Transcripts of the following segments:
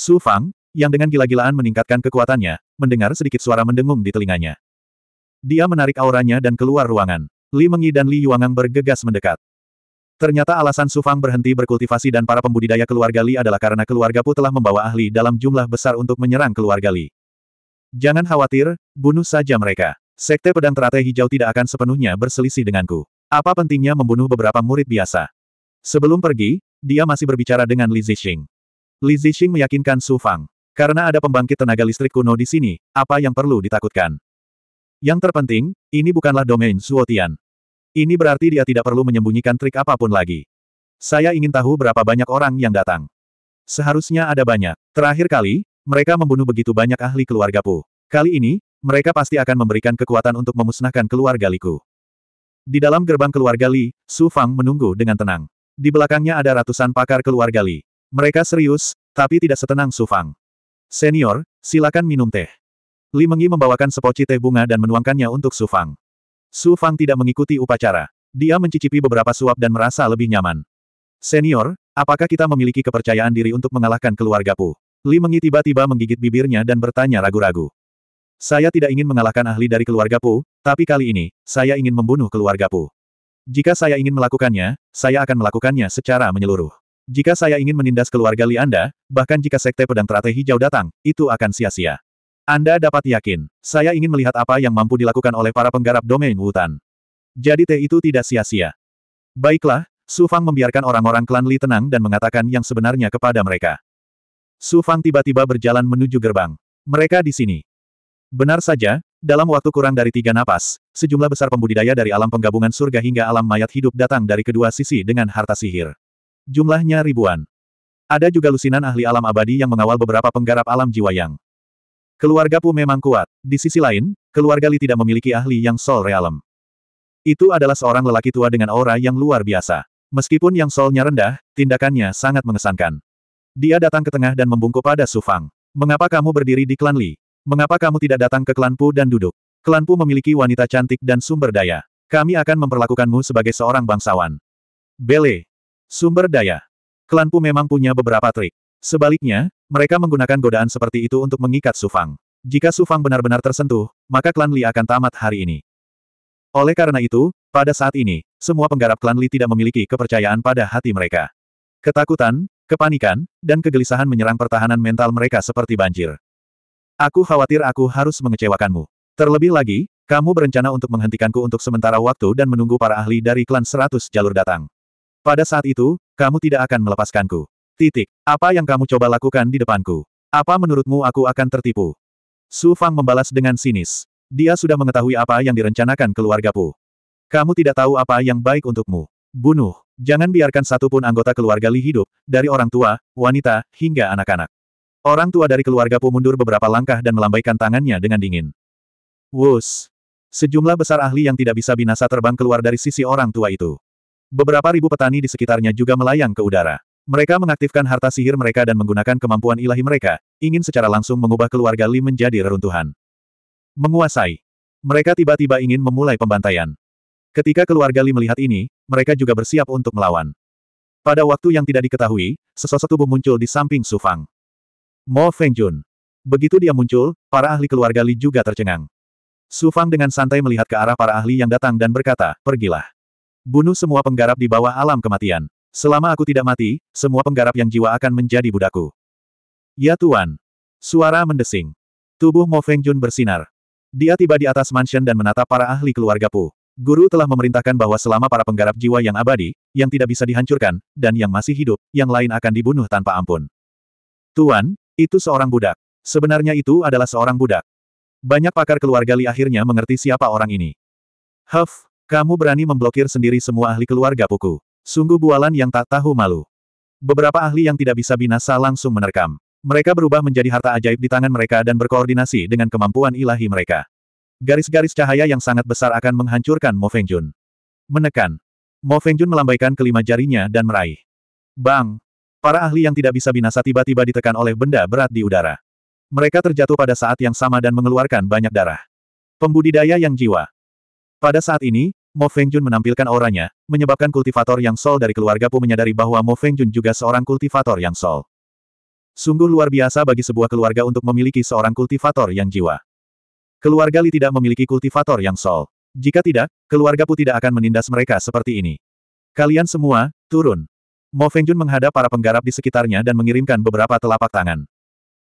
Su Fang, yang dengan gila-gilaan meningkatkan kekuatannya, mendengar sedikit suara mendengung di telinganya. Dia menarik auranya dan keluar ruangan. Li Mengyi dan Li Yuangang bergegas mendekat. Ternyata alasan Su Fang berhenti berkultivasi dan para pembudidaya keluarga Li adalah karena keluarga Pu telah membawa ahli dalam jumlah besar untuk menyerang keluarga Li. Jangan khawatir, bunuh saja mereka. Sekte pedang teratai hijau tidak akan sepenuhnya berselisih denganku. Apa pentingnya membunuh beberapa murid biasa? Sebelum pergi, dia masih berbicara dengan Li Zixing. Li Zixing meyakinkan Su Fang. Karena ada pembangkit tenaga listrik kuno di sini, apa yang perlu ditakutkan? Yang terpenting, ini bukanlah domain Suotian. Ini berarti dia tidak perlu menyembunyikan trik apapun lagi. Saya ingin tahu berapa banyak orang yang datang. Seharusnya ada banyak. Terakhir kali, mereka membunuh begitu banyak ahli keluarga Pu. Kali ini, mereka pasti akan memberikan kekuatan untuk memusnahkan keluarga Liku. Di dalam gerbang keluarga Li, Su Fang menunggu dengan tenang. Di belakangnya ada ratusan pakar keluarga Li. Mereka serius, tapi tidak setenang Sufang. Senior, silakan minum teh. Li Mengyi membawakan sepoci teh bunga dan menuangkannya untuk Sufang. Sufang tidak mengikuti upacara. Dia mencicipi beberapa suap dan merasa lebih nyaman. Senior, apakah kita memiliki kepercayaan diri untuk mengalahkan keluarga Pu? Li Mengyi tiba-tiba menggigit bibirnya dan bertanya ragu-ragu. Saya tidak ingin mengalahkan ahli dari keluarga Pu, tapi kali ini, saya ingin membunuh keluarga Pu. Jika saya ingin melakukannya, saya akan melakukannya secara menyeluruh. Jika saya ingin menindas keluarga Li Anda, bahkan jika sekte pedang teratai hijau datang, itu akan sia-sia. Anda dapat yakin, saya ingin melihat apa yang mampu dilakukan oleh para penggarap domain hutan. Jadi teh itu tidak sia-sia. Baiklah, Su Fang membiarkan orang-orang klan Li tenang dan mengatakan yang sebenarnya kepada mereka. Su Fang tiba-tiba berjalan menuju gerbang. Mereka di sini. Benar saja, dalam waktu kurang dari tiga napas, sejumlah besar pembudidaya dari alam penggabungan surga hingga alam mayat hidup datang dari kedua sisi dengan harta sihir. Jumlahnya ribuan. Ada juga lusinan ahli alam abadi yang mengawal beberapa penggarap alam jiwa yang. Keluarga Pu memang kuat. Di sisi lain, keluarga Li tidak memiliki ahli yang Sol Realem. Itu adalah seorang lelaki tua dengan aura yang luar biasa. Meskipun yang solnya rendah, tindakannya sangat mengesankan. Dia datang ke tengah dan membungkuk pada Sufang. Mengapa kamu berdiri di klan Li? Mengapa kamu tidak datang ke klan Pu dan duduk? Klan Pu memiliki wanita cantik dan sumber daya. Kami akan memperlakukanmu sebagai seorang bangsawan. Bele, Sumber daya. Klan Pu memang punya beberapa trik. Sebaliknya, mereka menggunakan godaan seperti itu untuk mengikat Sufang. Jika Sufang benar-benar tersentuh, maka klan Li akan tamat hari ini. Oleh karena itu, pada saat ini, semua penggarap klan Li tidak memiliki kepercayaan pada hati mereka. Ketakutan, kepanikan, dan kegelisahan menyerang pertahanan mental mereka seperti banjir. Aku khawatir aku harus mengecewakanmu. Terlebih lagi, kamu berencana untuk menghentikanku untuk sementara waktu dan menunggu para ahli dari klan seratus jalur datang. Pada saat itu, kamu tidak akan melepaskanku. Titik. Apa yang kamu coba lakukan di depanku? Apa menurutmu aku akan tertipu? Su Fang membalas dengan sinis. Dia sudah mengetahui apa yang direncanakan keluarga Pu. Kamu tidak tahu apa yang baik untukmu. Bunuh. Jangan biarkan satupun anggota keluarga Li hidup, dari orang tua, wanita, hingga anak-anak. Orang tua dari keluarga Pu mundur beberapa langkah dan melambaikan tangannya dengan dingin. Wus. Sejumlah besar ahli yang tidak bisa binasa terbang keluar dari sisi orang tua itu. Beberapa ribu petani di sekitarnya juga melayang ke udara. Mereka mengaktifkan harta sihir mereka dan menggunakan kemampuan ilahi mereka, ingin secara langsung mengubah keluarga Li menjadi reruntuhan. Menguasai. Mereka tiba-tiba ingin memulai pembantaian. Ketika keluarga Li melihat ini, mereka juga bersiap untuk melawan. Pada waktu yang tidak diketahui, sesosok tubuh muncul di samping Su Fang. Mo Jun. Begitu dia muncul, para ahli keluarga Li juga tercengang. Su Fang dengan santai melihat ke arah para ahli yang datang dan berkata, pergilah. Bunuh semua penggarap di bawah alam kematian. Selama aku tidak mati, semua penggarap yang jiwa akan menjadi budakku. Ya Tuan. Suara mendesing. Tubuh Mo Feng Jun bersinar. Dia tiba di atas mansion dan menatap para ahli keluarga Pu. Guru telah memerintahkan bahwa selama para penggarap jiwa yang abadi, yang tidak bisa dihancurkan, dan yang masih hidup, yang lain akan dibunuh tanpa ampun. Tuan, itu seorang budak. Sebenarnya itu adalah seorang budak. Banyak pakar keluarga Li akhirnya mengerti siapa orang ini. Huff, kamu berani memblokir sendiri semua ahli keluarga Puku. Sungguh bualan yang tak tahu malu. Beberapa ahli yang tidak bisa binasa langsung menerkam. Mereka berubah menjadi harta ajaib di tangan mereka dan berkoordinasi dengan kemampuan ilahi mereka. Garis-garis cahaya yang sangat besar akan menghancurkan Mo Feng Jun. Menekan. Mo Feng Jun melambaikan kelima jarinya dan meraih. Bang! Para ahli yang tidak bisa binasa tiba-tiba ditekan oleh benda berat di udara. Mereka terjatuh pada saat yang sama dan mengeluarkan banyak darah. Pembudidaya yang jiwa. Pada saat ini, Mo Fengjun menampilkan auranya, menyebabkan kultivator yang Sol dari keluarga Pu menyadari bahwa Mo Fengjun juga seorang kultivator yang Sol. Sungguh luar biasa bagi sebuah keluarga untuk memiliki seorang kultivator yang jiwa. Keluarga Li tidak memiliki kultivator yang Sol. Jika tidak, keluarga Pu tidak akan menindas mereka seperti ini. Kalian semua, turun. Mo Fengjun menghadap para penggarap di sekitarnya dan mengirimkan beberapa telapak tangan.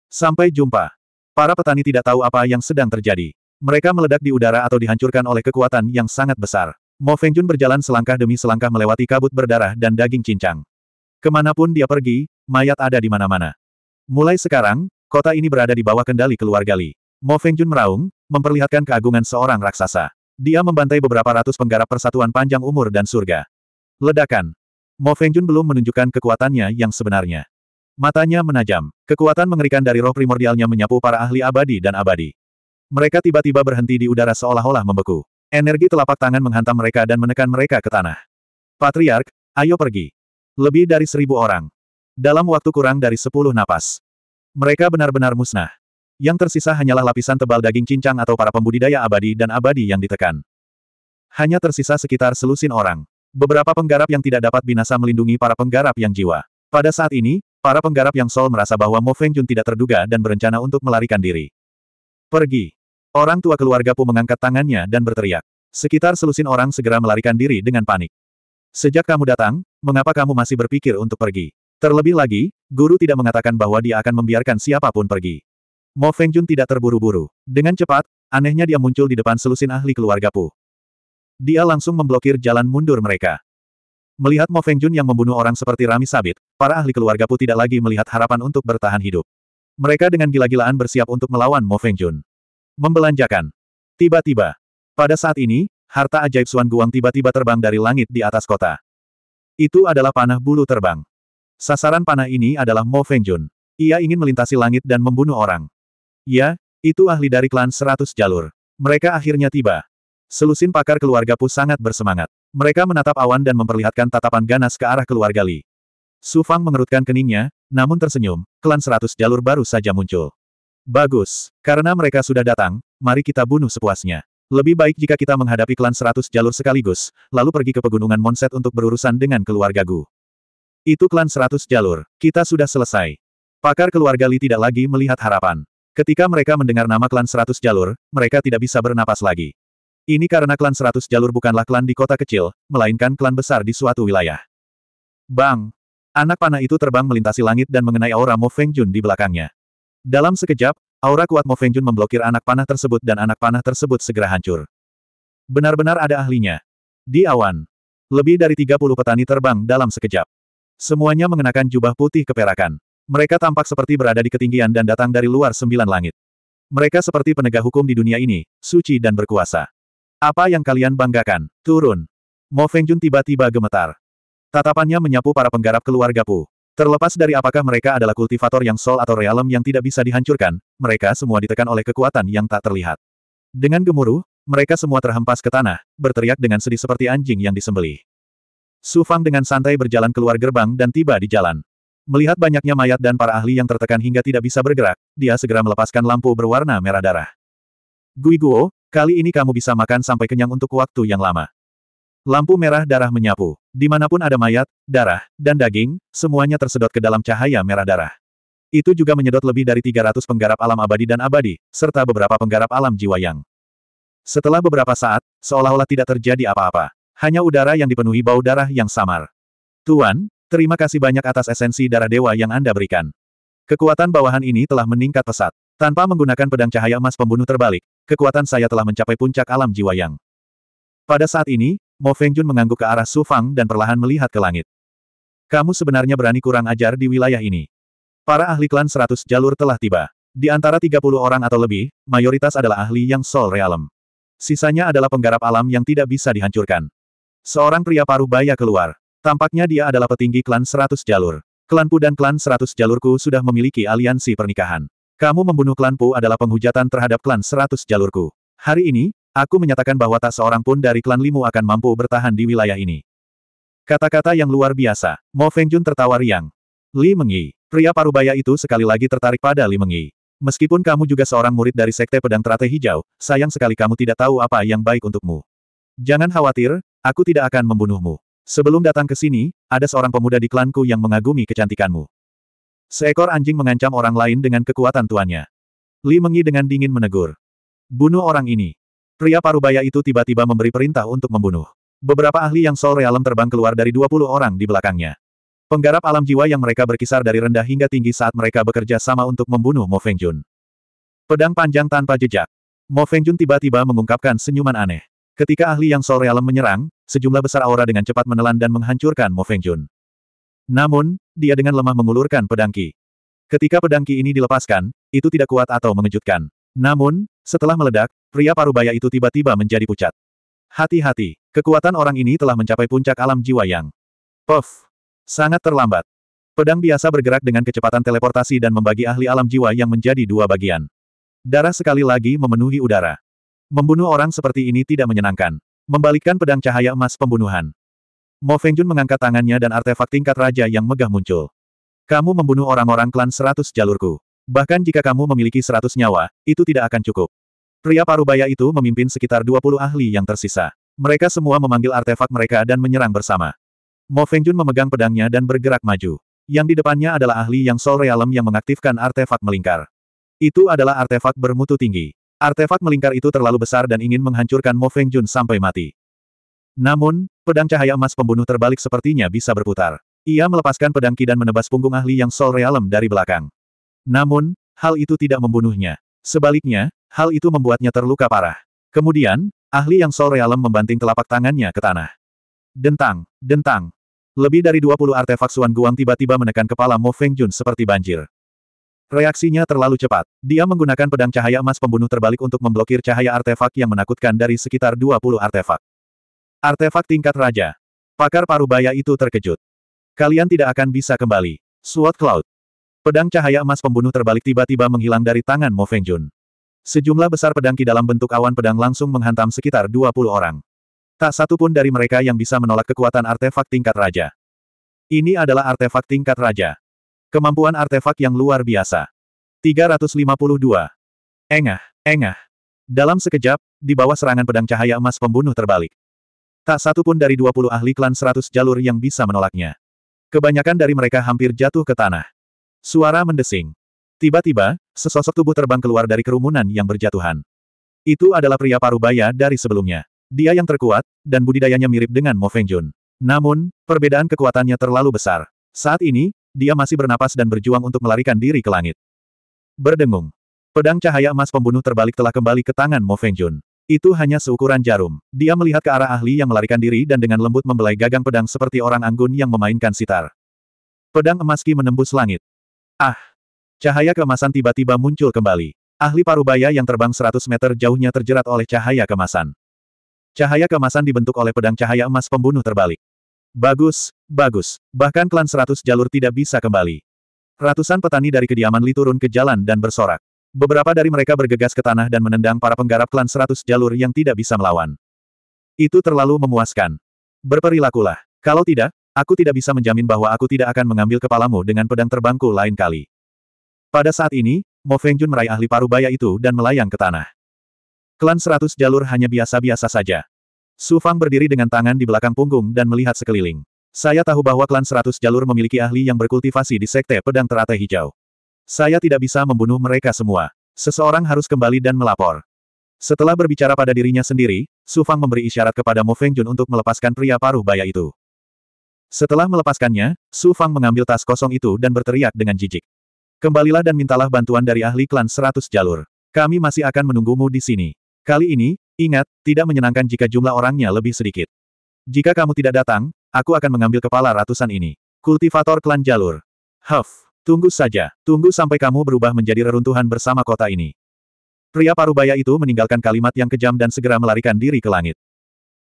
Sampai jumpa. Para petani tidak tahu apa yang sedang terjadi. Mereka meledak di udara atau dihancurkan oleh kekuatan yang sangat besar. Mo Fengjun berjalan selangkah demi selangkah melewati kabut berdarah dan daging cincang. Kemanapun dia pergi, mayat ada di mana-mana. Mulai sekarang, kota ini berada di bawah kendali keluarga Li. Mo Fengjun meraung, memperlihatkan keagungan seorang raksasa. Dia membantai beberapa ratus penggarap persatuan panjang umur dan surga. Ledakan. Mo Fengjun belum menunjukkan kekuatannya yang sebenarnya. Matanya menajam. Kekuatan mengerikan dari roh primordialnya menyapu para ahli abadi dan abadi. Mereka tiba-tiba berhenti di udara seolah-olah membeku. Energi telapak tangan menghantam mereka dan menekan mereka ke tanah. Patriark, ayo pergi. Lebih dari seribu orang. Dalam waktu kurang dari sepuluh napas. Mereka benar-benar musnah. Yang tersisa hanyalah lapisan tebal daging cincang atau para pembudidaya abadi dan abadi yang ditekan. Hanya tersisa sekitar selusin orang. Beberapa penggarap yang tidak dapat binasa melindungi para penggarap yang jiwa. Pada saat ini, para penggarap yang sol merasa bahwa Mo Feng Jun tidak terduga dan berencana untuk melarikan diri. Pergi. Orang tua keluarga Pu mengangkat tangannya dan berteriak. Sekitar selusin orang segera melarikan diri dengan panik. Sejak kamu datang, mengapa kamu masih berpikir untuk pergi? Terlebih lagi, guru tidak mengatakan bahwa dia akan membiarkan siapapun pergi. Mo Feng Jun tidak terburu-buru. Dengan cepat, anehnya dia muncul di depan selusin ahli keluarga Pu. Dia langsung memblokir jalan mundur mereka. Melihat Mo Feng Jun yang membunuh orang seperti Rami Sabit, para ahli keluarga Pu tidak lagi melihat harapan untuk bertahan hidup. Mereka dengan gila-gilaan bersiap untuk melawan Mo Feng Jun. Membelanjakan. Tiba-tiba. Pada saat ini, harta ajaib Suan Guang tiba-tiba terbang dari langit di atas kota. Itu adalah panah bulu terbang. Sasaran panah ini adalah Mo Fengjun. Ia ingin melintasi langit dan membunuh orang. Ya, itu ahli dari klan seratus jalur. Mereka akhirnya tiba. Selusin pakar keluarga Pu sangat bersemangat. Mereka menatap awan dan memperlihatkan tatapan ganas ke arah keluarga Li. Su Fang mengerutkan keningnya, namun tersenyum, klan seratus jalur baru saja muncul. Bagus. Karena mereka sudah datang, mari kita bunuh sepuasnya. Lebih baik jika kita menghadapi klan seratus jalur sekaligus, lalu pergi ke pegunungan Monset untuk berurusan dengan keluarga Gu. Itu klan seratus jalur. Kita sudah selesai. Pakar keluarga Li tidak lagi melihat harapan. Ketika mereka mendengar nama klan seratus jalur, mereka tidak bisa bernapas lagi. Ini karena klan seratus jalur bukanlah klan di kota kecil, melainkan klan besar di suatu wilayah. Bang! Anak panah itu terbang melintasi langit dan mengenai aura Mo Feng Jun di belakangnya. Dalam sekejap, aura kuat Mo Fengjun memblokir anak panah tersebut dan anak panah tersebut segera hancur. Benar-benar ada ahlinya. Di awan. Lebih dari 30 petani terbang dalam sekejap. Semuanya mengenakan jubah putih keperakan. Mereka tampak seperti berada di ketinggian dan datang dari luar sembilan langit. Mereka seperti penegak hukum di dunia ini, suci dan berkuasa. Apa yang kalian banggakan? Turun. Mo Fengjun tiba-tiba gemetar. Tatapannya menyapu para penggarap keluarga Pu. Terlepas dari apakah mereka adalah kultivator yang sol atau realem yang tidak bisa dihancurkan, mereka semua ditekan oleh kekuatan yang tak terlihat. Dengan gemuruh, mereka semua terhempas ke tanah, berteriak dengan sedih seperti anjing yang disembelih. Su Fang dengan santai berjalan keluar gerbang dan tiba di jalan. Melihat banyaknya mayat dan para ahli yang tertekan hingga tidak bisa bergerak, dia segera melepaskan lampu berwarna merah darah. Gui Guo, kali ini kamu bisa makan sampai kenyang untuk waktu yang lama. Lampu merah darah menyapu. Dimanapun ada mayat, darah, dan daging, semuanya tersedot ke dalam cahaya merah darah. Itu juga menyedot lebih dari 300 penggarap alam abadi dan abadi, serta beberapa penggarap alam jiwa yang. Setelah beberapa saat, seolah-olah tidak terjadi apa-apa. Hanya udara yang dipenuhi bau darah yang samar. Tuan, terima kasih banyak atas esensi darah dewa yang Anda berikan. Kekuatan bawahan ini telah meningkat pesat. Tanpa menggunakan pedang cahaya emas pembunuh terbalik, kekuatan saya telah mencapai puncak alam jiwa yang. Pada saat ini, Mo Jun mengangguk ke arah Su Fang dan perlahan melihat ke langit. Kamu sebenarnya berani kurang ajar di wilayah ini. Para ahli klan seratus jalur telah tiba. Di antara 30 orang atau lebih, mayoritas adalah ahli yang Sol Realm. Sisanya adalah penggarap alam yang tidak bisa dihancurkan. Seorang pria paruh baya keluar. Tampaknya dia adalah petinggi klan seratus jalur. Klanpu dan klan seratus jalurku sudah memiliki aliansi pernikahan. Kamu membunuh Klan Pu adalah penghujatan terhadap klan seratus jalurku. Hari ini, Aku menyatakan bahwa tak seorang pun dari klan Limu akan mampu bertahan di wilayah ini. Kata-kata yang luar biasa. Mo Fengjun tertawa riang. Li Mengyi. pria parubaya itu sekali lagi tertarik pada Li Mengyi. Meskipun kamu juga seorang murid dari Sekte Pedang Teratai Hijau, sayang sekali kamu tidak tahu apa yang baik untukmu. Jangan khawatir, aku tidak akan membunuhmu. Sebelum datang ke sini, ada seorang pemuda di klanku yang mengagumi kecantikanmu. Seekor anjing mengancam orang lain dengan kekuatan tuannya. Li Mengyi dengan dingin menegur. Bunuh orang ini. Pria parubaya itu tiba-tiba memberi perintah untuk membunuh. Beberapa ahli yang Soul Realm terbang keluar dari 20 orang di belakangnya. Penggarap alam jiwa yang mereka berkisar dari rendah hingga tinggi saat mereka bekerja sama untuk membunuh Mo Feng Jun. Pedang panjang tanpa jejak. Mo Feng Jun tiba-tiba mengungkapkan senyuman aneh. Ketika ahli yang Soul Realm menyerang, sejumlah besar aura dengan cepat menelan dan menghancurkan Mo Feng Jun. Namun, dia dengan lemah mengulurkan pedang Ki. Ketika pedang Ki ini dilepaskan, itu tidak kuat atau mengejutkan. Namun, setelah meledak, pria parubaya itu tiba-tiba menjadi pucat. Hati-hati, kekuatan orang ini telah mencapai puncak alam jiwa yang... Puff! Sangat terlambat. Pedang biasa bergerak dengan kecepatan teleportasi dan membagi ahli alam jiwa yang menjadi dua bagian. Darah sekali lagi memenuhi udara. Membunuh orang seperti ini tidak menyenangkan. Membalikkan pedang cahaya emas pembunuhan. Mo Fengjun mengangkat tangannya dan artefak tingkat raja yang megah muncul. Kamu membunuh orang-orang klan seratus jalurku. Bahkan jika kamu memiliki seratus nyawa, itu tidak akan cukup. Pria parubaya itu memimpin sekitar 20 ahli yang tersisa. Mereka semua memanggil artefak mereka dan menyerang bersama. Mo Fengjun memegang pedangnya dan bergerak maju. Yang di depannya adalah ahli yang Soul Realm yang mengaktifkan artefak melingkar. Itu adalah artefak bermutu tinggi. Artefak melingkar itu terlalu besar dan ingin menghancurkan Mo Fengjun sampai mati. Namun, pedang cahaya emas pembunuh terbalik sepertinya bisa berputar. Ia melepaskan pedang ki dan menebas punggung ahli yang Soul Realm dari belakang. Namun, hal itu tidak membunuhnya. Sebaliknya, hal itu membuatnya terluka parah. Kemudian, ahli yang Sol Realem membanting telapak tangannya ke tanah. Dentang, dentang. Lebih dari 20 artefak Suan Guang tiba-tiba menekan kepala Mo Feng Jun seperti banjir. Reaksinya terlalu cepat. Dia menggunakan pedang cahaya emas pembunuh terbalik untuk memblokir cahaya artefak yang menakutkan dari sekitar 20 artefak. Artefak tingkat raja. Pakar parubaya itu terkejut. Kalian tidak akan bisa kembali. SWAT Cloud. Pedang cahaya emas pembunuh terbalik tiba-tiba menghilang dari tangan Mo Fengjun. Sejumlah besar pedang ki dalam bentuk awan pedang langsung menghantam sekitar 20 orang. Tak satu pun dari mereka yang bisa menolak kekuatan artefak tingkat raja. Ini adalah artefak tingkat raja. Kemampuan artefak yang luar biasa. 352. Engah, engah. Dalam sekejap, di bawah serangan pedang cahaya emas pembunuh terbalik. Tak satu pun dari 20 ahli klan 100 jalur yang bisa menolaknya. Kebanyakan dari mereka hampir jatuh ke tanah. Suara mendesing. Tiba-tiba, sesosok tubuh terbang keluar dari kerumunan yang berjatuhan. Itu adalah pria parubaya dari sebelumnya. Dia yang terkuat, dan budidayanya mirip dengan Mo Fengjun. Namun, perbedaan kekuatannya terlalu besar. Saat ini, dia masih bernapas dan berjuang untuk melarikan diri ke langit. Berdengung. Pedang cahaya emas pembunuh terbalik telah kembali ke tangan Mo Fengjun. Itu hanya seukuran jarum. Dia melihat ke arah ahli yang melarikan diri dan dengan lembut membelai gagang pedang seperti orang anggun yang memainkan sitar. Pedang emas Ki menembus langit. Ah! Cahaya kemasan tiba-tiba muncul kembali. Ahli parubaya yang terbang 100 meter jauhnya terjerat oleh cahaya kemasan. Cahaya kemasan dibentuk oleh pedang cahaya emas pembunuh terbalik. Bagus, bagus. Bahkan klan 100 jalur tidak bisa kembali. Ratusan petani dari kediaman Li turun ke jalan dan bersorak. Beberapa dari mereka bergegas ke tanah dan menendang para penggarap klan 100 jalur yang tidak bisa melawan. Itu terlalu memuaskan. Berperilakulah. Kalau tidak, Aku tidak bisa menjamin bahwa aku tidak akan mengambil kepalamu dengan pedang terbangku lain kali. Pada saat ini, Mo Fengjun meraih ahli parubaya itu dan melayang ke tanah. Klan seratus jalur hanya biasa-biasa saja. Su Fang berdiri dengan tangan di belakang punggung dan melihat sekeliling. Saya tahu bahwa klan seratus jalur memiliki ahli yang berkultivasi di sekte pedang teratai hijau. Saya tidak bisa membunuh mereka semua. Seseorang harus kembali dan melapor. Setelah berbicara pada dirinya sendiri, Su Fang memberi isyarat kepada Mo Fengjun untuk melepaskan pria paruh baya itu. Setelah melepaskannya, Su Fang mengambil tas kosong itu dan berteriak dengan jijik. Kembalilah dan mintalah bantuan dari ahli klan seratus jalur. Kami masih akan menunggumu di sini. Kali ini, ingat, tidak menyenangkan jika jumlah orangnya lebih sedikit. Jika kamu tidak datang, aku akan mengambil kepala ratusan ini. Kultivator klan jalur. Huff, tunggu saja, tunggu sampai kamu berubah menjadi reruntuhan bersama kota ini. Pria parubaya itu meninggalkan kalimat yang kejam dan segera melarikan diri ke langit.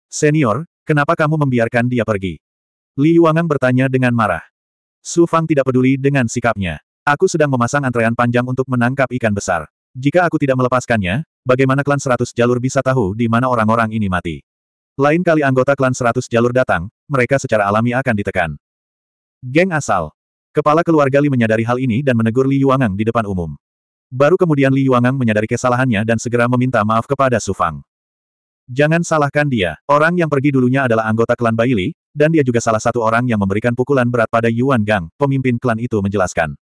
Senior, kenapa kamu membiarkan dia pergi? Li Yuangang bertanya dengan marah. Su Fang tidak peduli dengan sikapnya. Aku sedang memasang antrean panjang untuk menangkap ikan besar. Jika aku tidak melepaskannya, bagaimana klan seratus jalur bisa tahu di mana orang-orang ini mati? Lain kali anggota klan seratus jalur datang, mereka secara alami akan ditekan. Geng asal. Kepala keluarga Li menyadari hal ini dan menegur Li Yuangang di depan umum. Baru kemudian Li Yuangang menyadari kesalahannya dan segera meminta maaf kepada Su Fang. Jangan salahkan dia, orang yang pergi dulunya adalah anggota klan Baili, dan dia juga salah satu orang yang memberikan pukulan berat pada Yuan Gang, pemimpin klan itu menjelaskan.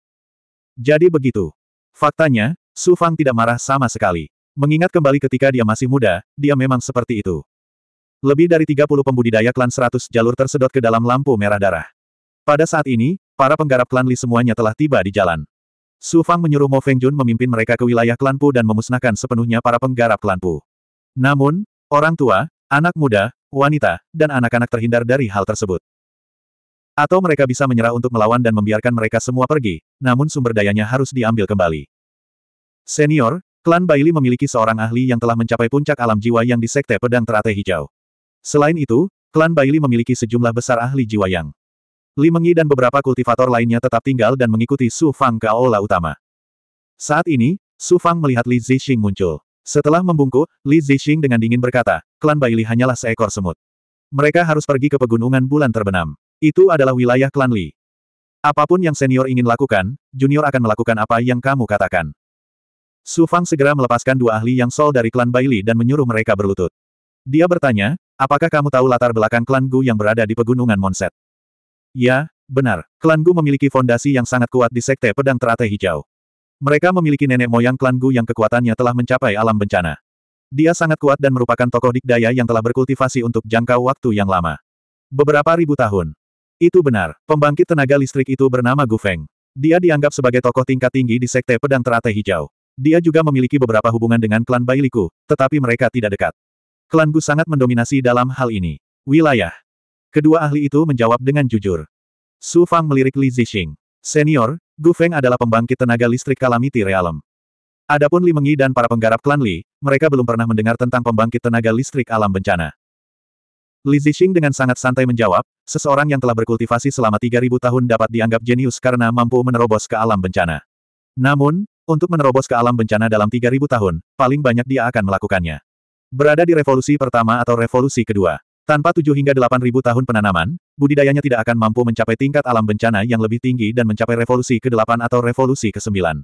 Jadi begitu. Faktanya, Su Fang tidak marah sama sekali. Mengingat kembali ketika dia masih muda, dia memang seperti itu. Lebih dari 30 pembudidaya klan 100 jalur tersedot ke dalam lampu merah darah. Pada saat ini, para penggarap klan Li semuanya telah tiba di jalan. Su Fang menyuruh Mo Feng Jun memimpin mereka ke wilayah klan Pu dan memusnahkan sepenuhnya para penggarap klan Pu. Namun, orang tua, Anak muda, wanita, dan anak-anak terhindar dari hal tersebut. Atau mereka bisa menyerah untuk melawan dan membiarkan mereka semua pergi, namun sumber dayanya harus diambil kembali. Senior, klan Baili memiliki seorang ahli yang telah mencapai puncak alam jiwa yang di Sekte Pedang terate Hijau. Selain itu, klan Baili memiliki sejumlah besar ahli jiwa yang Li Mengyi dan beberapa kultivator lainnya tetap tinggal dan mengikuti Su Fang ke aula utama. Saat ini, Su Fang melihat Li Zixing muncul. Setelah membungkuk, Li Zixing dengan dingin berkata, klan Baili hanyalah seekor semut. Mereka harus pergi ke pegunungan bulan terbenam. Itu adalah wilayah klan Li. Apapun yang senior ingin lakukan, junior akan melakukan apa yang kamu katakan. Su Fang segera melepaskan dua ahli yang sol dari klan Baili dan menyuruh mereka berlutut. Dia bertanya, apakah kamu tahu latar belakang klan Gu yang berada di pegunungan Monset? Ya, benar. Klan Gu memiliki fondasi yang sangat kuat di Sekte Pedang Teratai Hijau. Mereka memiliki nenek moyang klan Gu yang kekuatannya telah mencapai alam bencana. Dia sangat kuat dan merupakan tokoh dikdaya yang telah berkultivasi untuk jangka waktu yang lama. Beberapa ribu tahun. Itu benar, pembangkit tenaga listrik itu bernama Gu Feng. Dia dianggap sebagai tokoh tingkat tinggi di Sekte Pedang Teratai Hijau. Dia juga memiliki beberapa hubungan dengan klan Bailiku, tetapi mereka tidak dekat. Klan Gu sangat mendominasi dalam hal ini. Wilayah. Kedua ahli itu menjawab dengan jujur. Su Fang melirik Li Zixing. Senior, Gu Feng adalah pembangkit tenaga listrik kalamiti Realm. Adapun Li Mengi dan para penggarap klan Li, mereka belum pernah mendengar tentang pembangkit tenaga listrik alam bencana. Li Zixing dengan sangat santai menjawab, seseorang yang telah berkultivasi selama 3000 tahun dapat dianggap jenius karena mampu menerobos ke alam bencana. Namun, untuk menerobos ke alam bencana dalam 3000 tahun, paling banyak dia akan melakukannya. Berada di revolusi pertama atau revolusi kedua. Tanpa 7 hingga ribu tahun penanaman, budidayanya tidak akan mampu mencapai tingkat alam bencana yang lebih tinggi dan mencapai revolusi ke-8 atau revolusi ke-9.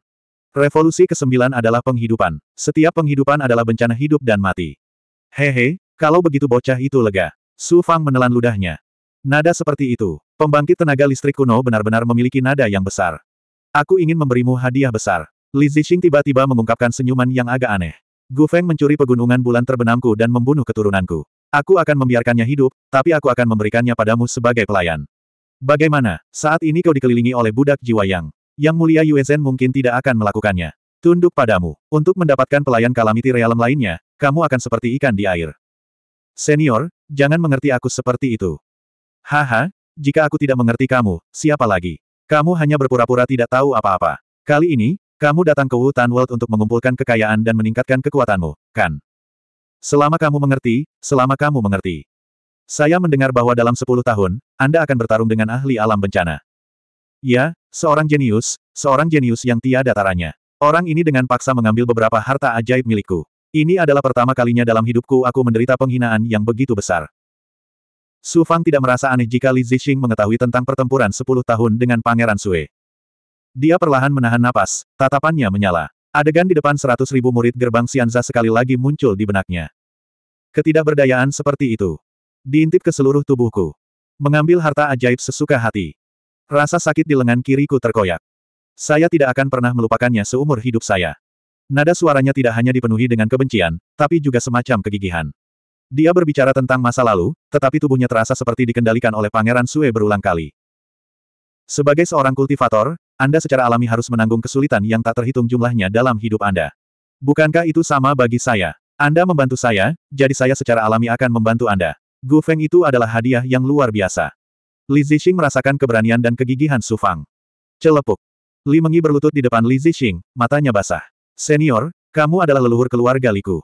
Revolusi ke-9 adalah penghidupan. Setiap penghidupan adalah bencana hidup dan mati. Hehe, kalau begitu bocah itu lega. Su Fang menelan ludahnya. Nada seperti itu. Pembangkit tenaga listrik kuno benar-benar memiliki nada yang besar. Aku ingin memberimu hadiah besar. Li Zixing tiba-tiba mengungkapkan senyuman yang agak aneh. Gu Feng mencuri pegunungan bulan terbenamku dan membunuh keturunanku. Aku akan membiarkannya hidup, tapi aku akan memberikannya padamu sebagai pelayan. Bagaimana, saat ini kau dikelilingi oleh budak jiwa yang yang mulia Yuezen mungkin tidak akan melakukannya. Tunduk padamu. Untuk mendapatkan pelayan kalamiti realem lainnya, kamu akan seperti ikan di air. Senior, jangan mengerti aku seperti itu. Haha, jika aku tidak mengerti kamu, siapa lagi? Kamu hanya berpura-pura tidak tahu apa-apa. Kali ini, kamu datang ke Wutan World untuk mengumpulkan kekayaan dan meningkatkan kekuatanmu, kan? Selama kamu mengerti, selama kamu mengerti. Saya mendengar bahwa dalam 10 tahun, Anda akan bertarung dengan ahli alam bencana. Ya, Seorang jenius, seorang jenius yang tiada taranya. Orang ini dengan paksa mengambil beberapa harta ajaib milikku. Ini adalah pertama kalinya dalam hidupku aku menderita penghinaan yang begitu besar. Su Fang tidak merasa aneh jika Li Zixing mengetahui tentang pertempuran 10 tahun dengan Pangeran Sue. Dia perlahan menahan napas, tatapannya menyala. Adegan di depan seratus ribu murid gerbang Xianza sekali lagi muncul di benaknya. Ketidakberdayaan seperti itu. Diintip ke seluruh tubuhku. Mengambil harta ajaib sesuka hati. Rasa sakit di lengan kiriku terkoyak. Saya tidak akan pernah melupakannya seumur hidup saya. Nada suaranya tidak hanya dipenuhi dengan kebencian, tapi juga semacam kegigihan. Dia berbicara tentang masa lalu, tetapi tubuhnya terasa seperti dikendalikan oleh Pangeran Sue berulang kali. Sebagai seorang kultivator, Anda secara alami harus menanggung kesulitan yang tak terhitung jumlahnya dalam hidup Anda. Bukankah itu sama bagi saya? Anda membantu saya, jadi saya secara alami akan membantu Anda. Gu Feng itu adalah hadiah yang luar biasa. Li Zixing merasakan keberanian dan kegigihan Su Fang. Celepuk. Li Mengi berlutut di depan Li Zixing, matanya basah. Senior, kamu adalah leluhur keluarga Liku.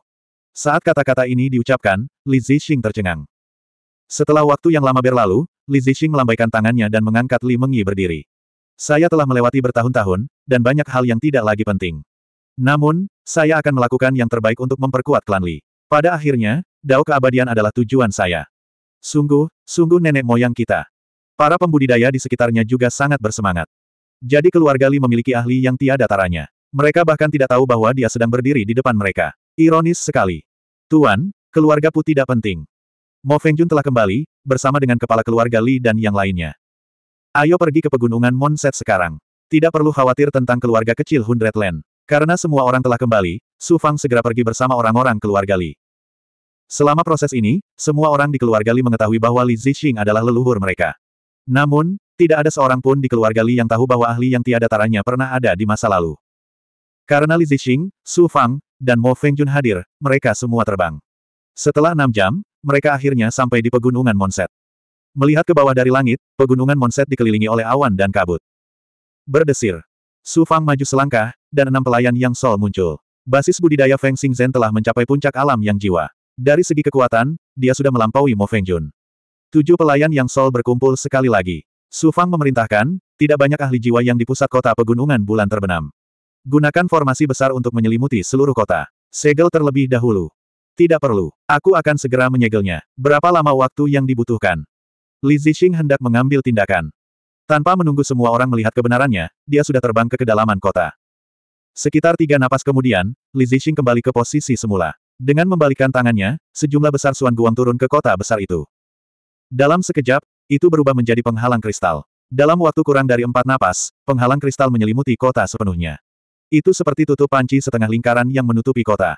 Saat kata-kata ini diucapkan, Li Zixing tercengang. Setelah waktu yang lama berlalu, Li Zixing melambaikan tangannya dan mengangkat Li Mengi berdiri. Saya telah melewati bertahun-tahun, dan banyak hal yang tidak lagi penting. Namun, saya akan melakukan yang terbaik untuk memperkuat klan Li. Pada akhirnya, Dao keabadian adalah tujuan saya. Sungguh, sungguh nenek moyang kita. Para pembudidaya di sekitarnya juga sangat bersemangat. Jadi keluarga Li memiliki ahli yang tiada taranya. Mereka bahkan tidak tahu bahwa dia sedang berdiri di depan mereka. Ironis sekali. Tuan, keluarga Pu tidak penting. Mo Fengjun telah kembali, bersama dengan kepala keluarga Li dan yang lainnya. Ayo pergi ke pegunungan Monset sekarang. Tidak perlu khawatir tentang keluarga kecil Hundred Land. Karena semua orang telah kembali, Su Fang segera pergi bersama orang-orang keluarga Li. Selama proses ini, semua orang di keluarga Li mengetahui bahwa Li Zixing adalah leluhur mereka. Namun, tidak ada seorang pun di keluarga Li yang tahu bahwa ahli yang tiada taranya pernah ada di masa lalu. Karena Li Zixing, Su Fang, dan Mo Fengjun hadir, mereka semua terbang. Setelah enam jam, mereka akhirnya sampai di pegunungan Monset. Melihat ke bawah dari langit, pegunungan Monset dikelilingi oleh awan dan kabut. Berdesir. Su Fang maju selangkah, dan enam pelayan yang sol muncul. Basis budidaya Feng Xingzhen telah mencapai puncak alam yang jiwa. Dari segi kekuatan, dia sudah melampaui Mo Fengjun. Tujuh pelayan yang Sol berkumpul sekali lagi. Su Fang memerintahkan, tidak banyak ahli jiwa yang di pusat kota pegunungan bulan terbenam. Gunakan formasi besar untuk menyelimuti seluruh kota. Segel terlebih dahulu. Tidak perlu. Aku akan segera menyegelnya. Berapa lama waktu yang dibutuhkan? Li Zixing hendak mengambil tindakan. Tanpa menunggu semua orang melihat kebenarannya, dia sudah terbang ke kedalaman kota. Sekitar tiga napas kemudian, Li Zixing kembali ke posisi semula. Dengan membalikkan tangannya, sejumlah besar Suan Guang turun ke kota besar itu. Dalam sekejap, itu berubah menjadi penghalang kristal. Dalam waktu kurang dari empat napas, penghalang kristal menyelimuti kota sepenuhnya. Itu seperti tutup panci setengah lingkaran yang menutupi kota.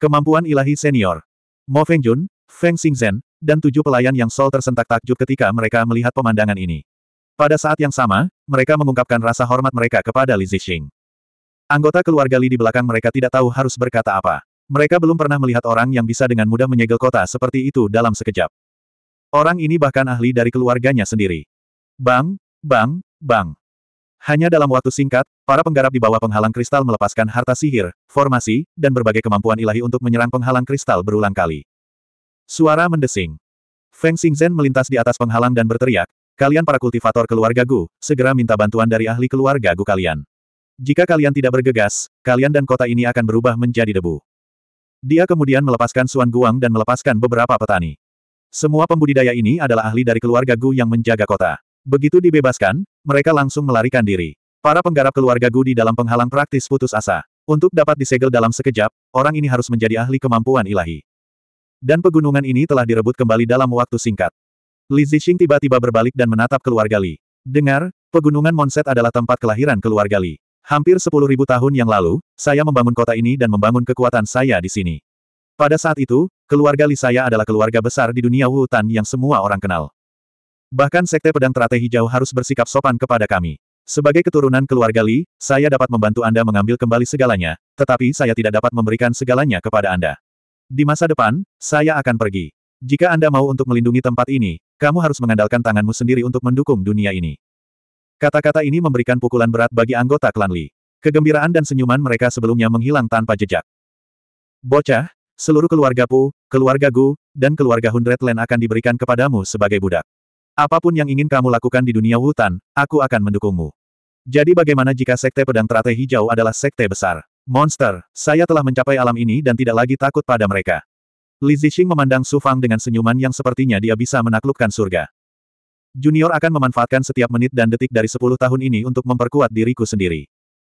Kemampuan ilahi senior. Mo Fengjun, Feng Xingzhen, dan tujuh pelayan yang Sol tersentak takjub ketika mereka melihat pemandangan ini. Pada saat yang sama, mereka mengungkapkan rasa hormat mereka kepada Li Zixing. Anggota keluarga Li di belakang mereka tidak tahu harus berkata apa. Mereka belum pernah melihat orang yang bisa dengan mudah menyegel kota seperti itu dalam sekejap. Orang ini bahkan ahli dari keluarganya sendiri. Bang, bang, bang. Hanya dalam waktu singkat, para penggarap di bawah penghalang kristal melepaskan harta sihir, formasi, dan berbagai kemampuan ilahi untuk menyerang penghalang kristal berulang kali. Suara mendesing. Feng Xingzhen melintas di atas penghalang dan berteriak, Kalian para kultivator keluarga Gu, segera minta bantuan dari ahli keluarga Gu kalian. Jika kalian tidak bergegas, kalian dan kota ini akan berubah menjadi debu. Dia kemudian melepaskan Suan Guang dan melepaskan beberapa petani. Semua pembudidaya ini adalah ahli dari keluarga Gu yang menjaga kota. Begitu dibebaskan, mereka langsung melarikan diri. Para penggarap keluarga Gu di dalam penghalang praktis putus asa. Untuk dapat disegel dalam sekejap, orang ini harus menjadi ahli kemampuan ilahi. Dan pegunungan ini telah direbut kembali dalam waktu singkat. Li Zixing tiba-tiba berbalik dan menatap keluarga Li. Dengar, pegunungan Monset adalah tempat kelahiran keluarga Li. Hampir sepuluh ribu tahun yang lalu, saya membangun kota ini dan membangun kekuatan saya di sini. Pada saat itu, keluarga Lisaya adalah keluarga besar di dunia Wutan yang semua orang kenal. Bahkan Sekte Pedang Teratai Hijau harus bersikap sopan kepada kami. Sebagai keturunan keluarga Li, saya dapat membantu Anda mengambil kembali segalanya, tetapi saya tidak dapat memberikan segalanya kepada Anda. Di masa depan, saya akan pergi. Jika Anda mau untuk melindungi tempat ini, kamu harus mengandalkan tanganmu sendiri untuk mendukung dunia ini. Kata-kata ini memberikan pukulan berat bagi anggota klan Li. Kegembiraan dan senyuman mereka sebelumnya menghilang tanpa jejak. Bocah, seluruh keluarga Pu, keluarga Gu, dan keluarga Hundred Land akan diberikan kepadamu sebagai budak. Apapun yang ingin kamu lakukan di dunia hutan, aku akan mendukungmu. Jadi bagaimana jika sekte pedang teratai hijau adalah sekte besar? Monster, saya telah mencapai alam ini dan tidak lagi takut pada mereka. Li Zixing memandang Su Fang dengan senyuman yang sepertinya dia bisa menaklukkan surga. Junior akan memanfaatkan setiap menit dan detik dari sepuluh tahun ini untuk memperkuat diriku sendiri.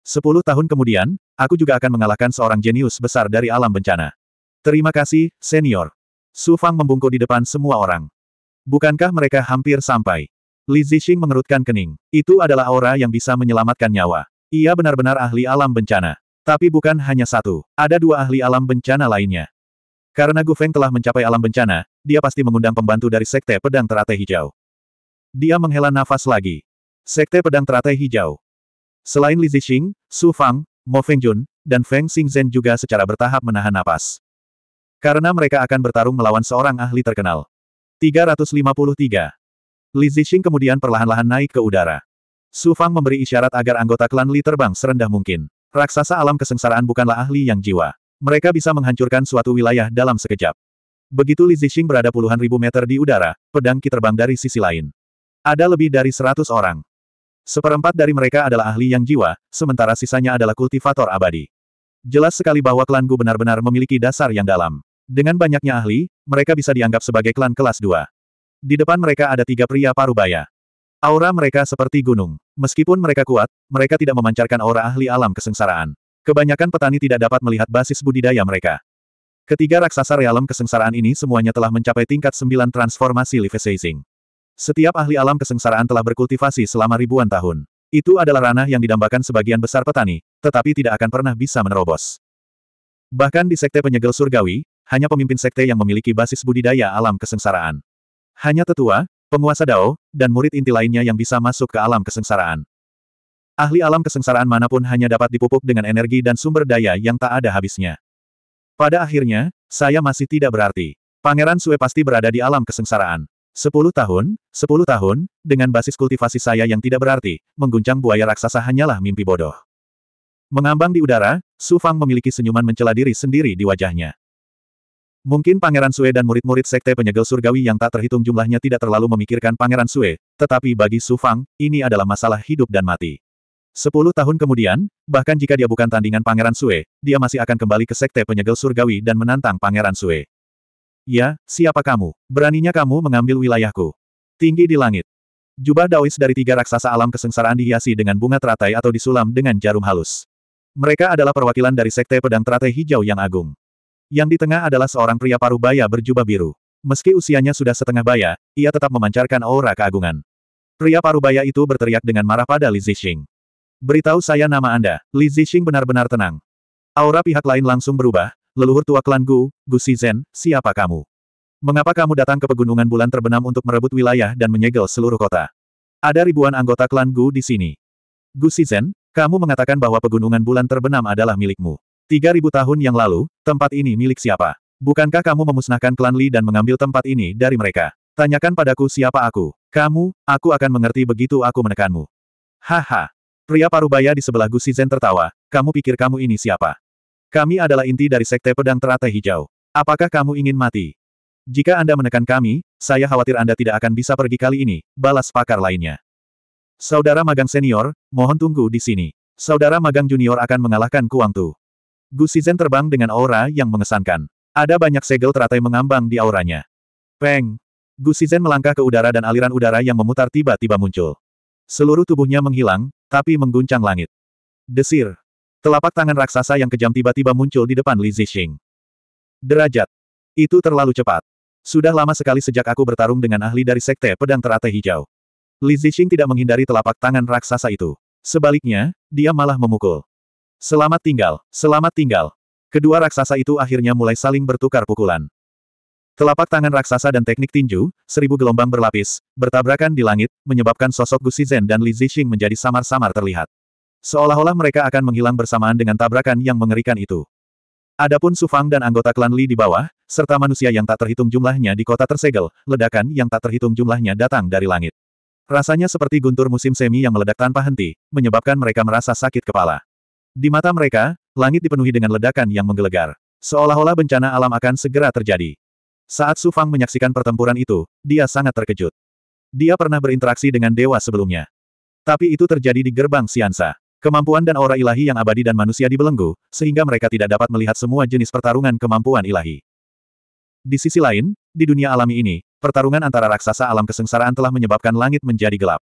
Sepuluh tahun kemudian, aku juga akan mengalahkan seorang jenius besar dari alam bencana. Terima kasih, senior. Su Fang membungkuk di depan semua orang. Bukankah mereka hampir sampai? Li Zixing mengerutkan kening. Itu adalah aura yang bisa menyelamatkan nyawa. Ia benar-benar ahli alam bencana. Tapi bukan hanya satu, ada dua ahli alam bencana lainnya. Karena Gu Feng telah mencapai alam bencana, dia pasti mengundang pembantu dari Sekte Pedang Teratai Hijau. Dia menghela nafas lagi. Sekte Pedang Teratai Hijau. Selain Li Zixing, Su Fang, Mo Fengjun, dan Feng Xingzhen juga secara bertahap menahan napas. Karena mereka akan bertarung melawan seorang ahli terkenal. 353. Li Zixing kemudian perlahan-lahan naik ke udara. Su Fang memberi isyarat agar anggota klan Li terbang serendah mungkin. Raksasa alam kesengsaraan bukanlah ahli yang jiwa. Mereka bisa menghancurkan suatu wilayah dalam sekejap. Begitu Li Zixing berada puluhan ribu meter di udara, pedang Ki terbang dari sisi lain. Ada lebih dari seratus orang. Seperempat dari mereka adalah ahli yang jiwa, sementara sisanya adalah kultivator abadi. Jelas sekali bahwa klan Gu benar-benar memiliki dasar yang dalam. Dengan banyaknya ahli, mereka bisa dianggap sebagai klan kelas 2. Di depan mereka ada tiga pria parubaya. Aura mereka seperti gunung. Meskipun mereka kuat, mereka tidak memancarkan aura ahli alam kesengsaraan. Kebanyakan petani tidak dapat melihat basis budidaya mereka. Ketiga raksasa realem kesengsaraan ini semuanya telah mencapai tingkat 9 transformasi Livesizing. Setiap ahli alam kesengsaraan telah berkultivasi selama ribuan tahun. Itu adalah ranah yang didambakan sebagian besar petani, tetapi tidak akan pernah bisa menerobos. Bahkan di Sekte Penyegel Surgawi, hanya pemimpin sekte yang memiliki basis budidaya alam kesengsaraan. Hanya tetua, penguasa Dao, dan murid inti lainnya yang bisa masuk ke alam kesengsaraan. Ahli alam kesengsaraan manapun hanya dapat dipupuk dengan energi dan sumber daya yang tak ada habisnya. Pada akhirnya, saya masih tidak berarti. Pangeran Sue pasti berada di alam kesengsaraan. Sepuluh tahun, sepuluh tahun, dengan basis kultivasi saya yang tidak berarti, mengguncang buaya raksasa hanyalah mimpi bodoh. Mengambang di udara, Su Fang memiliki senyuman mencela diri sendiri di wajahnya. Mungkin Pangeran Sue dan murid-murid Sekte Penyegel Surgawi yang tak terhitung jumlahnya tidak terlalu memikirkan Pangeran Sue, tetapi bagi Su Fang, ini adalah masalah hidup dan mati. Sepuluh tahun kemudian, bahkan jika dia bukan tandingan Pangeran Sue, dia masih akan kembali ke Sekte Penyegel Surgawi dan menantang Pangeran Sue. Ya, siapa kamu? Beraninya kamu mengambil wilayahku. Tinggi di langit. Jubah Daois dari tiga raksasa alam kesengsaraan dihiasi dengan bunga teratai atau disulam dengan jarum halus. Mereka adalah perwakilan dari Sekte Pedang Teratai Hijau yang Agung. Yang di tengah adalah seorang pria parubaya berjubah biru. Meski usianya sudah setengah baya, ia tetap memancarkan aura keagungan. Pria parubaya itu berteriak dengan marah pada Li Zixing. Beritahu saya nama Anda. Li Zixing benar-benar tenang. Aura pihak lain langsung berubah, leluhur tua klan Gu, Gu Zhen, siapa kamu? Mengapa kamu datang ke pegunungan bulan terbenam untuk merebut wilayah dan menyegel seluruh kota? Ada ribuan anggota klan Gu di sini. Gu Zhen, kamu mengatakan bahwa pegunungan bulan terbenam adalah milikmu. Tiga ribu tahun yang lalu, tempat ini milik siapa? Bukankah kamu memusnahkan klan Li dan mengambil tempat ini dari mereka? Tanyakan padaku siapa aku. Kamu, aku akan mengerti begitu aku menekanmu. Haha. Pria parubaya di sebelah Gu Zen tertawa, kamu pikir kamu ini siapa? Kami adalah inti dari Sekte Pedang Teratai Hijau. Apakah kamu ingin mati? Jika Anda menekan kami, saya khawatir Anda tidak akan bisa pergi kali ini, balas pakar lainnya. Saudara magang senior, mohon tunggu di sini. Saudara magang junior akan mengalahkan Kuang Tu. Gu Shizhen terbang dengan aura yang mengesankan. Ada banyak segel teratai mengambang di auranya. Peng! Gu Shizhen melangkah ke udara dan aliran udara yang memutar tiba-tiba muncul. Seluruh tubuhnya menghilang, tapi mengguncang langit. Desir! Telapak tangan raksasa yang kejam tiba-tiba muncul di depan Li Zixing. Derajat! Itu terlalu cepat. Sudah lama sekali sejak aku bertarung dengan ahli dari Sekte Pedang Teratai Hijau. Li Zixing tidak menghindari telapak tangan raksasa itu. Sebaliknya, dia malah memukul. Selamat tinggal, selamat tinggal. Kedua raksasa itu akhirnya mulai saling bertukar pukulan. Telapak tangan raksasa dan teknik tinju, seribu gelombang berlapis, bertabrakan di langit, menyebabkan sosok Gu Zhen dan Li Zixing menjadi samar-samar terlihat. Seolah-olah mereka akan menghilang bersamaan dengan tabrakan yang mengerikan itu. Adapun Sufang dan anggota klan Li di bawah, serta manusia yang tak terhitung jumlahnya di kota tersegel, ledakan yang tak terhitung jumlahnya datang dari langit. Rasanya seperti guntur musim semi yang meledak tanpa henti, menyebabkan mereka merasa sakit kepala. Di mata mereka, langit dipenuhi dengan ledakan yang menggelegar. Seolah-olah bencana alam akan segera terjadi. Saat Su Fang menyaksikan pertempuran itu, dia sangat terkejut. Dia pernah berinteraksi dengan dewa sebelumnya. Tapi itu terjadi di gerbang Siansa. Kemampuan dan aura ilahi yang abadi dan manusia dibelenggu, sehingga mereka tidak dapat melihat semua jenis pertarungan kemampuan ilahi. Di sisi lain, di dunia alami ini, pertarungan antara raksasa alam kesengsaraan telah menyebabkan langit menjadi gelap.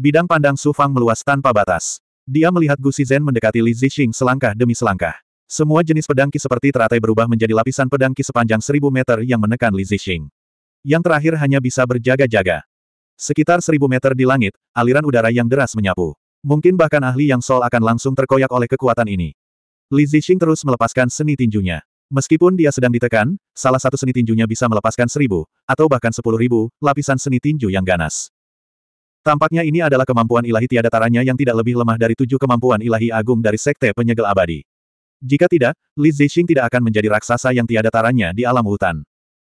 Bidang pandang Su Fang meluas tanpa batas. Dia melihat Gu Shizhen mendekati Li Zixing selangkah demi selangkah. Semua jenis pedangki seperti teratai berubah menjadi lapisan pedangki sepanjang seribu meter yang menekan Li Zixing. Yang terakhir hanya bisa berjaga-jaga. Sekitar seribu meter di langit, aliran udara yang deras menyapu. Mungkin bahkan ahli yang sol akan langsung terkoyak oleh kekuatan ini. Li Zixing terus melepaskan seni tinjunya. Meskipun dia sedang ditekan, salah satu seni tinjunya bisa melepaskan seribu, atau bahkan sepuluh ribu, lapisan seni tinju yang ganas. Tampaknya ini adalah kemampuan ilahi tiada taranya yang tidak lebih lemah dari tujuh kemampuan ilahi agung dari Sekte Penyegel Abadi. Jika tidak, Li Zixing tidak akan menjadi raksasa yang tiada taranya di alam hutan.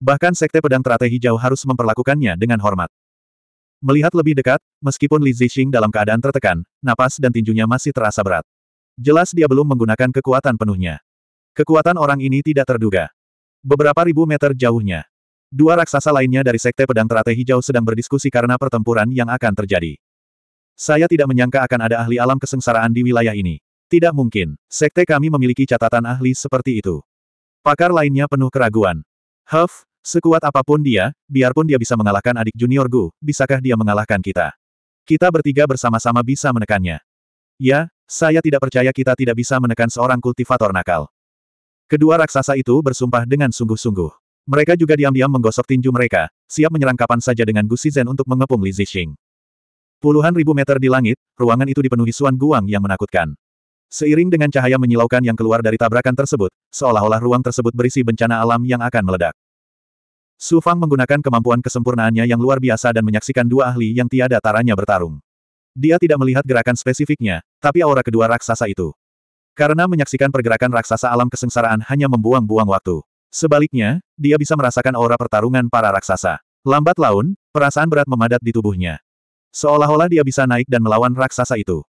Bahkan Sekte Pedang Teratai Hijau harus memperlakukannya dengan hormat. Melihat lebih dekat, meskipun Li Zixing dalam keadaan tertekan, napas dan tinjunya masih terasa berat. Jelas dia belum menggunakan kekuatan penuhnya. Kekuatan orang ini tidak terduga. Beberapa ribu meter jauhnya, Dua raksasa lainnya dari Sekte Pedang Terate Hijau sedang berdiskusi karena pertempuran yang akan terjadi. Saya tidak menyangka akan ada ahli alam kesengsaraan di wilayah ini. Tidak mungkin, sekte kami memiliki catatan ahli seperti itu. Pakar lainnya penuh keraguan. Huff, sekuat apapun dia, biarpun dia bisa mengalahkan adik junior Gu, bisakah dia mengalahkan kita? Kita bertiga bersama-sama bisa menekannya. Ya, saya tidak percaya kita tidak bisa menekan seorang kultivator nakal. Kedua raksasa itu bersumpah dengan sungguh-sungguh. Mereka juga diam-diam menggosok tinju mereka, siap menyerang kapan saja dengan Gu Zen untuk mengepung Li Zixing. Puluhan ribu meter di langit, ruangan itu dipenuhi Suan Guang yang menakutkan. Seiring dengan cahaya menyilaukan yang keluar dari tabrakan tersebut, seolah-olah ruang tersebut berisi bencana alam yang akan meledak. Su Fang menggunakan kemampuan kesempurnaannya yang luar biasa dan menyaksikan dua ahli yang tiada taranya bertarung. Dia tidak melihat gerakan spesifiknya, tapi aura kedua raksasa itu. Karena menyaksikan pergerakan raksasa alam kesengsaraan hanya membuang-buang waktu. Sebaliknya, dia bisa merasakan aura pertarungan para raksasa. Lambat laun, perasaan berat memadat di tubuhnya. Seolah-olah dia bisa naik dan melawan raksasa itu.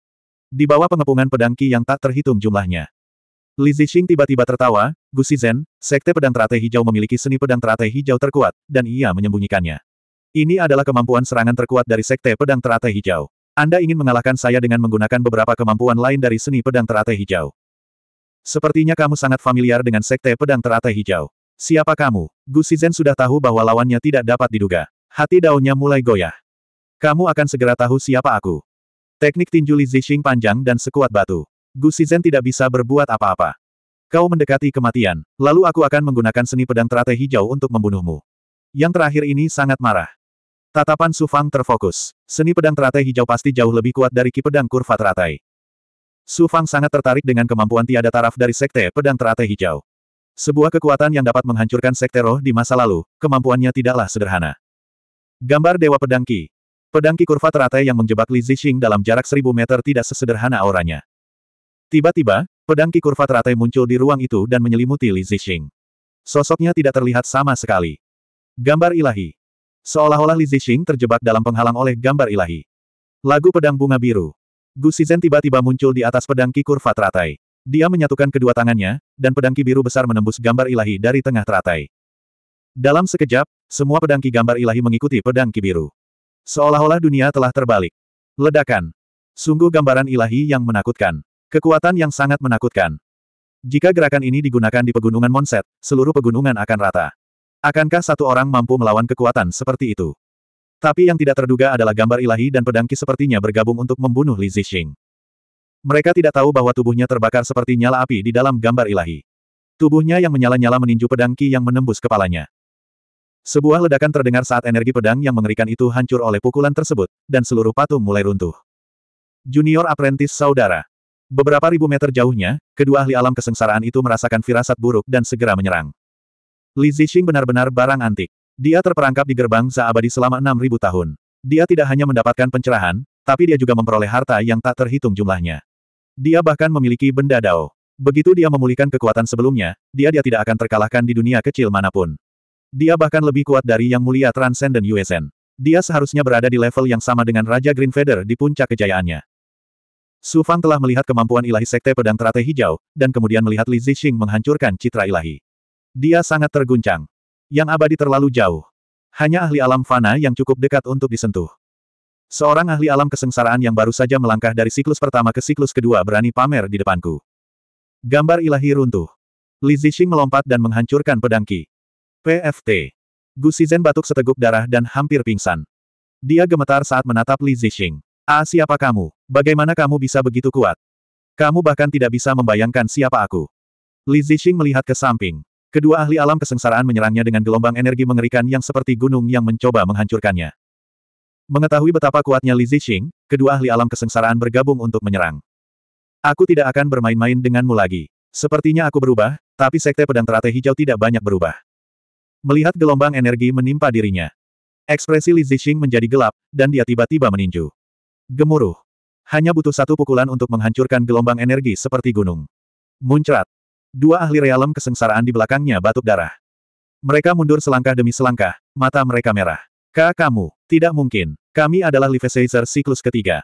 Di bawah pengepungan pedangki yang tak terhitung jumlahnya. Li Zixing tiba-tiba tertawa, Gu Zhen, Sekte Pedang Teratai Hijau memiliki seni pedang teratai hijau terkuat, dan ia menyembunyikannya. Ini adalah kemampuan serangan terkuat dari Sekte Pedang Teratai Hijau. Anda ingin mengalahkan saya dengan menggunakan beberapa kemampuan lain dari seni pedang teratai hijau. Sepertinya kamu sangat familiar dengan sekte pedang teratai hijau. Siapa kamu? Gu Shizhen sudah tahu bahwa lawannya tidak dapat diduga. Hati daunnya mulai goyah. Kamu akan segera tahu siapa aku. Teknik tinju Li Zixing panjang dan sekuat batu. Gu Shizhen tidak bisa berbuat apa-apa. Kau mendekati kematian, lalu aku akan menggunakan seni pedang teratai hijau untuk membunuhmu. Yang terakhir ini sangat marah. Tatapan Sufang terfokus. Seni pedang teratai hijau pasti jauh lebih kuat dari ki pedang kurva teratai. Su Fang sangat tertarik dengan kemampuan tiada taraf dari Sekte Pedang Teratai Hijau. Sebuah kekuatan yang dapat menghancurkan Sekte Roh di masa lalu, kemampuannya tidaklah sederhana. Gambar Dewa Pedang Qi. Pedang Qi kurva teratai yang menjebak Li Zixing dalam jarak seribu meter tidak sesederhana auranya. Tiba-tiba, pedang Qi kurva teratai muncul di ruang itu dan menyelimuti Li Zixing. Sosoknya tidak terlihat sama sekali. Gambar ilahi. Seolah-olah Li Zixing terjebak dalam penghalang oleh gambar ilahi. Lagu pedang bunga biru. Gu Shizhen tiba-tiba muncul di atas pedang Ki Kurva teratai. Dia menyatukan kedua tangannya, dan pedang Ki biru besar menembus gambar ilahi dari tengah teratai. Dalam sekejap, semua pedang Ki gambar ilahi mengikuti pedang Ki biru. Seolah-olah dunia telah terbalik. Ledakan. Sungguh gambaran ilahi yang menakutkan. Kekuatan yang sangat menakutkan. Jika gerakan ini digunakan di pegunungan Monset, seluruh pegunungan akan rata. Akankah satu orang mampu melawan kekuatan seperti itu? Tapi yang tidak terduga adalah gambar ilahi dan pedangki sepertinya bergabung untuk membunuh Li Zixing. Mereka tidak tahu bahwa tubuhnya terbakar seperti nyala api di dalam gambar ilahi. Tubuhnya yang menyala-nyala meninju pedangki yang menembus kepalanya. Sebuah ledakan terdengar saat energi pedang yang mengerikan itu hancur oleh pukulan tersebut, dan seluruh patung mulai runtuh. Junior Apprentice Saudara Beberapa ribu meter jauhnya, kedua ahli alam kesengsaraan itu merasakan firasat buruk dan segera menyerang. Li Zixing benar-benar barang antik. Dia terperangkap di gerbang seabadi selama 6.000 tahun. Dia tidak hanya mendapatkan pencerahan, tapi dia juga memperoleh harta yang tak terhitung jumlahnya. Dia bahkan memiliki benda dao. Begitu dia memulihkan kekuatan sebelumnya, dia dia tidak akan terkalahkan di dunia kecil manapun. Dia bahkan lebih kuat dari Yang Mulia Transcendent USN. Dia seharusnya berada di level yang sama dengan Raja Green Feather di puncak kejayaannya. Su Fang telah melihat kemampuan ilahi Sekte Pedang Teratai Hijau, dan kemudian melihat Li Zixing menghancurkan citra ilahi. Dia sangat terguncang. Yang abadi terlalu jauh. Hanya ahli alam fana yang cukup dekat untuk disentuh. Seorang ahli alam kesengsaraan yang baru saja melangkah dari siklus pertama ke siklus kedua berani pamer di depanku. Gambar ilahi runtuh. Li Zixing melompat dan menghancurkan pedang Qi. PFT. Gu Shizhen batuk seteguk darah dan hampir pingsan. Dia gemetar saat menatap Li Zixing. Ah siapa kamu? Bagaimana kamu bisa begitu kuat? Kamu bahkan tidak bisa membayangkan siapa aku. Li Zixing melihat ke samping. Kedua ahli alam kesengsaraan menyerangnya dengan gelombang energi mengerikan yang seperti gunung yang mencoba menghancurkannya. Mengetahui betapa kuatnya Li Zixing, kedua ahli alam kesengsaraan bergabung untuk menyerang. Aku tidak akan bermain-main denganmu lagi. Sepertinya aku berubah, tapi Sekte Pedang Teratai Hijau tidak banyak berubah. Melihat gelombang energi menimpa dirinya. Ekspresi Li Zixing menjadi gelap, dan dia tiba-tiba meninju. Gemuruh. Hanya butuh satu pukulan untuk menghancurkan gelombang energi seperti gunung. Muncrat. Dua ahli realem kesengsaraan di belakangnya batuk darah. Mereka mundur selangkah demi selangkah, mata mereka merah. Ka kamu, tidak mungkin. Kami adalah Livesizer siklus ketiga.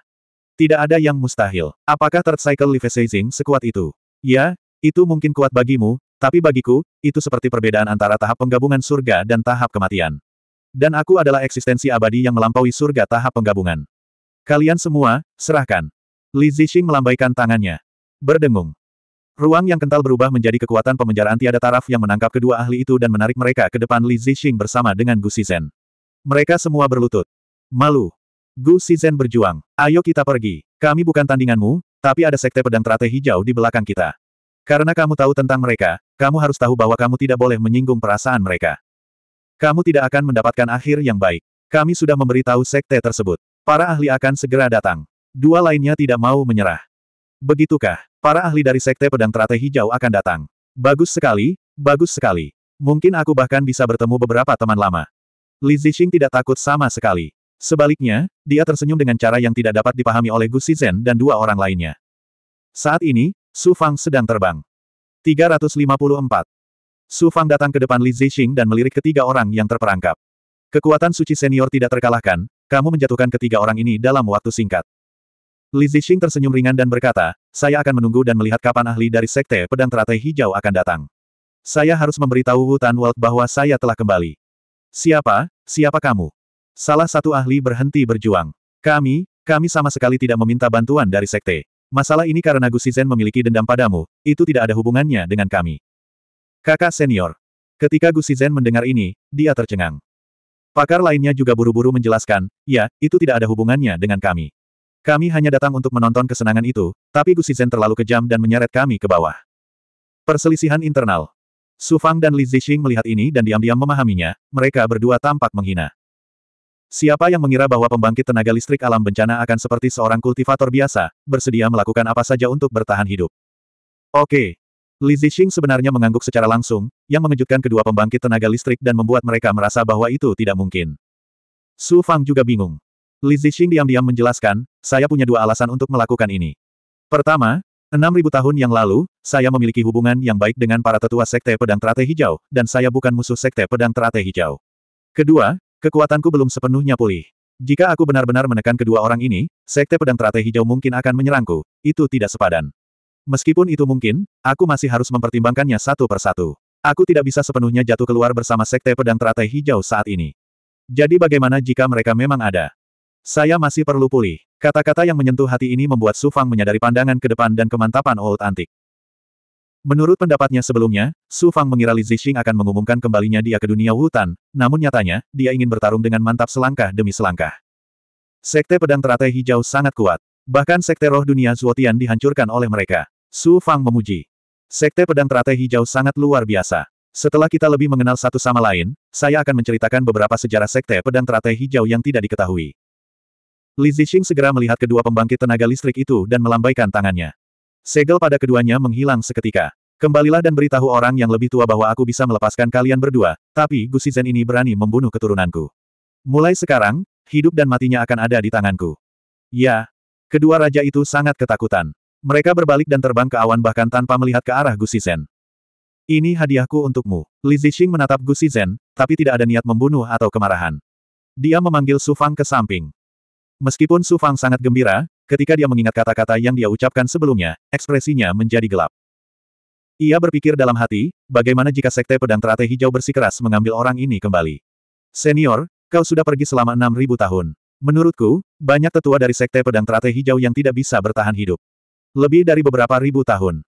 Tidak ada yang mustahil. Apakah third cycle Liveseizing sekuat itu? Ya, itu mungkin kuat bagimu, tapi bagiku, itu seperti perbedaan antara tahap penggabungan surga dan tahap kematian. Dan aku adalah eksistensi abadi yang melampaui surga tahap penggabungan. Kalian semua, serahkan. Li Zixing melambaikan tangannya. Berdengung. Ruang yang kental berubah menjadi kekuatan pemenjaraan tiada taraf yang menangkap kedua ahli itu dan menarik mereka ke depan Li Zixing bersama dengan Gu Shizhen. Mereka semua berlutut. Malu. Gu Shizhen berjuang. Ayo kita pergi. Kami bukan tandinganmu, tapi ada sekte pedang teratai hijau di belakang kita. Karena kamu tahu tentang mereka, kamu harus tahu bahwa kamu tidak boleh menyinggung perasaan mereka. Kamu tidak akan mendapatkan akhir yang baik. Kami sudah memberitahu sekte tersebut. Para ahli akan segera datang. Dua lainnya tidak mau menyerah. Begitukah? Para ahli dari Sekte Pedang Teratai Hijau akan datang. Bagus sekali, bagus sekali. Mungkin aku bahkan bisa bertemu beberapa teman lama. Li Zixing tidak takut sama sekali. Sebaliknya, dia tersenyum dengan cara yang tidak dapat dipahami oleh Gu Zhen dan dua orang lainnya. Saat ini, Su Fang sedang terbang. 354. Su Fang datang ke depan Li Zixing dan melirik ketiga orang yang terperangkap. Kekuatan suci senior tidak terkalahkan, kamu menjatuhkan ketiga orang ini dalam waktu singkat. Li Zixing tersenyum ringan dan berkata, saya akan menunggu dan melihat kapan ahli dari Sekte Pedang Teratai Hijau akan datang. Saya harus memberitahu Wu Tanwald bahwa saya telah kembali. Siapa, siapa kamu? Salah satu ahli berhenti berjuang. Kami, kami sama sekali tidak meminta bantuan dari Sekte. Masalah ini karena Gu Zhen memiliki dendam padamu, itu tidak ada hubungannya dengan kami. Kakak senior. Ketika Gu Zhen mendengar ini, dia tercengang. Pakar lainnya juga buru-buru menjelaskan, ya, itu tidak ada hubungannya dengan kami. Kami hanya datang untuk menonton kesenangan itu, tapi Gu Shizhen terlalu kejam dan menyeret kami ke bawah. Perselisihan internal. Su Fang dan Li Zixing melihat ini dan diam-diam memahaminya, mereka berdua tampak menghina. Siapa yang mengira bahwa pembangkit tenaga listrik alam bencana akan seperti seorang kultivator biasa, bersedia melakukan apa saja untuk bertahan hidup. Oke. Li Zixing sebenarnya mengangguk secara langsung, yang mengejutkan kedua pembangkit tenaga listrik dan membuat mereka merasa bahwa itu tidak mungkin. Su Fang juga bingung. Li Zixing diam-diam menjelaskan, saya punya dua alasan untuk melakukan ini. Pertama, 6.000 tahun yang lalu, saya memiliki hubungan yang baik dengan para tetua Sekte Pedang Teratai Hijau, dan saya bukan musuh Sekte Pedang Teratai Hijau. Kedua, kekuatanku belum sepenuhnya pulih. Jika aku benar-benar menekan kedua orang ini, Sekte Pedang Teratai Hijau mungkin akan menyerangku, itu tidak sepadan. Meskipun itu mungkin, aku masih harus mempertimbangkannya satu persatu. Aku tidak bisa sepenuhnya jatuh keluar bersama Sekte Pedang Teratai Hijau saat ini. Jadi bagaimana jika mereka memang ada? Saya masih perlu pulih. Kata-kata yang menyentuh hati ini membuat Su Fang menyadari pandangan ke depan dan kemantapan Old Antik. Menurut pendapatnya sebelumnya, Su Fang mengira Li Zixing akan mengumumkan kembalinya dia ke dunia hutan, namun nyatanya, dia ingin bertarung dengan mantap selangkah demi selangkah. Sekte pedang teratai hijau sangat kuat. Bahkan sekte roh dunia Zuotian dihancurkan oleh mereka. Su Fang memuji. Sekte pedang teratai hijau sangat luar biasa. Setelah kita lebih mengenal satu sama lain, saya akan menceritakan beberapa sejarah sekte pedang teratai hijau yang tidak diketahui. Li Zixing segera melihat kedua pembangkit tenaga listrik itu dan melambaikan tangannya. Segel pada keduanya menghilang seketika. Kembalilah dan beritahu orang yang lebih tua bahwa aku bisa melepaskan kalian berdua, tapi Gusizen ini berani membunuh keturunanku. Mulai sekarang, hidup dan matinya akan ada di tanganku. Ya. Kedua raja itu sangat ketakutan. Mereka berbalik dan terbang ke awan bahkan tanpa melihat ke arah Gusizen. Ini hadiahku untukmu. Li Zixing menatap Gusizen, tapi tidak ada niat membunuh atau kemarahan. Dia memanggil Su Fang ke samping. Meskipun Su Fang sangat gembira, ketika dia mengingat kata-kata yang dia ucapkan sebelumnya, ekspresinya menjadi gelap. Ia berpikir dalam hati, bagaimana jika Sekte Pedang Terate Hijau bersikeras mengambil orang ini kembali. Senior, kau sudah pergi selama 6.000 tahun. Menurutku, banyak tetua dari Sekte Pedang Terate Hijau yang tidak bisa bertahan hidup. Lebih dari beberapa ribu tahun.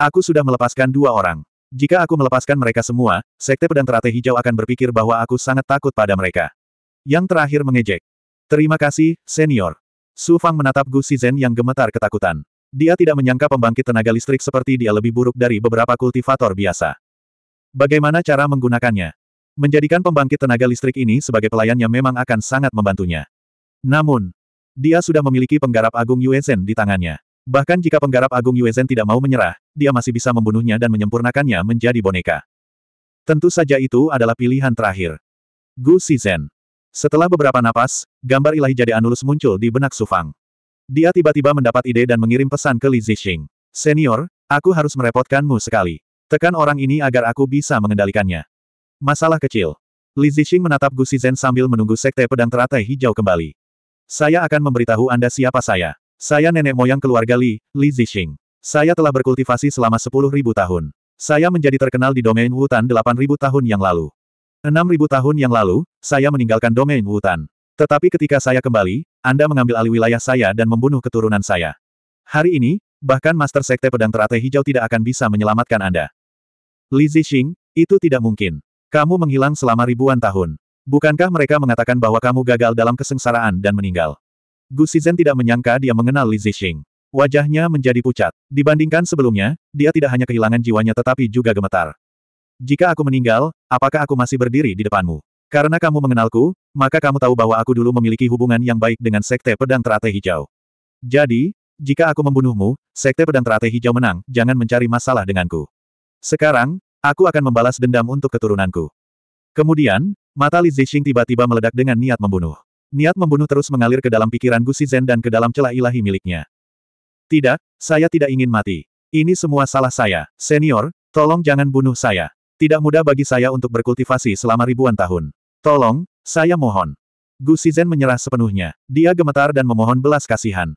Aku sudah melepaskan dua orang. Jika aku melepaskan mereka semua, Sekte Pedang Terate Hijau akan berpikir bahwa aku sangat takut pada mereka. Yang terakhir mengejek. Terima kasih, senior. Su Fang menatap Gu Shizhen yang gemetar ketakutan. Dia tidak menyangka pembangkit tenaga listrik seperti dia lebih buruk dari beberapa kultivator biasa. Bagaimana cara menggunakannya? Menjadikan pembangkit tenaga listrik ini sebagai pelayannya memang akan sangat membantunya. Namun, dia sudah memiliki penggarap agung Yuezhen di tangannya. Bahkan jika penggarap agung Yuezhen tidak mau menyerah, dia masih bisa membunuhnya dan menyempurnakannya menjadi boneka. Tentu saja itu adalah pilihan terakhir. Gu Shizhen. Setelah beberapa napas, gambar ilahi jadi Anulus muncul di benak Sufang. Dia tiba-tiba mendapat ide dan mengirim pesan ke Li Zixing. Senior, aku harus merepotkanmu sekali. Tekan orang ini agar aku bisa mengendalikannya. Masalah kecil. Li Zixing menatap Gu Zhen sambil menunggu sekte pedang teratai hijau kembali. Saya akan memberitahu Anda siapa saya. Saya nenek moyang keluarga Li, Li Zixing. Saya telah berkultivasi selama 10.000 tahun. Saya menjadi terkenal di domain hutan 8.000 tahun yang lalu ribu tahun yang lalu, saya meninggalkan domain hutan. Tetapi ketika saya kembali, Anda mengambil alih wilayah saya dan membunuh keturunan saya. Hari ini, bahkan Master Sekte Pedang Teratai Hijau tidak akan bisa menyelamatkan Anda. Li Zixing, itu tidak mungkin. Kamu menghilang selama ribuan tahun. Bukankah mereka mengatakan bahwa kamu gagal dalam kesengsaraan dan meninggal? Gu Shizhen tidak menyangka dia mengenal Li Zixing. Wajahnya menjadi pucat. Dibandingkan sebelumnya, dia tidak hanya kehilangan jiwanya tetapi juga gemetar. Jika aku meninggal, apakah aku masih berdiri di depanmu? Karena kamu mengenalku, maka kamu tahu bahwa aku dulu memiliki hubungan yang baik dengan Sekte Pedang Teratai Hijau. Jadi, jika aku membunuhmu, Sekte Pedang Teratai Hijau menang, jangan mencari masalah denganku. Sekarang, aku akan membalas dendam untuk keturunanku. Kemudian, mata Li Zixing tiba-tiba meledak dengan niat membunuh. Niat membunuh terus mengalir ke dalam pikiran Gu Zhen dan ke dalam celah ilahi miliknya. Tidak, saya tidak ingin mati. Ini semua salah saya. Senior, tolong jangan bunuh saya. Tidak mudah bagi saya untuk berkultivasi selama ribuan tahun. Tolong, saya mohon. Gu Shizhen menyerah sepenuhnya. Dia gemetar dan memohon belas kasihan.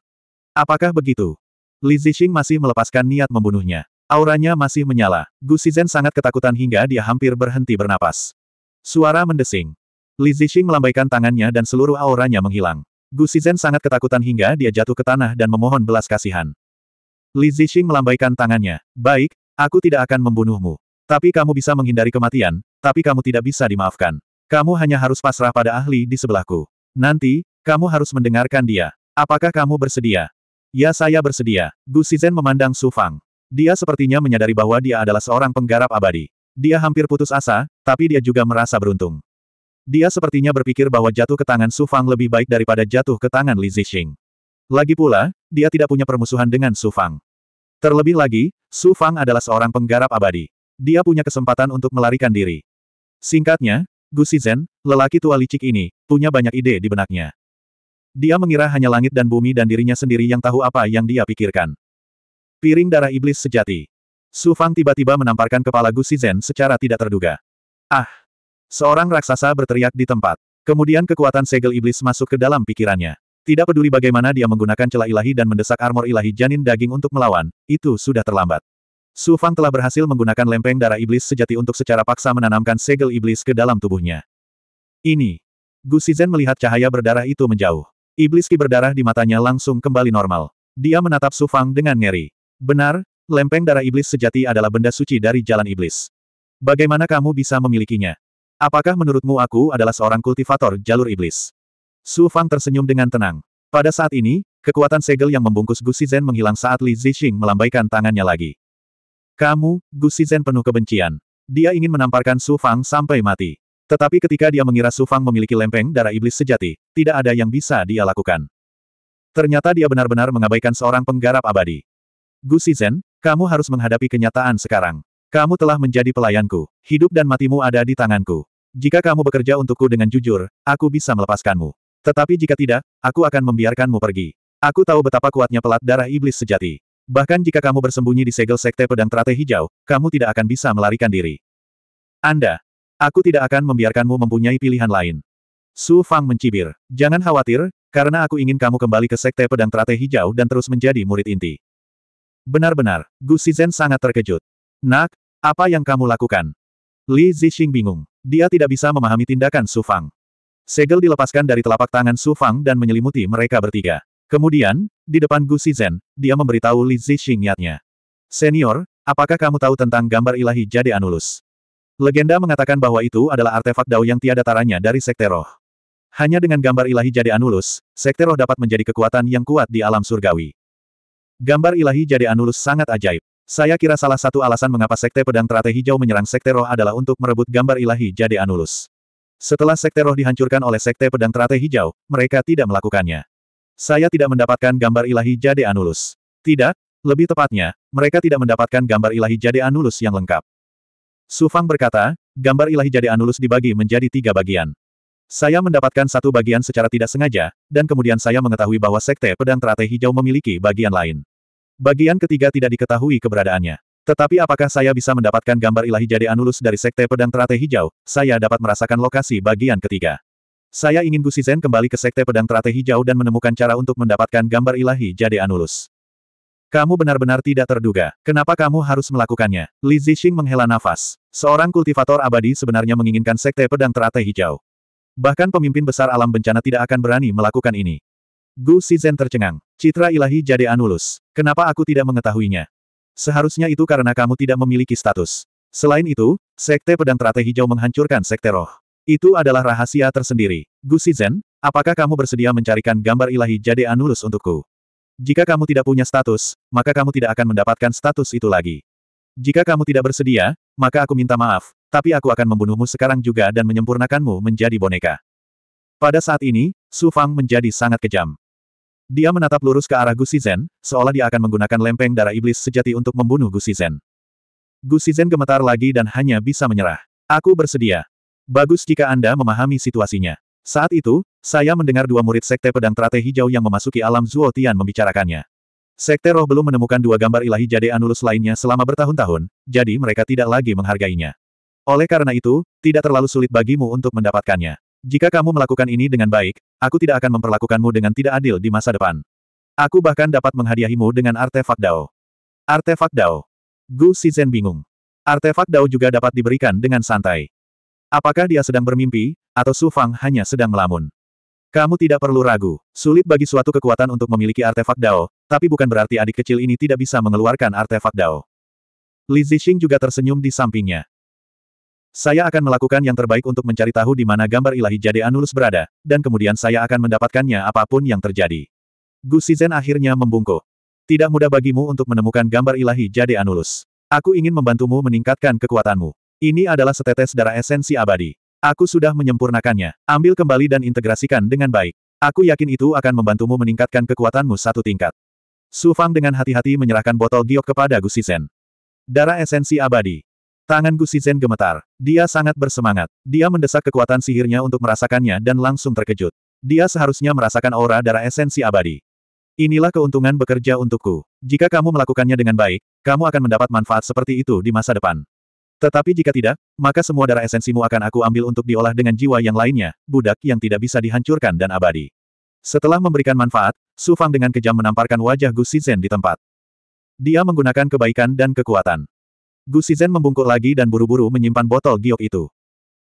Apakah begitu? Li Zixing masih melepaskan niat membunuhnya. Auranya masih menyala. Gu Shizhen sangat ketakutan hingga dia hampir berhenti bernapas. Suara mendesing. Li Zixing melambaikan tangannya dan seluruh auranya menghilang. Gu Shizhen sangat ketakutan hingga dia jatuh ke tanah dan memohon belas kasihan. Li Zixing melambaikan tangannya. Baik, aku tidak akan membunuhmu. Tapi kamu bisa menghindari kematian, tapi kamu tidak bisa dimaafkan. Kamu hanya harus pasrah pada ahli di sebelahku. Nanti, kamu harus mendengarkan dia. Apakah kamu bersedia? Ya saya bersedia. Gu Shizhen memandang Su Fang. Dia sepertinya menyadari bahwa dia adalah seorang penggarap abadi. Dia hampir putus asa, tapi dia juga merasa beruntung. Dia sepertinya berpikir bahwa jatuh ke tangan Su Fang lebih baik daripada jatuh ke tangan Li Zixing. Lagi pula, dia tidak punya permusuhan dengan Su Fang. Terlebih lagi, Su Fang adalah seorang penggarap abadi dia punya kesempatan untuk melarikan diri. Singkatnya, Gu Shizhen, lelaki tua licik ini, punya banyak ide di benaknya. Dia mengira hanya langit dan bumi dan dirinya sendiri yang tahu apa yang dia pikirkan. Piring darah iblis sejati. Su Fang tiba-tiba menamparkan kepala Gu Shizhen secara tidak terduga. Ah! Seorang raksasa berteriak di tempat. Kemudian kekuatan segel iblis masuk ke dalam pikirannya. Tidak peduli bagaimana dia menggunakan celah ilahi dan mendesak armor ilahi janin daging untuk melawan, itu sudah terlambat. Su Fang telah berhasil menggunakan lempeng darah iblis sejati untuk secara paksa menanamkan segel iblis ke dalam tubuhnya. Ini. Gu Shizhen melihat cahaya berdarah itu menjauh. Iblis ki berdarah di matanya langsung kembali normal. Dia menatap Su Fang dengan ngeri. Benar, lempeng darah iblis sejati adalah benda suci dari jalan iblis. Bagaimana kamu bisa memilikinya? Apakah menurutmu aku adalah seorang kultivator jalur iblis? Su Fang tersenyum dengan tenang. Pada saat ini, kekuatan segel yang membungkus Gu Shizhen menghilang saat Li Zixing melambaikan tangannya lagi. Kamu, Gusizen penuh kebencian. Dia ingin menamparkan Su Fang sampai mati. Tetapi ketika dia mengira Su Fang memiliki lempeng darah iblis sejati, tidak ada yang bisa dia lakukan. Ternyata dia benar-benar mengabaikan seorang penggarap abadi. Gusizen, kamu harus menghadapi kenyataan sekarang. Kamu telah menjadi pelayanku. Hidup dan matimu ada di tanganku. Jika kamu bekerja untukku dengan jujur, aku bisa melepaskanmu. Tetapi jika tidak, aku akan membiarkanmu pergi. Aku tahu betapa kuatnya pelat darah iblis sejati. Bahkan jika kamu bersembunyi di segel sekte pedang teratai hijau, kamu tidak akan bisa melarikan diri. Anda, aku tidak akan membiarkanmu mempunyai pilihan lain. Su Fang mencibir. Jangan khawatir, karena aku ingin kamu kembali ke sekte pedang teratai hijau dan terus menjadi murid inti. Benar-benar, Gu Shizhen sangat terkejut. Nak, apa yang kamu lakukan? Li Zixing bingung. Dia tidak bisa memahami tindakan Su Fang. Segel dilepaskan dari telapak tangan Su Fang dan menyelimuti mereka bertiga. Kemudian, di depan Gu Zhen, dia memberitahu Li Zixing niatnya. Senior, apakah kamu tahu tentang gambar ilahi Jade Anulus? Legenda mengatakan bahwa itu adalah artefak Dao yang tiada taranya dari Sekte Roh. Hanya dengan gambar ilahi Jade Anulus, Sekte Roh dapat menjadi kekuatan yang kuat di alam surgawi. Gambar ilahi Jade Anulus sangat ajaib. Saya kira salah satu alasan mengapa Sekte Pedang Trate Hijau menyerang Sekte Roh adalah untuk merebut gambar ilahi Jade Anulus. Setelah Sekte Roh dihancurkan oleh Sekte Pedang Trate Hijau, mereka tidak melakukannya. Saya tidak mendapatkan gambar ilahi Jade Anulus. Tidak, lebih tepatnya, mereka tidak mendapatkan gambar ilahi Jade Anulus yang lengkap. Sufang berkata, gambar ilahi Jade Anulus dibagi menjadi tiga bagian. Saya mendapatkan satu bagian secara tidak sengaja, dan kemudian saya mengetahui bahwa Sekte Pedang Teratai Hijau memiliki bagian lain. Bagian ketiga tidak diketahui keberadaannya. Tetapi apakah saya bisa mendapatkan gambar ilahi Jade Anulus dari Sekte Pedang Teratai Hijau, saya dapat merasakan lokasi bagian ketiga. Saya ingin Gu Sizen kembali ke Sekte Pedang Terate Hijau dan menemukan cara untuk mendapatkan gambar ilahi Jade Anulus. Kamu benar-benar tidak terduga. Kenapa kamu harus melakukannya? Li Zixing menghela nafas. Seorang kultivator abadi sebenarnya menginginkan Sekte Pedang Terate Hijau. Bahkan pemimpin besar alam bencana tidak akan berani melakukan ini. Gu Shizhen tercengang. Citra ilahi Jade Anulus. Kenapa aku tidak mengetahuinya? Seharusnya itu karena kamu tidak memiliki status. Selain itu, Sekte Pedang Terate Hijau menghancurkan Sekte Roh. Itu adalah rahasia tersendiri. Gusizen, apakah kamu bersedia mencarikan gambar ilahi Jade Anulus untukku? Jika kamu tidak punya status, maka kamu tidak akan mendapatkan status itu lagi. Jika kamu tidak bersedia, maka aku minta maaf, tapi aku akan membunuhmu sekarang juga dan menyempurnakanmu menjadi boneka. Pada saat ini, Su Fang menjadi sangat kejam. Dia menatap lurus ke arah Gusizen, seolah dia akan menggunakan lempeng darah iblis sejati untuk membunuh Gusizen. Gusizen gemetar lagi dan hanya bisa menyerah. Aku bersedia. Bagus jika Anda memahami situasinya. Saat itu, saya mendengar dua murid Sekte Pedang Trate Hijau yang memasuki alam Zuo Tian membicarakannya. Sekte Roh belum menemukan dua gambar ilahi Jade Anulus lainnya selama bertahun-tahun, jadi mereka tidak lagi menghargainya. Oleh karena itu, tidak terlalu sulit bagimu untuk mendapatkannya. Jika kamu melakukan ini dengan baik, aku tidak akan memperlakukanmu dengan tidak adil di masa depan. Aku bahkan dapat menghadiahimu dengan artefak Dao. Artefak Dao. Gu Shizhen bingung. Artefak Dao juga dapat diberikan dengan santai. Apakah dia sedang bermimpi, atau Su Fang hanya sedang melamun? Kamu tidak perlu ragu, sulit bagi suatu kekuatan untuk memiliki artefak Dao, tapi bukan berarti adik kecil ini tidak bisa mengeluarkan artefak Dao. Li Zixing juga tersenyum di sampingnya. Saya akan melakukan yang terbaik untuk mencari tahu di mana gambar ilahi Jade Anulus berada, dan kemudian saya akan mendapatkannya apapun yang terjadi. Gu Shizhen akhirnya membungkuk. Tidak mudah bagimu untuk menemukan gambar ilahi Jade Anulus. Aku ingin membantumu meningkatkan kekuatanmu. Ini adalah setetes darah esensi abadi. Aku sudah menyempurnakannya. Ambil kembali dan integrasikan dengan baik. Aku yakin itu akan membantumu meningkatkan kekuatanmu satu tingkat. Su Fang dengan hati-hati menyerahkan botol giok kepada Gusizen. Darah esensi abadi. Tangan Gusizen gemetar. Dia sangat bersemangat. Dia mendesak kekuatan sihirnya untuk merasakannya dan langsung terkejut. Dia seharusnya merasakan aura darah esensi abadi. Inilah keuntungan bekerja untukku. Jika kamu melakukannya dengan baik, kamu akan mendapat manfaat seperti itu di masa depan. Tetapi jika tidak, maka semua darah esensimu akan aku ambil untuk diolah dengan jiwa yang lainnya, budak yang tidak bisa dihancurkan dan abadi. Setelah memberikan manfaat, Su Fang dengan kejam menamparkan wajah Gu Shizhen di tempat. Dia menggunakan kebaikan dan kekuatan. Gu Shizhen membungkuk lagi dan buru-buru menyimpan botol giok itu.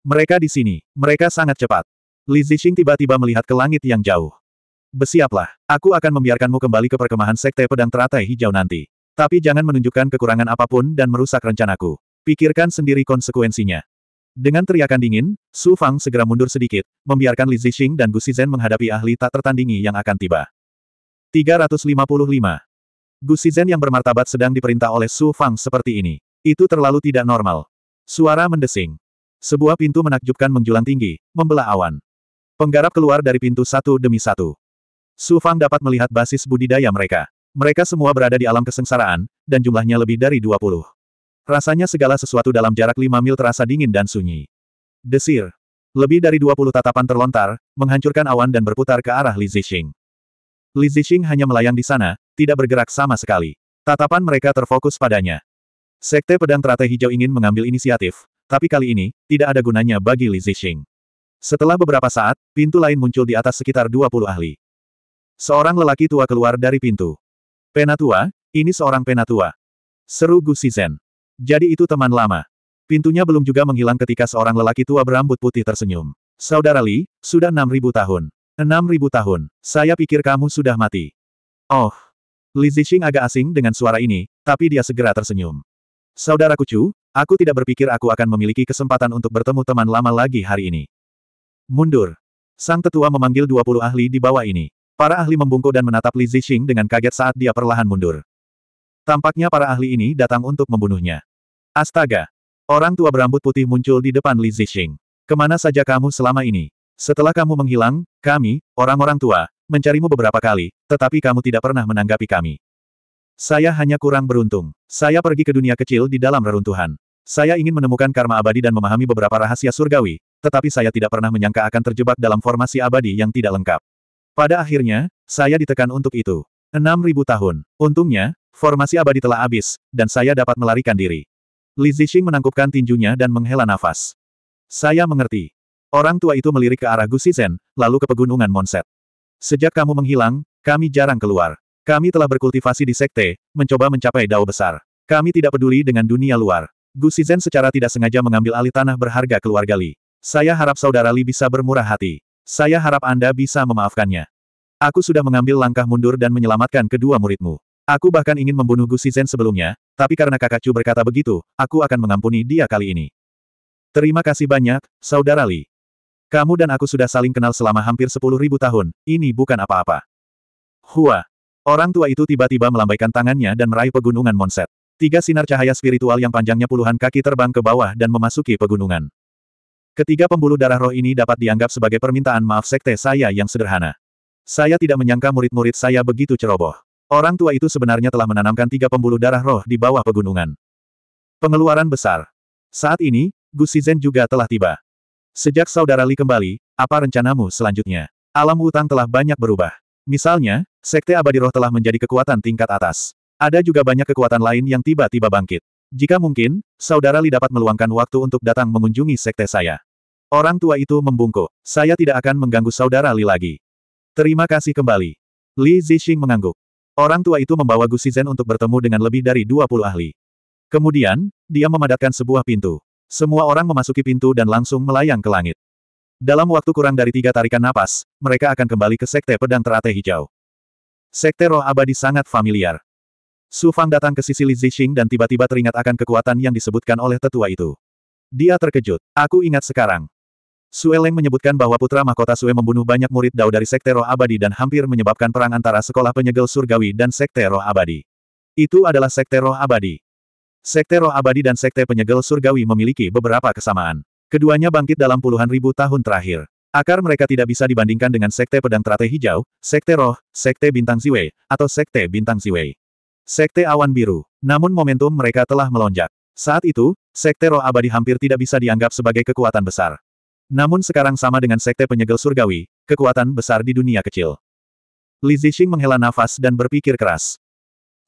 Mereka di sini, mereka sangat cepat. Li Zixing tiba-tiba melihat ke langit yang jauh. Besiaplah, aku akan membiarkanmu kembali ke perkemahan Sekte Pedang Teratai Hijau nanti. Tapi jangan menunjukkan kekurangan apapun dan merusak rencanaku. Pikirkan sendiri konsekuensinya. Dengan teriakan dingin, Su Fang segera mundur sedikit, membiarkan Li Zixing dan Gu Shizhen menghadapi ahli tak tertandingi yang akan tiba. 355. Gu Shizhen yang bermartabat sedang diperintah oleh Su Fang seperti ini. Itu terlalu tidak normal. Suara mendesing. Sebuah pintu menakjubkan menjulang tinggi, membelah awan. Penggarap keluar dari pintu satu demi satu. Su Fang dapat melihat basis budidaya mereka. Mereka semua berada di alam kesengsaraan, dan jumlahnya lebih dari 20. Rasanya segala sesuatu dalam jarak lima mil terasa dingin dan sunyi. Desir. Lebih dari dua puluh tatapan terlontar, menghancurkan awan dan berputar ke arah Li Zixing. Li Zixing hanya melayang di sana, tidak bergerak sama sekali. Tatapan mereka terfokus padanya. Sekte Pedang Teratai Hijau ingin mengambil inisiatif, tapi kali ini, tidak ada gunanya bagi Li Zixing. Setelah beberapa saat, pintu lain muncul di atas sekitar dua puluh ahli. Seorang lelaki tua keluar dari pintu. Penatua, ini seorang penatua. Seru Gu Sizen. Jadi itu teman lama. Pintunya belum juga menghilang ketika seorang lelaki tua berambut putih tersenyum. Saudara Li, sudah enam ribu tahun. Enam ribu tahun. Saya pikir kamu sudah mati. Oh. Li Zixing agak asing dengan suara ini, tapi dia segera tersenyum. Saudara Kucu, aku tidak berpikir aku akan memiliki kesempatan untuk bertemu teman lama lagi hari ini. Mundur. Sang tetua memanggil 20 ahli di bawah ini. Para ahli membungkuk dan menatap Li Zixing dengan kaget saat dia perlahan mundur. Tampaknya para ahli ini datang untuk membunuhnya. Astaga! Orang tua berambut putih muncul di depan Li Zixing. Kemana saja kamu selama ini? Setelah kamu menghilang, kami, orang-orang tua, mencarimu beberapa kali, tetapi kamu tidak pernah menanggapi kami. Saya hanya kurang beruntung. Saya pergi ke dunia kecil di dalam reruntuhan. Saya ingin menemukan karma abadi dan memahami beberapa rahasia surgawi, tetapi saya tidak pernah menyangka akan terjebak dalam formasi abadi yang tidak lengkap. Pada akhirnya, saya ditekan untuk itu ribu tahun. Untungnya, formasi abadi telah habis, dan saya dapat melarikan diri. Li Zixing menangkupkan tinjunya dan menghela nafas. Saya mengerti. Orang tua itu melirik ke arah Gu Gusizen, lalu ke pegunungan Monset. Sejak kamu menghilang, kami jarang keluar. Kami telah berkultivasi di sekte, mencoba mencapai dao besar. Kami tidak peduli dengan dunia luar. Gu Gusizen secara tidak sengaja mengambil alih tanah berharga keluarga Li. Saya harap saudara Li bisa bermurah hati. Saya harap Anda bisa memaafkannya. Aku sudah mengambil langkah mundur dan menyelamatkan kedua muridmu. Aku bahkan ingin membunuh Gu Shizhen sebelumnya, tapi karena kakak Chu berkata begitu, aku akan mengampuni dia kali ini. Terima kasih banyak, Saudara Li. Kamu dan aku sudah saling kenal selama hampir sepuluh ribu tahun, ini bukan apa-apa. Hua. Orang tua itu tiba-tiba melambaikan tangannya dan meraih pegunungan Monset. Tiga sinar cahaya spiritual yang panjangnya puluhan kaki terbang ke bawah dan memasuki pegunungan. Ketiga pembuluh darah roh ini dapat dianggap sebagai permintaan maaf sekte saya yang sederhana. Saya tidak menyangka murid-murid saya begitu ceroboh. Orang tua itu sebenarnya telah menanamkan tiga pembuluh darah roh di bawah pegunungan. Pengeluaran besar. Saat ini, Gu Shizhen juga telah tiba. Sejak saudara Li kembali, apa rencanamu selanjutnya? Alam utang telah banyak berubah. Misalnya, Sekte Abadi Roh telah menjadi kekuatan tingkat atas. Ada juga banyak kekuatan lain yang tiba-tiba bangkit. Jika mungkin, saudara Li dapat meluangkan waktu untuk datang mengunjungi sekte saya. Orang tua itu membungkuk. Saya tidak akan mengganggu saudara Li lagi. Terima kasih kembali. Li Zixing mengangguk. Orang tua itu membawa Gu Shizhen untuk bertemu dengan lebih dari 20 ahli. Kemudian, dia memadatkan sebuah pintu. Semua orang memasuki pintu dan langsung melayang ke langit. Dalam waktu kurang dari tiga tarikan napas, mereka akan kembali ke Sekte Pedang Teratai Hijau. Sekte Roh Abadi sangat familiar. Su Fang datang ke sisi Li Zixing dan tiba-tiba teringat akan kekuatan yang disebutkan oleh tetua itu. Dia terkejut. Aku ingat sekarang. Sue menyebutkan bahwa putra mahkota Sue membunuh banyak murid Dao dari Sekte Roh Abadi dan hampir menyebabkan perang antara Sekolah Penyegel Surgawi dan Sekte Roh Abadi. Itu adalah Sekte Roh Abadi. Sekte Roh Abadi dan Sekte Penyegel Surgawi memiliki beberapa kesamaan. Keduanya bangkit dalam puluhan ribu tahun terakhir. Akar mereka tidak bisa dibandingkan dengan Sekte Pedang Trate Hijau, Sekte Roh, Sekte Bintang Ziwei, atau Sekte Bintang Ziwei. Sekte Awan Biru. Namun momentum mereka telah melonjak. Saat itu, Sekte Roh Abadi hampir tidak bisa dianggap sebagai kekuatan besar. Namun sekarang sama dengan sekte penyegel surgawi, kekuatan besar di dunia kecil. Li Zixing menghela nafas dan berpikir keras.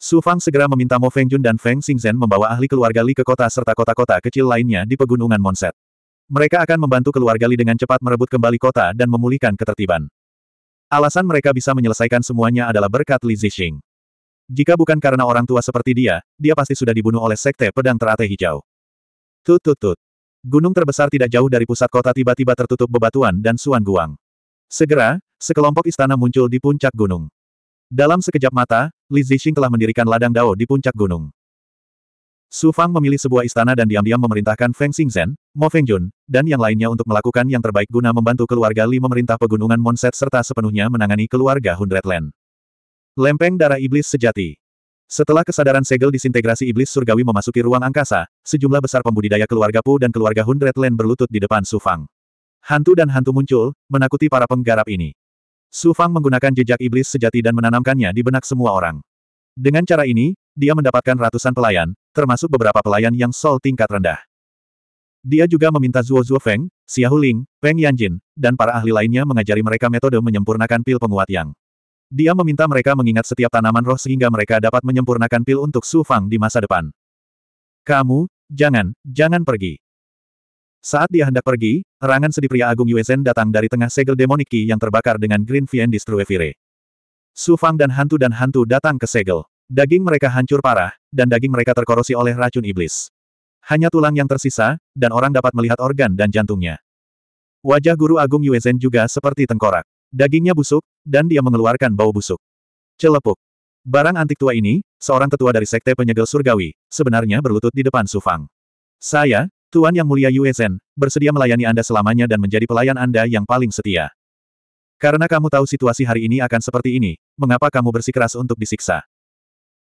Su Fang segera meminta Mo Feng Jun dan Feng Xingzhen membawa ahli keluarga Li ke kota serta kota-kota kecil lainnya di pegunungan Monset. Mereka akan membantu keluarga Li dengan cepat merebut kembali kota dan memulihkan ketertiban. Alasan mereka bisa menyelesaikan semuanya adalah berkat Li Zixing. Jika bukan karena orang tua seperti dia, dia pasti sudah dibunuh oleh sekte pedang Terate hijau. Tut tut tut. Gunung terbesar tidak jauh dari pusat kota tiba-tiba tertutup bebatuan dan suan guang. Segera, sekelompok istana muncul di puncak gunung. Dalam sekejap mata, Li Zixing telah mendirikan ladang dao di puncak gunung. Su Fang memilih sebuah istana dan diam-diam memerintahkan Feng Xingzhen, Mo Feng Fengjun, dan yang lainnya untuk melakukan yang terbaik guna membantu keluarga Li memerintah pegunungan Monset serta sepenuhnya menangani keluarga Hundred Land. Lempeng darah iblis sejati. Setelah kesadaran segel disintegrasi iblis surgawi memasuki ruang angkasa, sejumlah besar pembudidaya keluarga Pu dan keluarga Hun Land berlutut di depan Su Fang. Hantu dan hantu muncul, menakuti para penggarap ini. Su Fang menggunakan jejak iblis sejati dan menanamkannya di benak semua orang. Dengan cara ini, dia mendapatkan ratusan pelayan, termasuk beberapa pelayan yang sol tingkat rendah. Dia juga meminta Zuo Zuo Feng, Xiahuling, Peng Yanjin, dan para ahli lainnya mengajari mereka metode menyempurnakan pil penguat yang dia meminta mereka mengingat setiap tanaman roh sehingga mereka dapat menyempurnakan pil untuk Su Fang di masa depan. Kamu, jangan, jangan pergi. Saat dia hendak pergi, erangan sedih pria agung Zhen datang dari tengah segel demonik yang terbakar dengan Green Destroy Fire. Su Fang dan hantu dan hantu datang ke segel. Daging mereka hancur parah, dan daging mereka terkorosi oleh racun iblis. Hanya tulang yang tersisa, dan orang dapat melihat organ dan jantungnya. Wajah guru agung Zhen juga seperti tengkorak. Dagingnya busuk, dan dia mengeluarkan bau busuk. Celepuk. Barang antik tua ini, seorang tetua dari sekte penyegel surgawi, sebenarnya berlutut di depan Sufang. Saya, Tuan Yang Mulia Yue bersedia melayani Anda selamanya dan menjadi pelayan Anda yang paling setia. Karena kamu tahu situasi hari ini akan seperti ini, mengapa kamu bersikeras untuk disiksa?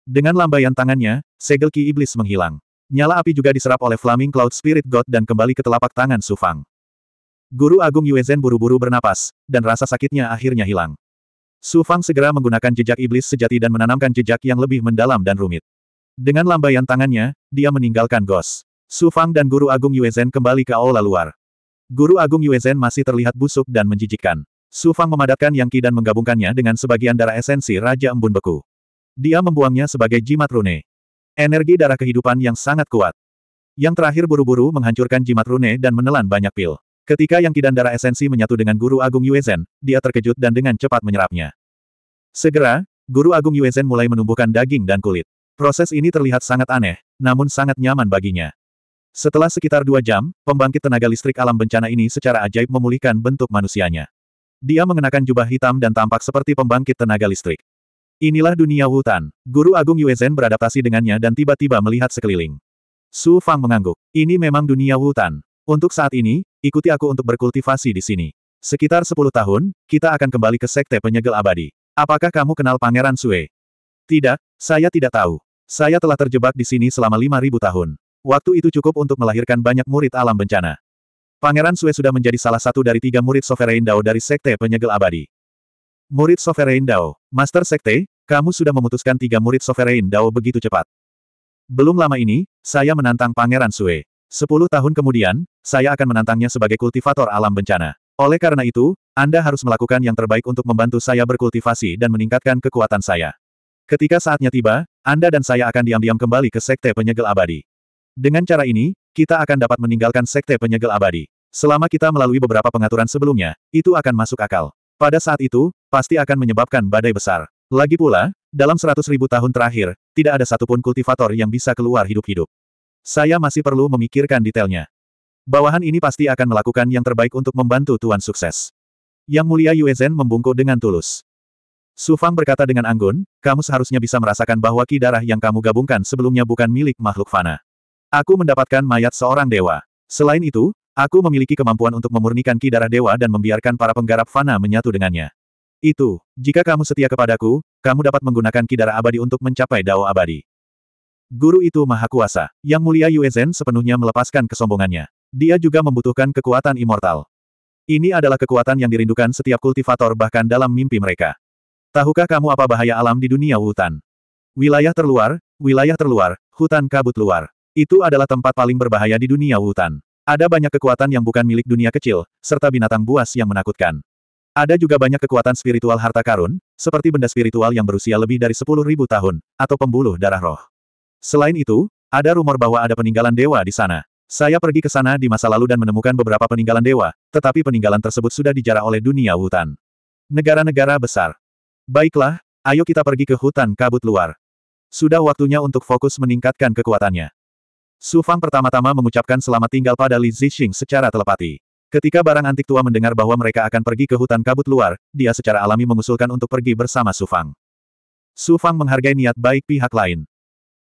Dengan lambaian tangannya, segel ki iblis menghilang. Nyala api juga diserap oleh Flaming Cloud Spirit God dan kembali ke telapak tangan Sufang. Guru Agung Yuezhen buru-buru bernapas, dan rasa sakitnya akhirnya hilang. Su Fang segera menggunakan jejak iblis sejati dan menanamkan jejak yang lebih mendalam dan rumit. Dengan lambaian tangannya, dia meninggalkan Gos. Su Fang dan Guru Agung Yuezhen kembali ke aula luar. Guru Agung Yuezhen masih terlihat busuk dan menjijikkan. Su Fang memadatkan yang Qi dan menggabungkannya dengan sebagian darah esensi Raja Embun Beku. Dia membuangnya sebagai jimat rune. Energi darah kehidupan yang sangat kuat. Yang terakhir buru-buru menghancurkan jimat rune dan menelan banyak pil. Ketika yang kidan darah esensi menyatu dengan Guru Agung Yuezhen, dia terkejut dan dengan cepat menyerapnya. Segera, Guru Agung Yuezhen mulai menumbuhkan daging dan kulit. Proses ini terlihat sangat aneh, namun sangat nyaman baginya. Setelah sekitar dua jam, pembangkit tenaga listrik alam bencana ini secara ajaib memulihkan bentuk manusianya. Dia mengenakan jubah hitam dan tampak seperti pembangkit tenaga listrik. Inilah dunia hutan. Guru Agung Yuezhen beradaptasi dengannya dan tiba-tiba melihat sekeliling. Su Fang mengangguk. Ini memang dunia hutan. Untuk saat ini, ikuti aku untuk berkultivasi di sini. Sekitar 10 tahun, kita akan kembali ke sekte penyegel abadi. Apakah kamu kenal Pangeran Sue? Tidak, saya tidak tahu. Saya telah terjebak di sini selama 5.000 tahun. Waktu itu cukup untuk melahirkan banyak murid alam bencana. Pangeran Sue sudah menjadi salah satu dari tiga murid Sovereign Dao dari Sekte Penyegel Abadi. Murid Sovereign Dao, Master Sekte, kamu sudah memutuskan tiga murid Sovereign Dao begitu cepat. Belum lama ini, saya menantang Pangeran Sue. Sepuluh tahun kemudian, saya akan menantangnya sebagai kultivator alam bencana. Oleh karena itu, Anda harus melakukan yang terbaik untuk membantu saya berkultivasi dan meningkatkan kekuatan saya. Ketika saatnya tiba, Anda dan saya akan diam-diam kembali ke Sekte Penyegel Abadi. Dengan cara ini, kita akan dapat meninggalkan Sekte Penyegel Abadi. Selama kita melalui beberapa pengaturan sebelumnya, itu akan masuk akal. Pada saat itu, pasti akan menyebabkan badai besar. Lagi pula, dalam seratus ribu tahun terakhir, tidak ada satupun kultivator yang bisa keluar hidup-hidup. Saya masih perlu memikirkan detailnya. Bawahan ini pasti akan melakukan yang terbaik untuk membantu Tuan sukses. Yang mulia Yue Zhen membungkuk dengan tulus. Su Fang berkata dengan anggun, kamu seharusnya bisa merasakan bahwa ki darah yang kamu gabungkan sebelumnya bukan milik makhluk fana. Aku mendapatkan mayat seorang dewa. Selain itu, aku memiliki kemampuan untuk memurnikan ki darah dewa dan membiarkan para penggarap fana menyatu dengannya. Itu, jika kamu setia kepadaku, kamu dapat menggunakan ki darah abadi untuk mencapai dao abadi. Guru itu maha kuasa, yang mulia Zhen sepenuhnya melepaskan kesombongannya. Dia juga membutuhkan kekuatan immortal. Ini adalah kekuatan yang dirindukan setiap kultivator bahkan dalam mimpi mereka. Tahukah kamu apa bahaya alam di dunia hutan? Wilayah terluar, wilayah terluar, hutan kabut luar. Itu adalah tempat paling berbahaya di dunia hutan. Ada banyak kekuatan yang bukan milik dunia kecil, serta binatang buas yang menakutkan. Ada juga banyak kekuatan spiritual harta karun, seperti benda spiritual yang berusia lebih dari 10.000 tahun, atau pembuluh darah roh. Selain itu, ada rumor bahwa ada peninggalan dewa di sana. Saya pergi ke sana di masa lalu dan menemukan beberapa peninggalan dewa, tetapi peninggalan tersebut sudah dijarah oleh dunia hutan. Negara-negara besar. Baiklah, ayo kita pergi ke hutan kabut luar. Sudah waktunya untuk fokus meningkatkan kekuatannya. Su Fang pertama-tama mengucapkan selamat tinggal pada Li Zixing secara telepati. Ketika barang antik tua mendengar bahwa mereka akan pergi ke hutan kabut luar, dia secara alami mengusulkan untuk pergi bersama Su Fang. Su Fang menghargai niat baik pihak lain.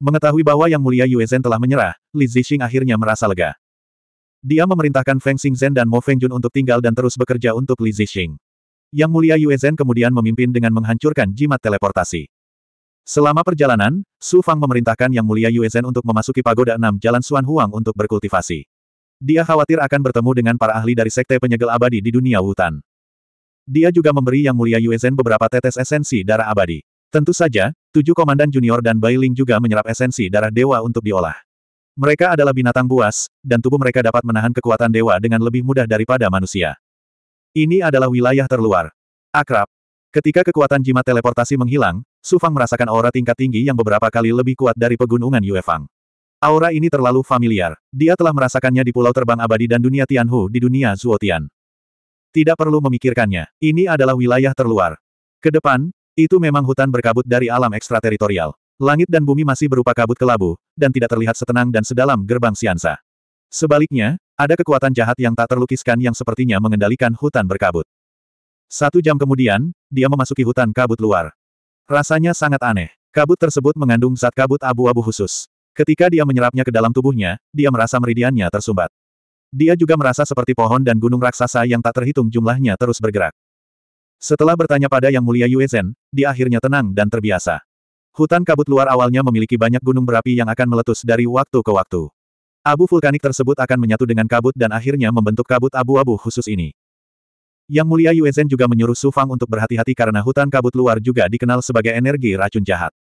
Mengetahui bahwa Yang Mulia Yuezhen telah menyerah, Li Zixing akhirnya merasa lega. Dia memerintahkan Feng Xingzhen dan Mo Fengjun untuk tinggal dan terus bekerja untuk Li Zixing. Yang Mulia Yuezhen kemudian memimpin dengan menghancurkan jimat teleportasi. Selama perjalanan, Su Fang memerintahkan Yang Mulia Yuezhen untuk memasuki pagoda enam Jalan Suan Huang untuk berkultivasi. Dia khawatir akan bertemu dengan para ahli dari sekte penyegel abadi di dunia hutan. Dia juga memberi Yang Mulia Yuezhen beberapa tetes esensi darah abadi. Tentu saja, Tujuh komandan junior dan Bai Ling juga menyerap esensi darah dewa untuk diolah. Mereka adalah binatang buas, dan tubuh mereka dapat menahan kekuatan dewa dengan lebih mudah daripada manusia. Ini adalah wilayah terluar. Akrab. Ketika kekuatan jimat teleportasi menghilang, Su Fang merasakan aura tingkat tinggi yang beberapa kali lebih kuat dari pegunungan Yuefang. Aura ini terlalu familiar. Dia telah merasakannya di Pulau Terbang Abadi dan dunia Tianhu di dunia Zuotian. Tidak perlu memikirkannya. Ini adalah wilayah terluar. Ke depan, itu memang hutan berkabut dari alam ekstrateritorial. Langit dan bumi masih berupa kabut kelabu, dan tidak terlihat setenang dan sedalam gerbang Siansa. Sebaliknya, ada kekuatan jahat yang tak terlukiskan yang sepertinya mengendalikan hutan berkabut. Satu jam kemudian, dia memasuki hutan kabut luar. Rasanya sangat aneh. Kabut tersebut mengandung zat kabut abu-abu khusus. Ketika dia menyerapnya ke dalam tubuhnya, dia merasa meridiannya tersumbat. Dia juga merasa seperti pohon dan gunung raksasa yang tak terhitung jumlahnya terus bergerak. Setelah bertanya pada Yang Mulia Yue Zhen, dia akhirnya tenang dan terbiasa. Hutan kabut luar awalnya memiliki banyak gunung berapi yang akan meletus dari waktu ke waktu. Abu vulkanik tersebut akan menyatu dengan kabut dan akhirnya membentuk kabut abu-abu khusus ini. Yang Mulia Yue Zhen juga menyuruh Su Fang untuk berhati-hati karena hutan kabut luar juga dikenal sebagai energi racun jahat.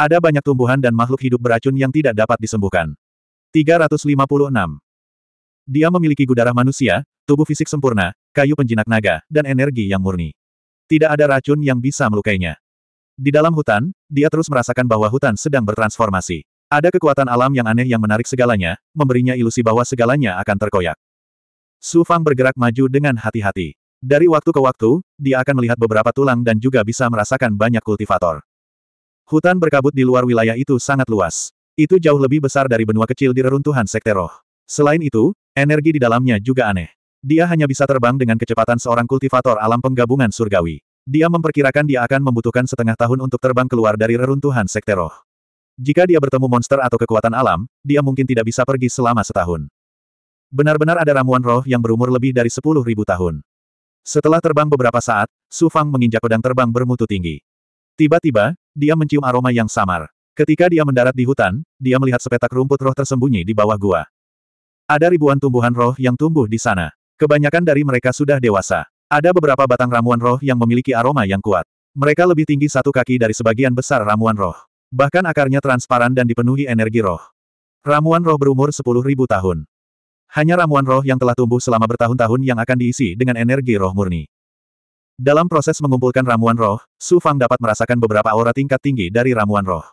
Ada banyak tumbuhan dan makhluk hidup beracun yang tidak dapat disembuhkan. 356. Dia memiliki gudarah manusia, tubuh fisik sempurna, kayu penjinak naga, dan energi yang murni. Tidak ada racun yang bisa melukainya. Di dalam hutan, dia terus merasakan bahwa hutan sedang bertransformasi. Ada kekuatan alam yang aneh yang menarik segalanya, memberinya ilusi bahwa segalanya akan terkoyak. Su Fang bergerak maju dengan hati-hati. Dari waktu ke waktu, dia akan melihat beberapa tulang dan juga bisa merasakan banyak kultivator. Hutan berkabut di luar wilayah itu sangat luas. Itu jauh lebih besar dari benua kecil di reruntuhan sekte roh. Selain itu, energi di dalamnya juga aneh. Dia hanya bisa terbang dengan kecepatan seorang kultivator alam penggabungan surgawi. Dia memperkirakan dia akan membutuhkan setengah tahun untuk terbang keluar dari reruntuhan sekte roh. Jika dia bertemu monster atau kekuatan alam, dia mungkin tidak bisa pergi selama setahun. Benar-benar ada ramuan roh yang berumur lebih dari 10.000 tahun. Setelah terbang beberapa saat, Su Fang menginjak pedang terbang bermutu tinggi. Tiba-tiba, dia mencium aroma yang samar. Ketika dia mendarat di hutan, dia melihat sepetak rumput roh tersembunyi di bawah gua. Ada ribuan tumbuhan roh yang tumbuh di sana. Kebanyakan dari mereka sudah dewasa. Ada beberapa batang ramuan roh yang memiliki aroma yang kuat. Mereka lebih tinggi satu kaki dari sebagian besar ramuan roh. Bahkan akarnya transparan dan dipenuhi energi roh. Ramuan roh berumur 10.000 tahun. Hanya ramuan roh yang telah tumbuh selama bertahun-tahun yang akan diisi dengan energi roh murni. Dalam proses mengumpulkan ramuan roh, Su Fang dapat merasakan beberapa aura tingkat tinggi dari ramuan roh.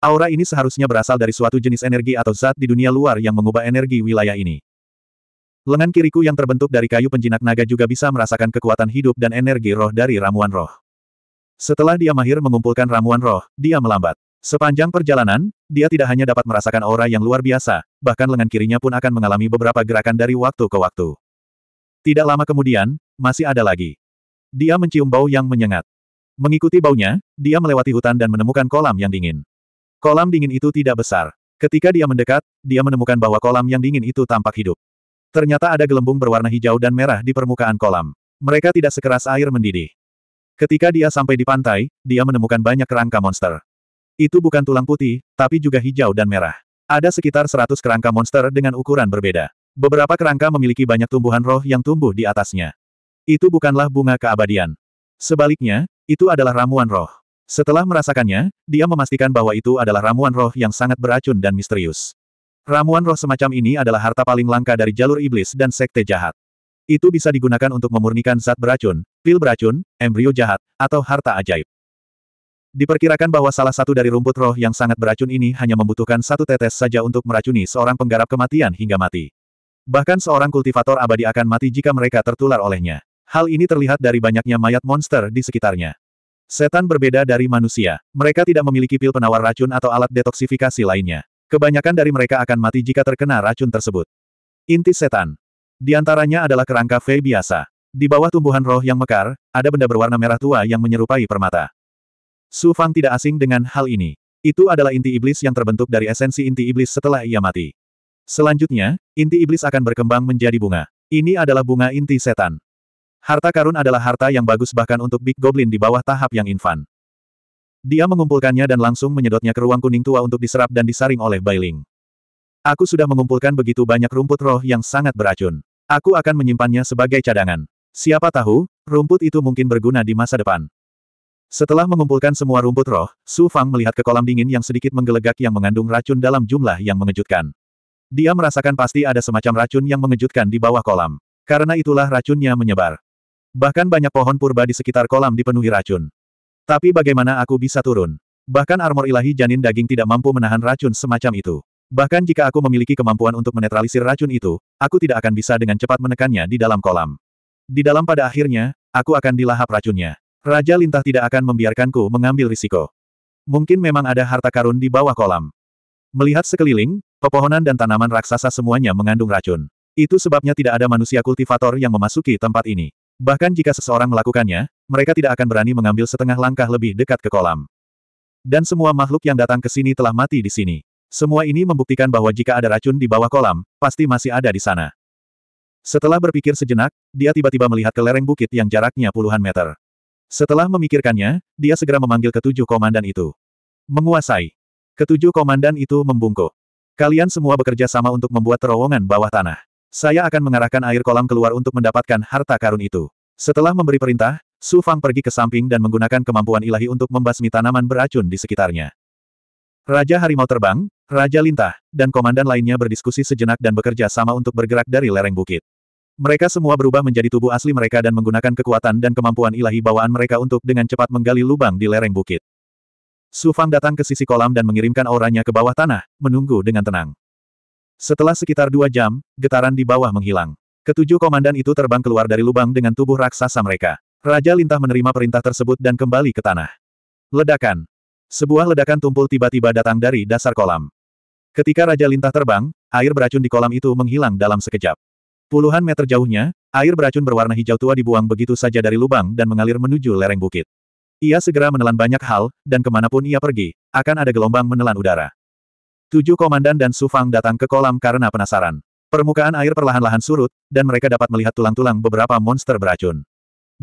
Aura ini seharusnya berasal dari suatu jenis energi atau zat di dunia luar yang mengubah energi wilayah ini. Lengan kiriku yang terbentuk dari kayu penjinak naga juga bisa merasakan kekuatan hidup dan energi roh dari ramuan roh. Setelah dia mahir mengumpulkan ramuan roh, dia melambat. Sepanjang perjalanan, dia tidak hanya dapat merasakan aura yang luar biasa, bahkan lengan kirinya pun akan mengalami beberapa gerakan dari waktu ke waktu. Tidak lama kemudian, masih ada lagi. Dia mencium bau yang menyengat. Mengikuti baunya, dia melewati hutan dan menemukan kolam yang dingin. Kolam dingin itu tidak besar. Ketika dia mendekat, dia menemukan bahwa kolam yang dingin itu tampak hidup. Ternyata ada gelembung berwarna hijau dan merah di permukaan kolam. Mereka tidak sekeras air mendidih. Ketika dia sampai di pantai, dia menemukan banyak kerangka monster. Itu bukan tulang putih, tapi juga hijau dan merah. Ada sekitar 100 kerangka monster dengan ukuran berbeda. Beberapa kerangka memiliki banyak tumbuhan roh yang tumbuh di atasnya. Itu bukanlah bunga keabadian. Sebaliknya, itu adalah ramuan roh. Setelah merasakannya, dia memastikan bahwa itu adalah ramuan roh yang sangat beracun dan misterius. Ramuan roh semacam ini adalah harta paling langka dari jalur iblis dan sekte jahat. Itu bisa digunakan untuk memurnikan zat beracun, pil beracun, embrio jahat, atau harta ajaib. Diperkirakan bahwa salah satu dari rumput roh yang sangat beracun ini hanya membutuhkan satu tetes saja untuk meracuni seorang penggarap kematian hingga mati. Bahkan seorang kultivator abadi akan mati jika mereka tertular olehnya. Hal ini terlihat dari banyaknya mayat monster di sekitarnya. Setan berbeda dari manusia. Mereka tidak memiliki pil penawar racun atau alat detoksifikasi lainnya. Kebanyakan dari mereka akan mati jika terkena racun tersebut. Inti setan. Di antaranya adalah kerangka V biasa. Di bawah tumbuhan roh yang mekar, ada benda berwarna merah tua yang menyerupai permata. Su Fang tidak asing dengan hal ini. Itu adalah inti iblis yang terbentuk dari esensi inti iblis setelah ia mati. Selanjutnya, inti iblis akan berkembang menjadi bunga. Ini adalah bunga inti setan. Harta karun adalah harta yang bagus bahkan untuk Big Goblin di bawah tahap yang infan. Dia mengumpulkannya dan langsung menyedotnya ke ruang kuning tua untuk diserap dan disaring oleh Bailing. Aku sudah mengumpulkan begitu banyak rumput roh yang sangat beracun. Aku akan menyimpannya sebagai cadangan. Siapa tahu, rumput itu mungkin berguna di masa depan. Setelah mengumpulkan semua rumput roh, Su Fang melihat ke kolam dingin yang sedikit menggelegak yang mengandung racun dalam jumlah yang mengejutkan. Dia merasakan pasti ada semacam racun yang mengejutkan di bawah kolam. Karena itulah racunnya menyebar. Bahkan banyak pohon purba di sekitar kolam dipenuhi racun. Tapi bagaimana aku bisa turun? Bahkan armor ilahi janin daging tidak mampu menahan racun semacam itu. Bahkan jika aku memiliki kemampuan untuk menetralisir racun itu, aku tidak akan bisa dengan cepat menekannya di dalam kolam. Di dalam pada akhirnya, aku akan dilahap racunnya. Raja Lintah tidak akan membiarkanku mengambil risiko. Mungkin memang ada harta karun di bawah kolam. Melihat sekeliling, pepohonan dan tanaman raksasa semuanya mengandung racun. Itu sebabnya tidak ada manusia kultivator yang memasuki tempat ini. Bahkan jika seseorang melakukannya, mereka tidak akan berani mengambil setengah langkah lebih dekat ke kolam. Dan semua makhluk yang datang ke sini telah mati di sini. Semua ini membuktikan bahwa jika ada racun di bawah kolam, pasti masih ada di sana. Setelah berpikir sejenak, dia tiba-tiba melihat ke lereng bukit yang jaraknya puluhan meter. Setelah memikirkannya, dia segera memanggil ketujuh komandan itu. Menguasai. Ketujuh komandan itu membungkuk. Kalian semua bekerja sama untuk membuat terowongan bawah tanah. Saya akan mengarahkan air kolam keluar untuk mendapatkan harta karun itu. Setelah memberi perintah, Su Fang pergi ke samping dan menggunakan kemampuan ilahi untuk membasmi tanaman beracun di sekitarnya. Raja Harimau Terbang, Raja Lintah, dan komandan lainnya berdiskusi sejenak dan bekerja sama untuk bergerak dari lereng bukit. Mereka semua berubah menjadi tubuh asli mereka dan menggunakan kekuatan dan kemampuan ilahi bawaan mereka untuk dengan cepat menggali lubang di lereng bukit. Su Fang datang ke sisi kolam dan mengirimkan auranya ke bawah tanah, menunggu dengan tenang. Setelah sekitar dua jam, getaran di bawah menghilang. Ketujuh komandan itu terbang keluar dari lubang dengan tubuh raksasa mereka. Raja Lintah menerima perintah tersebut dan kembali ke tanah. Ledakan. Sebuah ledakan tumpul tiba-tiba datang dari dasar kolam. Ketika Raja Lintah terbang, air beracun di kolam itu menghilang dalam sekejap. Puluhan meter jauhnya, air beracun berwarna hijau tua dibuang begitu saja dari lubang dan mengalir menuju lereng bukit. Ia segera menelan banyak hal, dan kemanapun ia pergi, akan ada gelombang menelan udara. Tujuh komandan dan Sufang datang ke kolam karena penasaran. Permukaan air perlahan-lahan surut, dan mereka dapat melihat tulang-tulang beberapa monster beracun.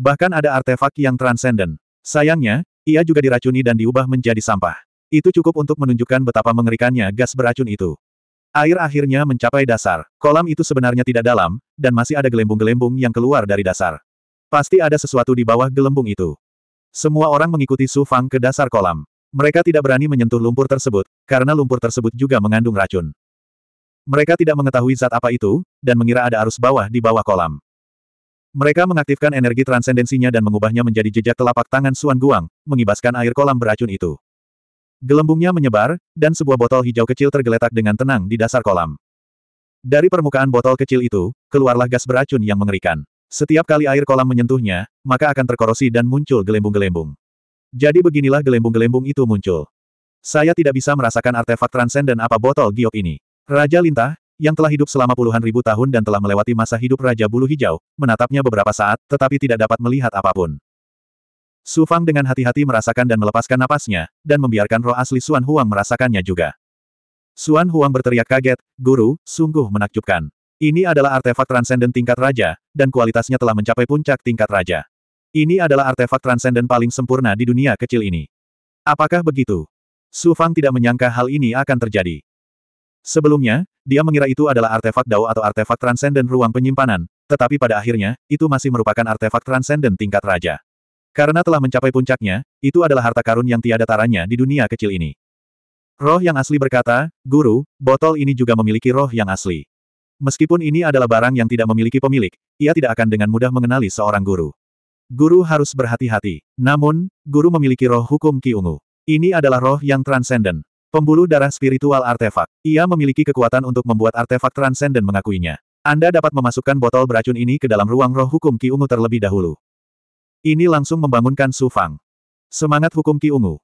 Bahkan ada artefak yang transenden. Sayangnya, ia juga diracuni dan diubah menjadi sampah. Itu cukup untuk menunjukkan betapa mengerikannya gas beracun itu. Air akhirnya mencapai dasar. Kolam itu sebenarnya tidak dalam, dan masih ada gelembung-gelembung yang keluar dari dasar. Pasti ada sesuatu di bawah gelembung itu. Semua orang mengikuti Su Fang ke dasar kolam. Mereka tidak berani menyentuh lumpur tersebut, karena lumpur tersebut juga mengandung racun. Mereka tidak mengetahui zat apa itu, dan mengira ada arus bawah di bawah kolam. Mereka mengaktifkan energi transendensinya dan mengubahnya menjadi jejak telapak tangan Suan Guang, mengibaskan air kolam beracun itu. Gelembungnya menyebar, dan sebuah botol hijau kecil tergeletak dengan tenang di dasar kolam. Dari permukaan botol kecil itu, keluarlah gas beracun yang mengerikan. Setiap kali air kolam menyentuhnya, maka akan terkorosi dan muncul gelembung-gelembung. Jadi beginilah gelembung-gelembung itu muncul. Saya tidak bisa merasakan artefak transenden apa botol giok ini. Raja Lintah, yang telah hidup selama puluhan ribu tahun dan telah melewati masa hidup Raja Bulu Hijau, menatapnya beberapa saat, tetapi tidak dapat melihat apapun. Su Fang dengan hati-hati merasakan dan melepaskan napasnya, dan membiarkan roh asli Suan Huang merasakannya juga. Suan Huang berteriak kaget, Guru, sungguh menakjubkan. Ini adalah artefak transenden tingkat raja, dan kualitasnya telah mencapai puncak tingkat raja. Ini adalah artefak transenden paling sempurna di dunia kecil ini. Apakah begitu? Su Fang tidak menyangka hal ini akan terjadi. Sebelumnya, dia mengira itu adalah artefak Dao atau artefak transenden ruang penyimpanan, tetapi pada akhirnya, itu masih merupakan artefak transenden tingkat raja. Karena telah mencapai puncaknya, itu adalah harta karun yang tiada taranya di dunia kecil ini. Roh yang asli berkata, Guru, botol ini juga memiliki roh yang asli. Meskipun ini adalah barang yang tidak memiliki pemilik, ia tidak akan dengan mudah mengenali seorang guru guru harus berhati-hati. Namun, guru memiliki roh hukum Ki Ungu. Ini adalah roh yang transenden. Pembuluh darah spiritual artefak. Ia memiliki kekuatan untuk membuat artefak transenden mengakuinya. Anda dapat memasukkan botol beracun ini ke dalam ruang roh hukum Ki Ungu terlebih dahulu. Ini langsung membangunkan Su Fang. Semangat hukum Ki Ungu.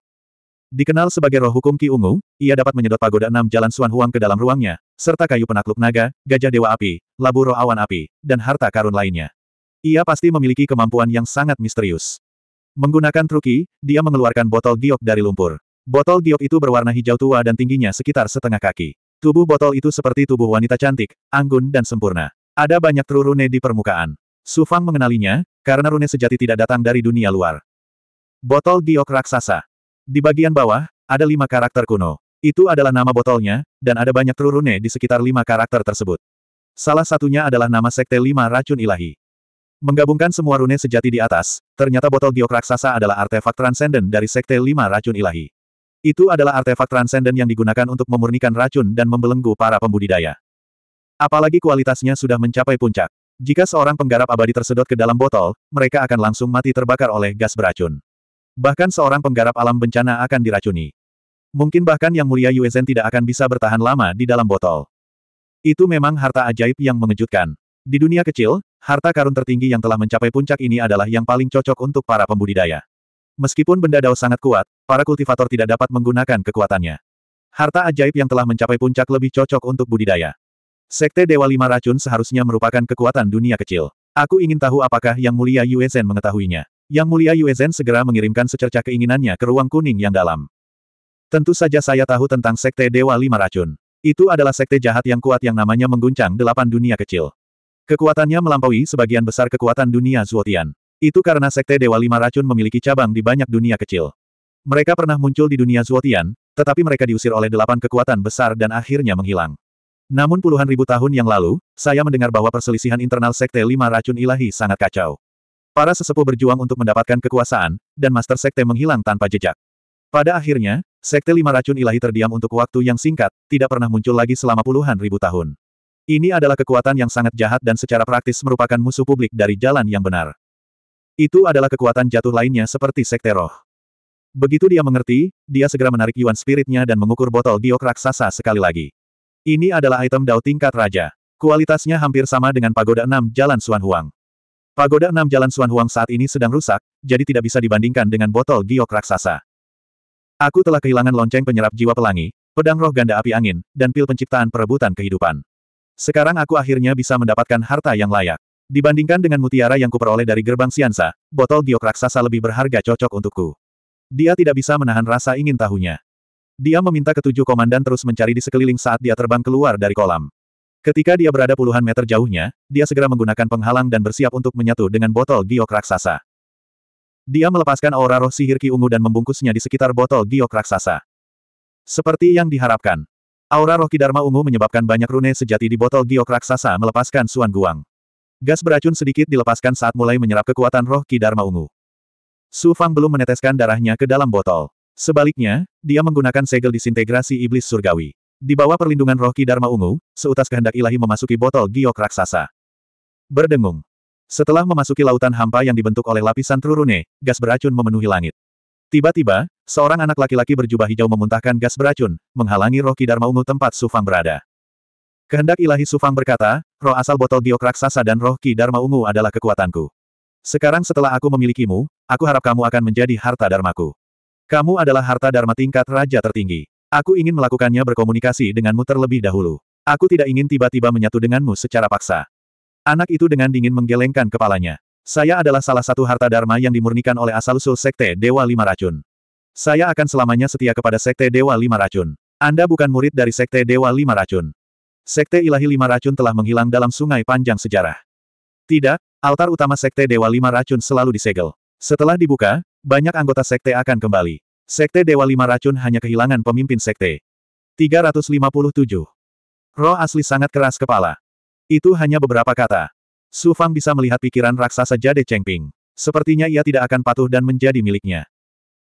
Dikenal sebagai roh hukum Ki Ungu, ia dapat menyedot pagoda enam jalan Suan Huang ke dalam ruangnya, serta kayu penakluk naga, gajah dewa api, labu roh awan api, dan harta karun lainnya. Ia pasti memiliki kemampuan yang sangat misterius. Menggunakan truki, dia mengeluarkan botol giok dari lumpur. Botol giok itu berwarna hijau tua dan tingginya sekitar setengah kaki. Tubuh botol itu seperti tubuh wanita cantik, anggun dan sempurna. Ada banyak tru rune di permukaan. Sufang mengenalinya, karena rune sejati tidak datang dari dunia luar. Botol giok raksasa. Di bagian bawah, ada lima karakter kuno. Itu adalah nama botolnya, dan ada banyak tru rune di sekitar lima karakter tersebut. Salah satunya adalah nama Sekte Lima Racun Ilahi. Menggabungkan semua rune sejati di atas, ternyata botol giok raksasa adalah artefak transenden dari Sekte Lima Racun Ilahi. Itu adalah artefak transenden yang digunakan untuk memurnikan racun dan membelenggu para pembudidaya. Apalagi kualitasnya sudah mencapai puncak. Jika seorang penggarap abadi tersedot ke dalam botol, mereka akan langsung mati terbakar oleh gas beracun. Bahkan seorang penggarap alam bencana akan diracuni. Mungkin bahkan Yang Mulia Yuezen tidak akan bisa bertahan lama di dalam botol. Itu memang harta ajaib yang mengejutkan. Di dunia kecil, Harta karun tertinggi yang telah mencapai puncak ini adalah yang paling cocok untuk para pembudidaya. Meskipun benda dao sangat kuat, para kultivator tidak dapat menggunakan kekuatannya. Harta ajaib yang telah mencapai puncak lebih cocok untuk budidaya. Sekte Dewa Lima Racun seharusnya merupakan kekuatan dunia kecil. Aku ingin tahu apakah Yang Mulia Yuezen mengetahuinya. Yang Mulia Yuezen segera mengirimkan secercah keinginannya ke ruang kuning yang dalam. Tentu saja saya tahu tentang Sekte Dewa Lima Racun. Itu adalah sekte jahat yang kuat yang namanya mengguncang delapan dunia kecil. Kekuatannya melampaui sebagian besar kekuatan dunia Zuotian. Itu karena Sekte Dewa Lima Racun memiliki cabang di banyak dunia kecil. Mereka pernah muncul di dunia Zuotian, tetapi mereka diusir oleh delapan kekuatan besar dan akhirnya menghilang. Namun puluhan ribu tahun yang lalu, saya mendengar bahwa perselisihan internal Sekte Lima Racun Ilahi sangat kacau. Para sesepuh berjuang untuk mendapatkan kekuasaan, dan Master Sekte menghilang tanpa jejak. Pada akhirnya, Sekte Lima Racun Ilahi terdiam untuk waktu yang singkat, tidak pernah muncul lagi selama puluhan ribu tahun. Ini adalah kekuatan yang sangat jahat dan secara praktis merupakan musuh publik dari jalan yang benar. Itu adalah kekuatan jatuh lainnya seperti sekte roh. Begitu dia mengerti, dia segera menarik Yuan Spiritnya dan mengukur botol giok raksasa sekali lagi. Ini adalah item Dao tingkat raja. Kualitasnya hampir sama dengan Pagoda enam Jalan Suan Huang. Pagoda enam Jalan Suan Huang saat ini sedang rusak, jadi tidak bisa dibandingkan dengan botol giok raksasa. Aku telah kehilangan lonceng penyerap jiwa pelangi, pedang roh ganda api angin, dan pil penciptaan perebutan kehidupan. Sekarang aku akhirnya bisa mendapatkan harta yang layak. Dibandingkan dengan mutiara yang kuperoleh dari gerbang Siansa, botol giok raksasa lebih berharga cocok untukku. Dia tidak bisa menahan rasa ingin tahunya. Dia meminta ketujuh komandan terus mencari di sekeliling saat dia terbang keluar dari kolam. Ketika dia berada puluhan meter jauhnya, dia segera menggunakan penghalang dan bersiap untuk menyatu dengan botol giok raksasa. Dia melepaskan aura roh sihir Ki Ungu dan membungkusnya di sekitar botol giok raksasa. Seperti yang diharapkan, Aura roh Kidarma ungu menyebabkan banyak rune sejati di botol giok raksasa melepaskan Suan Guang. Gas beracun sedikit dilepaskan saat mulai menyerap kekuatan roh Kidarma ungu. Su Fang belum meneteskan darahnya ke dalam botol. Sebaliknya, dia menggunakan segel disintegrasi iblis surgawi. Di bawah perlindungan roh Kidarma ungu, seutas kehendak ilahi memasuki botol giok raksasa. Berdengung. Setelah memasuki lautan hampa yang dibentuk oleh lapisan trurune, gas beracun memenuhi langit. Tiba-tiba, seorang anak laki-laki berjubah hijau memuntahkan gas beracun, menghalangi roh Kidarma Ungu tempat Sufang berada. Kehendak ilahi Sufang berkata, roh asal botol giok raksasa dan roh Kidarma Ungu adalah kekuatanku. Sekarang setelah aku memilikimu, aku harap kamu akan menjadi harta darmaku. Kamu adalah harta dharma tingkat raja tertinggi. Aku ingin melakukannya berkomunikasi denganmu terlebih dahulu. Aku tidak ingin tiba-tiba menyatu denganmu secara paksa. Anak itu dengan dingin menggelengkan kepalanya. Saya adalah salah satu harta dharma yang dimurnikan oleh asal-usul Sekte Dewa Lima Racun. Saya akan selamanya setia kepada Sekte Dewa Lima Racun. Anda bukan murid dari Sekte Dewa Lima Racun. Sekte Ilahi Lima Racun telah menghilang dalam sungai panjang sejarah. Tidak, altar utama Sekte Dewa Lima Racun selalu disegel. Setelah dibuka, banyak anggota Sekte akan kembali. Sekte Dewa Lima Racun hanya kehilangan pemimpin Sekte. 357. Roh asli sangat keras kepala. Itu hanya beberapa kata. Su Fang bisa melihat pikiran raksasa jade Chengping. Sepertinya ia tidak akan patuh dan menjadi miliknya.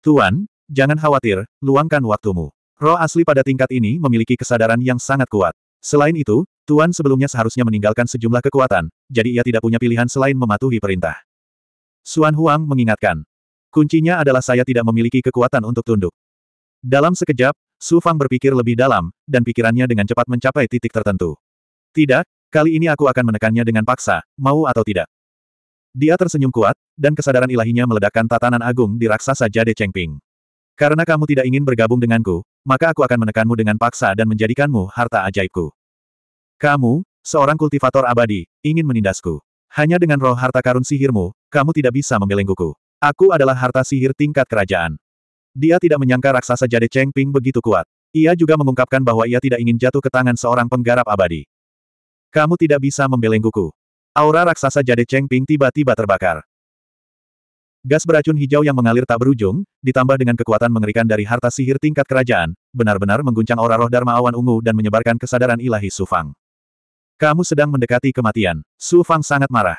Tuan, jangan khawatir, luangkan waktumu. Roh asli pada tingkat ini memiliki kesadaran yang sangat kuat. Selain itu, Tuan sebelumnya seharusnya meninggalkan sejumlah kekuatan, jadi ia tidak punya pilihan selain mematuhi perintah. Suan Huang mengingatkan. Kuncinya adalah saya tidak memiliki kekuatan untuk tunduk. Dalam sekejap, Su Fang berpikir lebih dalam, dan pikirannya dengan cepat mencapai titik tertentu. Tidak, Kali ini aku akan menekannya dengan paksa, mau atau tidak. Dia tersenyum kuat, dan kesadaran ilahinya meledakkan tatanan agung di raksasa Jade Chengping. Karena kamu tidak ingin bergabung denganku, maka aku akan menekanmu dengan paksa dan menjadikanmu harta ajaibku. Kamu, seorang kultivator abadi, ingin menindasku. Hanya dengan roh harta karun sihirmu, kamu tidak bisa membelengguku. Aku adalah harta sihir tingkat kerajaan. Dia tidak menyangka raksasa Jade Chengping begitu kuat. Ia juga mengungkapkan bahwa ia tidak ingin jatuh ke tangan seorang penggarap abadi. Kamu tidak bisa membelengguku. Aura raksasa jade Cheng Ping tiba-tiba terbakar. Gas beracun hijau yang mengalir tak berujung, ditambah dengan kekuatan mengerikan dari harta sihir tingkat kerajaan, benar-benar mengguncang aura roh Dharma Awan Ungu dan menyebarkan kesadaran ilahi Su Fang. Kamu sedang mendekati kematian. Su Fang sangat marah.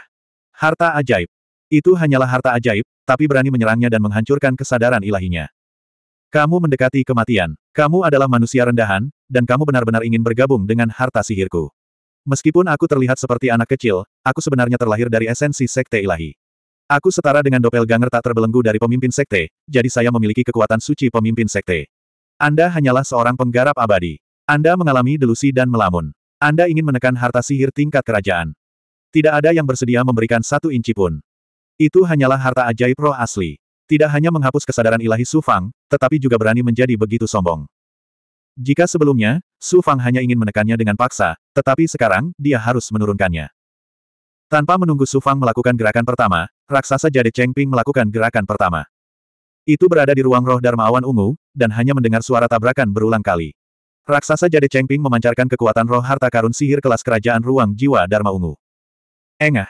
Harta ajaib. Itu hanyalah harta ajaib, tapi berani menyerangnya dan menghancurkan kesadaran ilahinya. Kamu mendekati kematian. Kamu adalah manusia rendahan, dan kamu benar-benar ingin bergabung dengan harta sihirku. Meskipun aku terlihat seperti anak kecil, aku sebenarnya terlahir dari esensi sekte ilahi. Aku setara dengan doppelganger tak terbelenggu dari pemimpin sekte, jadi saya memiliki kekuatan suci pemimpin sekte. Anda hanyalah seorang penggarap abadi. Anda mengalami delusi dan melamun. Anda ingin menekan harta sihir tingkat kerajaan. Tidak ada yang bersedia memberikan satu inci pun. Itu hanyalah harta ajaib roh asli. Tidak hanya menghapus kesadaran ilahi Sufang, tetapi juga berani menjadi begitu sombong. Jika sebelumnya, Su Fang hanya ingin menekannya dengan paksa, tetapi sekarang, dia harus menurunkannya. Tanpa menunggu Su Fang melakukan gerakan pertama, raksasa jade Cheng Ping melakukan gerakan pertama. Itu berada di ruang roh Dharma Awan Ungu, dan hanya mendengar suara tabrakan berulang kali. Raksasa jade Cheng Ping memancarkan kekuatan roh harta karun sihir kelas kerajaan ruang jiwa Dharma Ungu. Engah.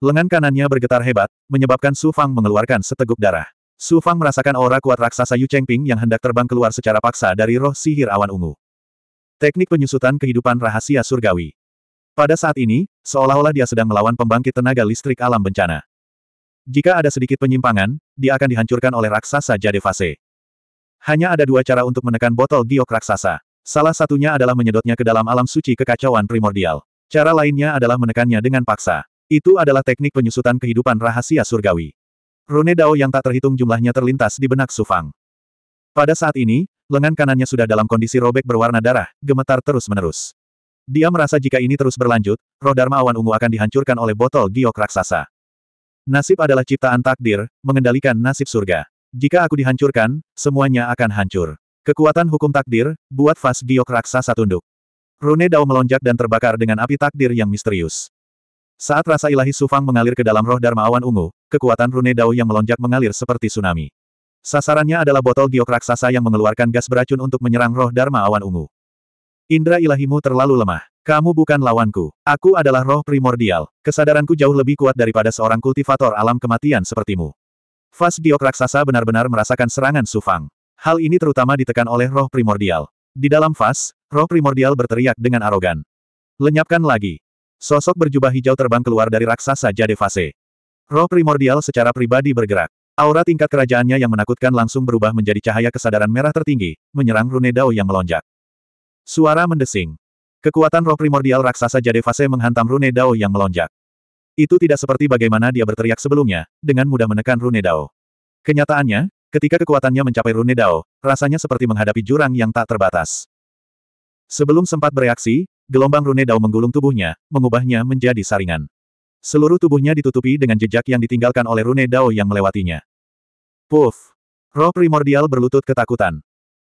Lengan kanannya bergetar hebat, menyebabkan Su Fang mengeluarkan seteguk darah. Su Fang merasakan aura kuat raksasa Yu Chengping yang hendak terbang keluar secara paksa dari roh sihir awan ungu. Teknik penyusutan kehidupan rahasia surgawi. Pada saat ini, seolah-olah dia sedang melawan pembangkit tenaga listrik alam bencana. Jika ada sedikit penyimpangan, dia akan dihancurkan oleh raksasa jade fase. Hanya ada dua cara untuk menekan botol giok raksasa. Salah satunya adalah menyedotnya ke dalam alam suci kekacauan primordial. Cara lainnya adalah menekannya dengan paksa. Itu adalah teknik penyusutan kehidupan rahasia surgawi. Rune Dao yang tak terhitung jumlahnya terlintas di benak Sufang. Pada saat ini, lengan kanannya sudah dalam kondisi robek berwarna darah, gemetar terus-menerus. Dia merasa jika ini terus berlanjut, roh Dharma Awan Ungu akan dihancurkan oleh botol giok raksasa. Nasib adalah ciptaan takdir, mengendalikan nasib surga. Jika aku dihancurkan, semuanya akan hancur. Kekuatan hukum takdir, buat fas giok raksasa tunduk. Rune Dao melonjak dan terbakar dengan api takdir yang misterius. Saat rasa ilahi Sufang mengalir ke dalam roh Dharma Awan Ungu, kekuatan rune Dao yang melonjak mengalir seperti tsunami. Sasarannya adalah botol giok raksasa yang mengeluarkan gas beracun untuk menyerang roh Dharma Awan Ungu. Indra ilahimu terlalu lemah. Kamu bukan lawanku. Aku adalah roh primordial. Kesadaranku jauh lebih kuat daripada seorang kultivator alam kematian sepertimu. Fas giok raksasa benar-benar merasakan serangan Sufang. Hal ini terutama ditekan oleh roh primordial. Di dalam fas, roh primordial berteriak dengan arogan. Lenyapkan lagi. Sosok berjubah hijau terbang keluar dari raksasa jade fase. Roh primordial secara pribadi bergerak. Aura tingkat kerajaannya yang menakutkan langsung berubah menjadi cahaya kesadaran merah tertinggi, menyerang Rune Dao yang melonjak. Suara mendesing. Kekuatan roh primordial raksasa Jade Fase menghantam Rune Dao yang melonjak. Itu tidak seperti bagaimana dia berteriak sebelumnya, dengan mudah menekan Rune Dao. Kenyataannya, ketika kekuatannya mencapai Rune Dao, rasanya seperti menghadapi jurang yang tak terbatas. Sebelum sempat bereaksi, gelombang Rune Dao menggulung tubuhnya, mengubahnya menjadi saringan. Seluruh tubuhnya ditutupi dengan jejak yang ditinggalkan oleh Rune Dao yang melewatinya. Puff! Roh primordial berlutut ketakutan.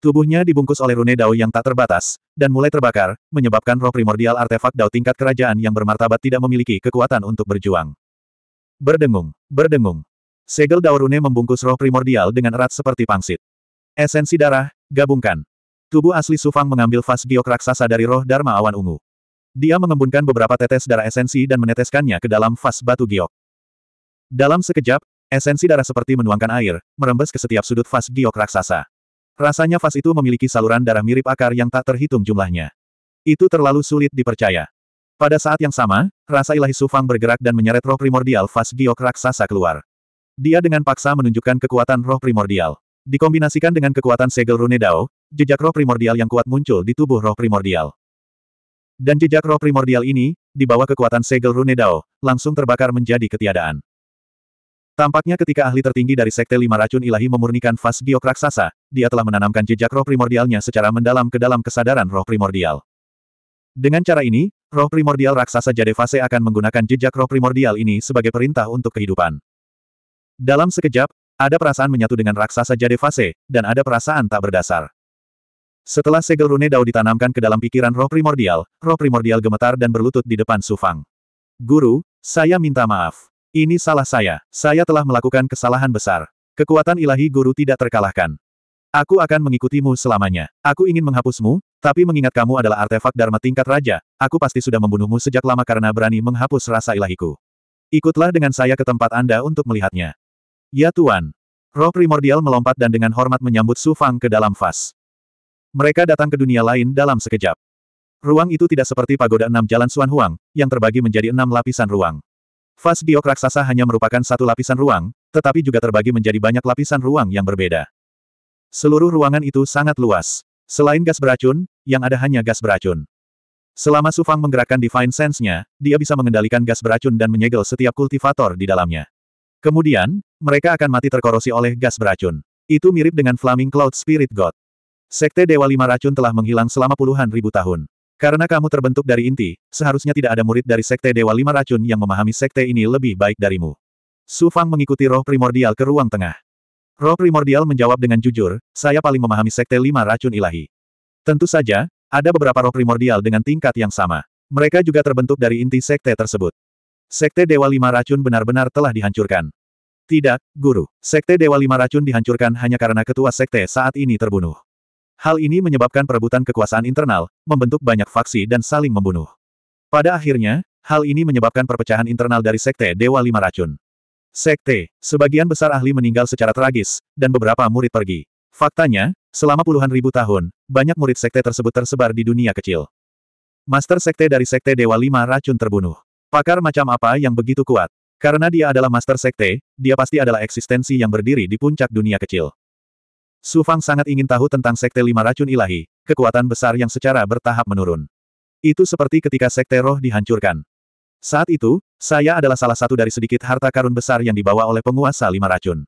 Tubuhnya dibungkus oleh Rune Dao yang tak terbatas, dan mulai terbakar, menyebabkan roh primordial artefak Dao tingkat kerajaan yang bermartabat tidak memiliki kekuatan untuk berjuang. Berdengung, berdengung. Segel Dao Rune membungkus roh primordial dengan erat seperti pangsit. Esensi darah, gabungkan. Tubuh asli Sufang mengambil fas giok raksasa dari roh Dharma Awan Ungu. Dia mengembunkan beberapa tetes darah esensi dan meneteskannya ke dalam vas batu giok. Dalam sekejap, esensi darah seperti menuangkan air, merembes ke setiap sudut vas giok raksasa. Rasanya vas itu memiliki saluran darah mirip akar yang tak terhitung jumlahnya. Itu terlalu sulit dipercaya. Pada saat yang sama, rasa ilahi Sufang bergerak dan menyeret roh primordial vas giok raksasa keluar. Dia dengan paksa menunjukkan kekuatan roh primordial. Dikombinasikan dengan kekuatan segel Rune Dao, jejak roh primordial yang kuat muncul di tubuh roh primordial. Dan jejak roh primordial ini, di bawah kekuatan segel Rune Dao, langsung terbakar menjadi ketiadaan. Tampaknya ketika ahli tertinggi dari Sekte Lima Racun Ilahi memurnikan Fas Giok Raksasa, dia telah menanamkan jejak roh primordialnya secara mendalam ke dalam kesadaran roh primordial. Dengan cara ini, roh primordial raksasa Jade Fase akan menggunakan jejak roh primordial ini sebagai perintah untuk kehidupan. Dalam sekejap, ada perasaan menyatu dengan raksasa Jade Fase, dan ada perasaan tak berdasar. Setelah segel rune Dao ditanamkan ke dalam pikiran roh primordial, roh primordial gemetar dan berlutut di depan Sufang. Guru, saya minta maaf. Ini salah saya. Saya telah melakukan kesalahan besar. Kekuatan ilahi guru tidak terkalahkan. Aku akan mengikutimu selamanya. Aku ingin menghapusmu, tapi mengingat kamu adalah artefak Dharma tingkat raja, aku pasti sudah membunuhmu sejak lama karena berani menghapus rasa ilahiku. Ikutlah dengan saya ke tempat Anda untuk melihatnya. Ya Tuan. Roh primordial melompat dan dengan hormat menyambut Sufang ke dalam vas. Mereka datang ke dunia lain dalam sekejap. Ruang itu tidak seperti pagoda enam jalan Suan Huang, yang terbagi menjadi enam lapisan ruang. Fas giok raksasa hanya merupakan satu lapisan ruang, tetapi juga terbagi menjadi banyak lapisan ruang yang berbeda. Seluruh ruangan itu sangat luas. Selain gas beracun, yang ada hanya gas beracun. Selama Sufang menggerakkan Divine Sense-nya, dia bisa mengendalikan gas beracun dan menyegel setiap kultivator di dalamnya. Kemudian, mereka akan mati terkorosi oleh gas beracun. Itu mirip dengan Flaming Cloud Spirit God. Sekte Dewa Lima Racun telah menghilang selama puluhan ribu tahun. Karena kamu terbentuk dari inti, seharusnya tidak ada murid dari Sekte Dewa Lima Racun yang memahami Sekte ini lebih baik darimu. Su Fang mengikuti roh primordial ke ruang tengah. Roh primordial menjawab dengan jujur, saya paling memahami Sekte Lima Racun Ilahi. Tentu saja, ada beberapa roh primordial dengan tingkat yang sama. Mereka juga terbentuk dari inti Sekte tersebut. Sekte Dewa Lima Racun benar-benar telah dihancurkan. Tidak, Guru. Sekte Dewa Lima Racun dihancurkan hanya karena ketua Sekte saat ini terbunuh. Hal ini menyebabkan perebutan kekuasaan internal, membentuk banyak faksi dan saling membunuh. Pada akhirnya, hal ini menyebabkan perpecahan internal dari Sekte Dewa Lima Racun. Sekte, sebagian besar ahli meninggal secara tragis, dan beberapa murid pergi. Faktanya, selama puluhan ribu tahun, banyak murid Sekte tersebut tersebar di dunia kecil. Master Sekte dari Sekte Dewa Lima Racun terbunuh. Pakar macam apa yang begitu kuat? Karena dia adalah Master Sekte, dia pasti adalah eksistensi yang berdiri di puncak dunia kecil. Su Fang sangat ingin tahu tentang Sekte Lima Racun Ilahi, kekuatan besar yang secara bertahap menurun. Itu seperti ketika Sekte Roh dihancurkan. Saat itu, saya adalah salah satu dari sedikit harta karun besar yang dibawa oleh penguasa Lima Racun.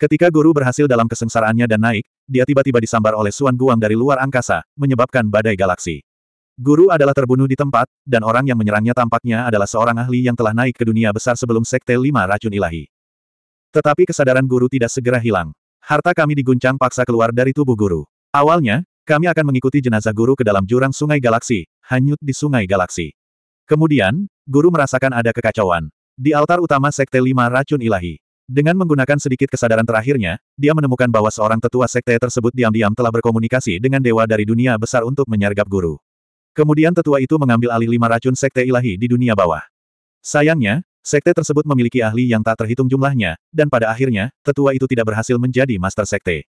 Ketika guru berhasil dalam kesengsaraannya dan naik, dia tiba-tiba disambar oleh Suan Guang dari luar angkasa, menyebabkan badai galaksi. Guru adalah terbunuh di tempat, dan orang yang menyerangnya tampaknya adalah seorang ahli yang telah naik ke dunia besar sebelum Sekte Lima Racun Ilahi. Tetapi kesadaran guru tidak segera hilang. Harta kami diguncang paksa keluar dari tubuh guru. Awalnya, kami akan mengikuti jenazah guru ke dalam jurang sungai galaksi, hanyut di sungai galaksi. Kemudian, guru merasakan ada kekacauan. Di altar utama Sekte Lima Racun Ilahi. Dengan menggunakan sedikit kesadaran terakhirnya, dia menemukan bahwa seorang tetua sekte tersebut diam-diam telah berkomunikasi dengan dewa dari dunia besar untuk menyergap guru. Kemudian tetua itu mengambil alih lima racun sekte ilahi di dunia bawah. Sayangnya, Sekte tersebut memiliki ahli yang tak terhitung jumlahnya, dan pada akhirnya, tetua itu tidak berhasil menjadi master sekte.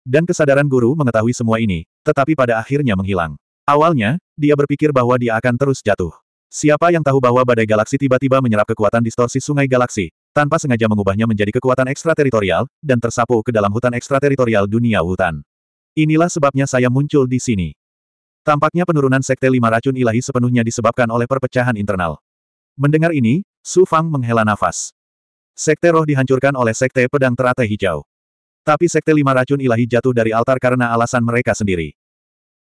Dan kesadaran guru mengetahui semua ini, tetapi pada akhirnya menghilang. Awalnya, dia berpikir bahwa dia akan terus jatuh. Siapa yang tahu bahwa badai galaksi tiba-tiba menyerap kekuatan distorsi sungai galaksi, tanpa sengaja mengubahnya menjadi kekuatan ekstrateritorial, dan tersapu ke dalam hutan ekstrateritorial dunia hutan. Inilah sebabnya saya muncul di sini. Tampaknya penurunan Sekte Lima Racun Ilahi sepenuhnya disebabkan oleh perpecahan internal. Mendengar ini, Su Fang menghela nafas. Sekte roh dihancurkan oleh sekte pedang teratai hijau. Tapi sekte lima racun ilahi jatuh dari altar karena alasan mereka sendiri.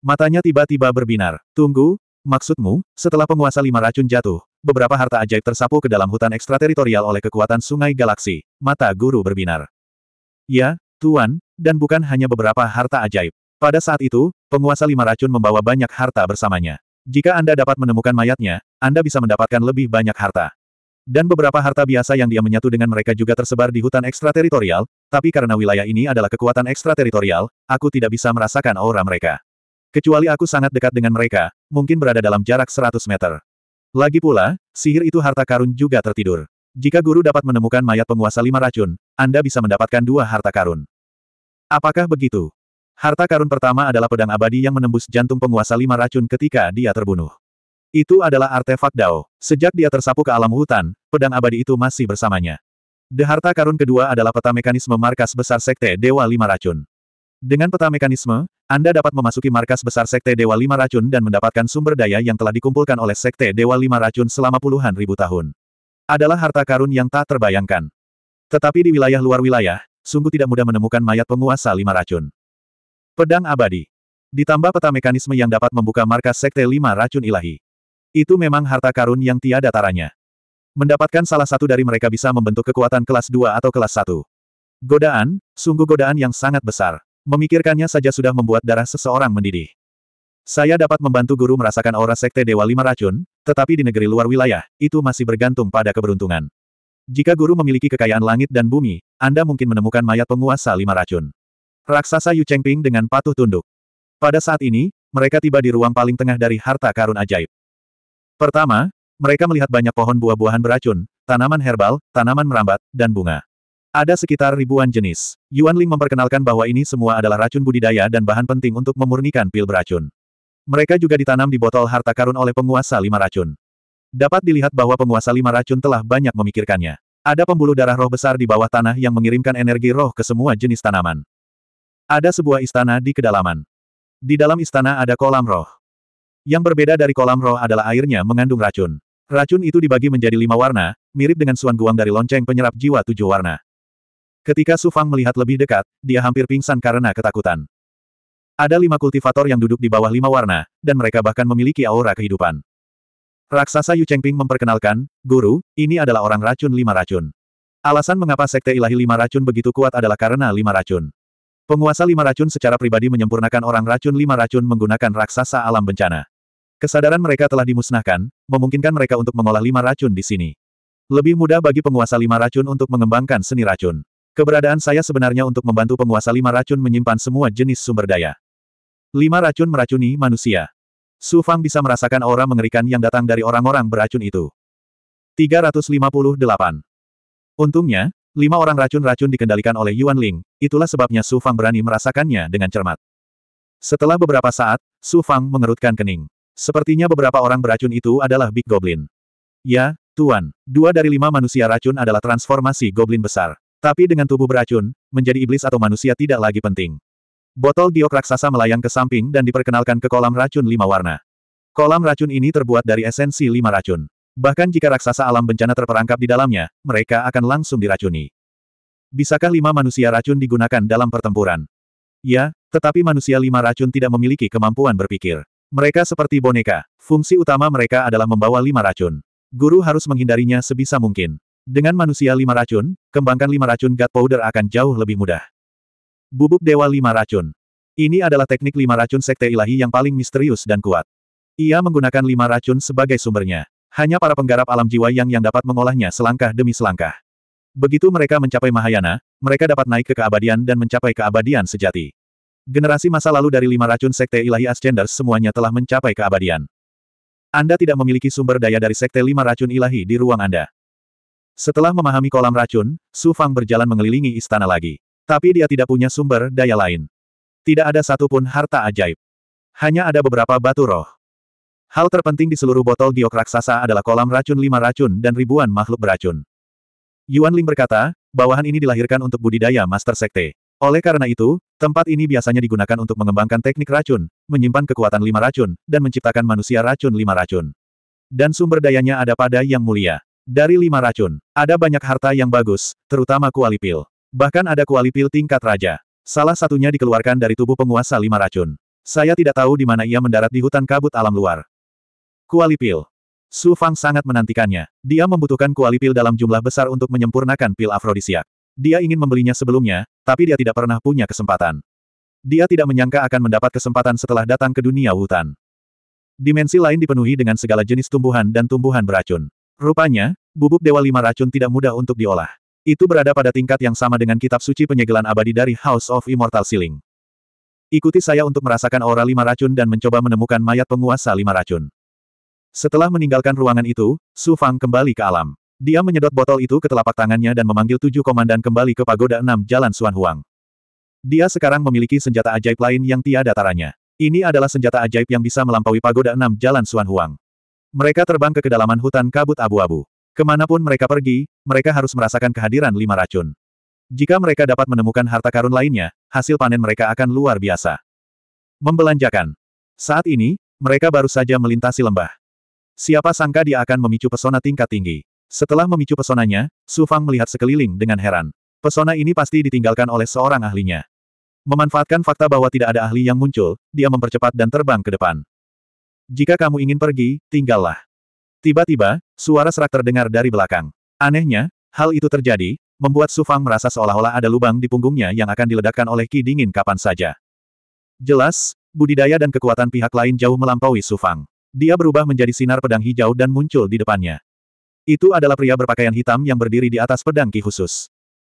Matanya tiba-tiba berbinar. Tunggu, maksudmu, setelah penguasa lima racun jatuh, beberapa harta ajaib tersapu ke dalam hutan ekstrateritorial oleh kekuatan sungai galaksi, mata guru berbinar. Ya, Tuan, dan bukan hanya beberapa harta ajaib. Pada saat itu, penguasa lima racun membawa banyak harta bersamanya. Jika Anda dapat menemukan mayatnya, Anda bisa mendapatkan lebih banyak harta. Dan beberapa harta biasa yang dia menyatu dengan mereka juga tersebar di hutan ekstrateritorial, tapi karena wilayah ini adalah kekuatan ekstrateritorial, aku tidak bisa merasakan aura mereka. Kecuali aku sangat dekat dengan mereka, mungkin berada dalam jarak 100 meter. Lagi pula, sihir itu harta karun juga tertidur. Jika guru dapat menemukan mayat penguasa lima racun, Anda bisa mendapatkan dua harta karun. Apakah begitu? Harta karun pertama adalah pedang abadi yang menembus jantung penguasa lima racun ketika dia terbunuh. Itu adalah artefak Dao. Sejak dia tersapu ke alam hutan, pedang abadi itu masih bersamanya. The harta karun kedua adalah peta mekanisme markas besar Sekte Dewa Lima Racun. Dengan peta mekanisme, Anda dapat memasuki markas besar Sekte Dewa Lima Racun dan mendapatkan sumber daya yang telah dikumpulkan oleh Sekte Dewa Lima Racun selama puluhan ribu tahun. Adalah harta karun yang tak terbayangkan. Tetapi di wilayah luar wilayah, sungguh tidak mudah menemukan mayat penguasa Lima Racun. Pedang Abadi. Ditambah peta mekanisme yang dapat membuka markas Sekte Lima Racun Ilahi. Itu memang harta karun yang tiada taranya. Mendapatkan salah satu dari mereka bisa membentuk kekuatan kelas 2 atau kelas 1. Godaan, sungguh godaan yang sangat besar. Memikirkannya saja sudah membuat darah seseorang mendidih. Saya dapat membantu guru merasakan aura sekte Dewa Lima Racun, tetapi di negeri luar wilayah, itu masih bergantung pada keberuntungan. Jika guru memiliki kekayaan langit dan bumi, Anda mungkin menemukan mayat penguasa lima racun. Raksasa Yu Chengping dengan patuh tunduk. Pada saat ini, mereka tiba di ruang paling tengah dari harta karun ajaib. Pertama, mereka melihat banyak pohon buah-buahan beracun, tanaman herbal, tanaman merambat, dan bunga. Ada sekitar ribuan jenis. Yuan Ling memperkenalkan bahwa ini semua adalah racun budidaya dan bahan penting untuk memurnikan pil beracun. Mereka juga ditanam di botol harta karun oleh penguasa lima racun. Dapat dilihat bahwa penguasa lima racun telah banyak memikirkannya. Ada pembuluh darah roh besar di bawah tanah yang mengirimkan energi roh ke semua jenis tanaman. Ada sebuah istana di kedalaman. Di dalam istana ada kolam roh. Yang berbeda dari kolam roh adalah airnya mengandung racun. Racun itu dibagi menjadi lima warna, mirip dengan suan guang dari lonceng penyerap jiwa tujuh warna. Ketika Su Fang melihat lebih dekat, dia hampir pingsan karena ketakutan. Ada lima kultivator yang duduk di bawah lima warna, dan mereka bahkan memiliki aura kehidupan. Raksasa Yu Chengping memperkenalkan, Guru, ini adalah orang racun lima racun. Alasan mengapa Sekte Ilahi Lima Racun begitu kuat adalah karena lima racun. Penguasa lima racun secara pribadi menyempurnakan orang racun lima racun menggunakan raksasa alam bencana. Kesadaran mereka telah dimusnahkan, memungkinkan mereka untuk mengolah lima racun di sini. Lebih mudah bagi penguasa lima racun untuk mengembangkan seni racun. Keberadaan saya sebenarnya untuk membantu penguasa lima racun menyimpan semua jenis sumber daya. Lima racun meracuni manusia. Su Fang bisa merasakan aura mengerikan yang datang dari orang-orang beracun itu. 358. Untungnya, Lima orang racun-racun dikendalikan oleh Yuan Ling, itulah sebabnya Su Fang berani merasakannya dengan cermat. Setelah beberapa saat, Su Fang mengerutkan kening. Sepertinya beberapa orang beracun itu adalah Big Goblin. Ya, Tuan, dua dari lima manusia racun adalah transformasi Goblin besar. Tapi dengan tubuh beracun, menjadi iblis atau manusia tidak lagi penting. Botol giok raksasa melayang ke samping dan diperkenalkan ke kolam racun lima warna. Kolam racun ini terbuat dari esensi lima racun. Bahkan jika raksasa alam bencana terperangkap di dalamnya, mereka akan langsung diracuni. Bisakah lima manusia racun digunakan dalam pertempuran? Ya, tetapi manusia lima racun tidak memiliki kemampuan berpikir. Mereka seperti boneka. Fungsi utama mereka adalah membawa lima racun. Guru harus menghindarinya sebisa mungkin. Dengan manusia lima racun, kembangkan lima racun God Powder akan jauh lebih mudah. Bubuk Dewa Lima Racun Ini adalah teknik lima racun sekte ilahi yang paling misterius dan kuat. Ia menggunakan lima racun sebagai sumbernya. Hanya para penggarap alam jiwa yang yang dapat mengolahnya selangkah demi selangkah. Begitu mereka mencapai Mahayana, mereka dapat naik ke keabadian dan mencapai keabadian sejati. Generasi masa lalu dari lima racun Sekte Ilahi Ascenders semuanya telah mencapai keabadian. Anda tidak memiliki sumber daya dari Sekte Lima Racun Ilahi di ruang Anda. Setelah memahami kolam racun, Su Fang berjalan mengelilingi istana lagi. Tapi dia tidak punya sumber daya lain. Tidak ada satupun harta ajaib. Hanya ada beberapa batu roh. Hal terpenting di seluruh botol giok raksasa adalah kolam racun lima racun dan ribuan makhluk beracun. Yuan Ling berkata, bawahan ini dilahirkan untuk budidaya Master Sekte. Oleh karena itu, tempat ini biasanya digunakan untuk mengembangkan teknik racun, menyimpan kekuatan lima racun, dan menciptakan manusia racun lima racun. Dan sumber dayanya ada pada Yang Mulia. Dari lima racun, ada banyak harta yang bagus, terutama kualipil. Bahkan ada kualipil tingkat raja. Salah satunya dikeluarkan dari tubuh penguasa lima racun. Saya tidak tahu di mana ia mendarat di hutan kabut alam luar. Kualipil. Su Fang sangat menantikannya. Dia membutuhkan kuali pil dalam jumlah besar untuk menyempurnakan pil afrodisiak. Dia ingin membelinya sebelumnya, tapi dia tidak pernah punya kesempatan. Dia tidak menyangka akan mendapat kesempatan setelah datang ke dunia hutan. Dimensi lain dipenuhi dengan segala jenis tumbuhan dan tumbuhan beracun. Rupanya, bubuk Dewa Lima Racun tidak mudah untuk diolah. Itu berada pada tingkat yang sama dengan kitab suci penyegelan abadi dari House of Immortal Sealing. Ikuti saya untuk merasakan aura lima racun dan mencoba menemukan mayat penguasa lima racun. Setelah meninggalkan ruangan itu, Su Fang kembali ke alam. Dia menyedot botol itu ke telapak tangannya dan memanggil tujuh komandan kembali ke Pagoda enam Jalan Suan Huang. Dia sekarang memiliki senjata ajaib lain yang tiada taranya. Ini adalah senjata ajaib yang bisa melampaui Pagoda enam Jalan Suan Huang. Mereka terbang ke kedalaman hutan kabut abu-abu. Kemanapun mereka pergi, mereka harus merasakan kehadiran lima racun. Jika mereka dapat menemukan harta karun lainnya, hasil panen mereka akan luar biasa. Membelanjakan. Saat ini, mereka baru saja melintasi lembah. Siapa sangka dia akan memicu pesona tingkat tinggi. Setelah memicu pesonanya, Su Fang melihat sekeliling dengan heran. Pesona ini pasti ditinggalkan oleh seorang ahlinya. Memanfaatkan fakta bahwa tidak ada ahli yang muncul, dia mempercepat dan terbang ke depan. Jika kamu ingin pergi, tinggallah. Tiba-tiba, suara serak terdengar dari belakang. Anehnya, hal itu terjadi, membuat Su Fang merasa seolah-olah ada lubang di punggungnya yang akan diledakkan oleh ki dingin kapan saja. Jelas, budidaya dan kekuatan pihak lain jauh melampaui Su Fang. Dia berubah menjadi sinar pedang hijau dan muncul di depannya. Itu adalah pria berpakaian hitam yang berdiri di atas pedang Ki khusus.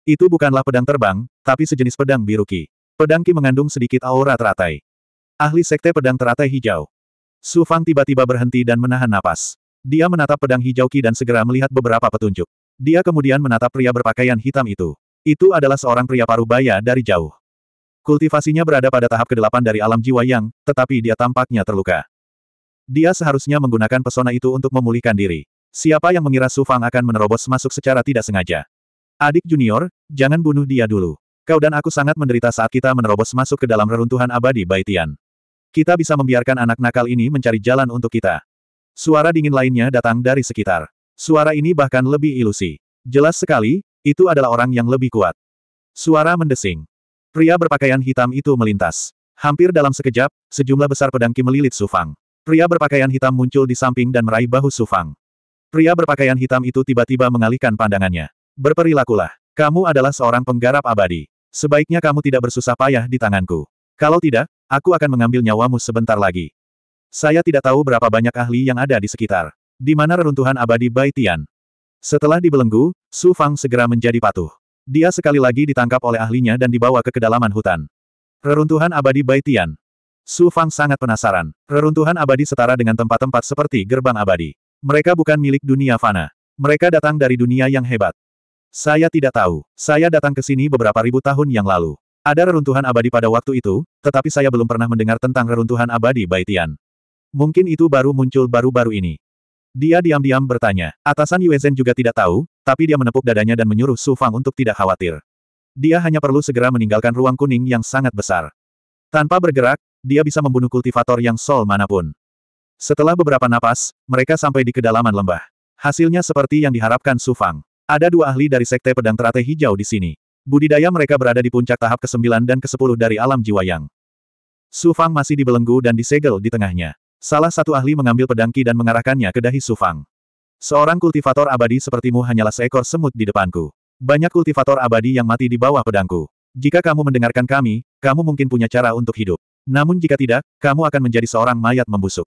Itu bukanlah pedang terbang, tapi sejenis pedang biru Ki. Pedang Ki mengandung sedikit aura teratai. Ahli sekte pedang teratai hijau. Su Fang tiba-tiba berhenti dan menahan napas. Dia menatap pedang hijau Ki dan segera melihat beberapa petunjuk. Dia kemudian menatap pria berpakaian hitam itu. Itu adalah seorang pria paruh baya dari jauh. Kultivasinya berada pada tahap ke-8 dari alam jiwa yang, tetapi dia tampaknya terluka. Dia seharusnya menggunakan pesona itu untuk memulihkan diri. Siapa yang mengira Su Fang akan menerobos masuk secara tidak sengaja? Adik junior, jangan bunuh dia dulu. Kau dan aku sangat menderita saat kita menerobos masuk ke dalam reruntuhan abadi Baitian. Kita bisa membiarkan anak nakal ini mencari jalan untuk kita. Suara dingin lainnya datang dari sekitar. Suara ini bahkan lebih ilusi. Jelas sekali, itu adalah orang yang lebih kuat. Suara mendesing. Pria berpakaian hitam itu melintas. Hampir dalam sekejap, sejumlah besar pedang Ki melilit Sufang. Pria berpakaian hitam muncul di samping dan meraih bahu Sufang. Pria berpakaian hitam itu tiba-tiba mengalihkan pandangannya. Berperilakulah. Kamu adalah seorang penggarap abadi. Sebaiknya kamu tidak bersusah payah di tanganku. Kalau tidak, aku akan mengambil nyawamu sebentar lagi. Saya tidak tahu berapa banyak ahli yang ada di sekitar. Di mana reruntuhan abadi Bai Tian? Setelah dibelenggu, Su Fang segera menjadi patuh. Dia sekali lagi ditangkap oleh ahlinya dan dibawa ke kedalaman hutan. Reruntuhan abadi Bai Tian. Su Fang sangat penasaran. Reruntuhan abadi setara dengan tempat-tempat seperti gerbang abadi. Mereka bukan milik dunia fana. Mereka datang dari dunia yang hebat. Saya tidak tahu. Saya datang ke sini beberapa ribu tahun yang lalu. Ada reruntuhan abadi pada waktu itu, tetapi saya belum pernah mendengar tentang reruntuhan abadi Baitian. Mungkin itu baru muncul baru-baru ini. Dia diam-diam bertanya. Atasan Yuezhen juga tidak tahu, tapi dia menepuk dadanya dan menyuruh Su Fang untuk tidak khawatir. Dia hanya perlu segera meninggalkan ruang kuning yang sangat besar. Tanpa bergerak, dia bisa membunuh kultivator yang sol manapun. Setelah beberapa napas, mereka sampai di kedalaman lembah. Hasilnya seperti yang diharapkan Sufang. Ada dua ahli dari Sekte Pedang Terate Hijau di sini. Budidaya mereka berada di puncak tahap ke-9 dan ke-10 dari alam jiwa yang. Sufang masih dibelenggu dan disegel di tengahnya. Salah satu ahli mengambil pedangki dan mengarahkannya ke dahi Sufang. Seorang kultivator abadi sepertimu hanyalah seekor semut di depanku. Banyak kultivator abadi yang mati di bawah pedangku. Jika kamu mendengarkan kami, kamu mungkin punya cara untuk hidup. Namun jika tidak, kamu akan menjadi seorang mayat membusuk.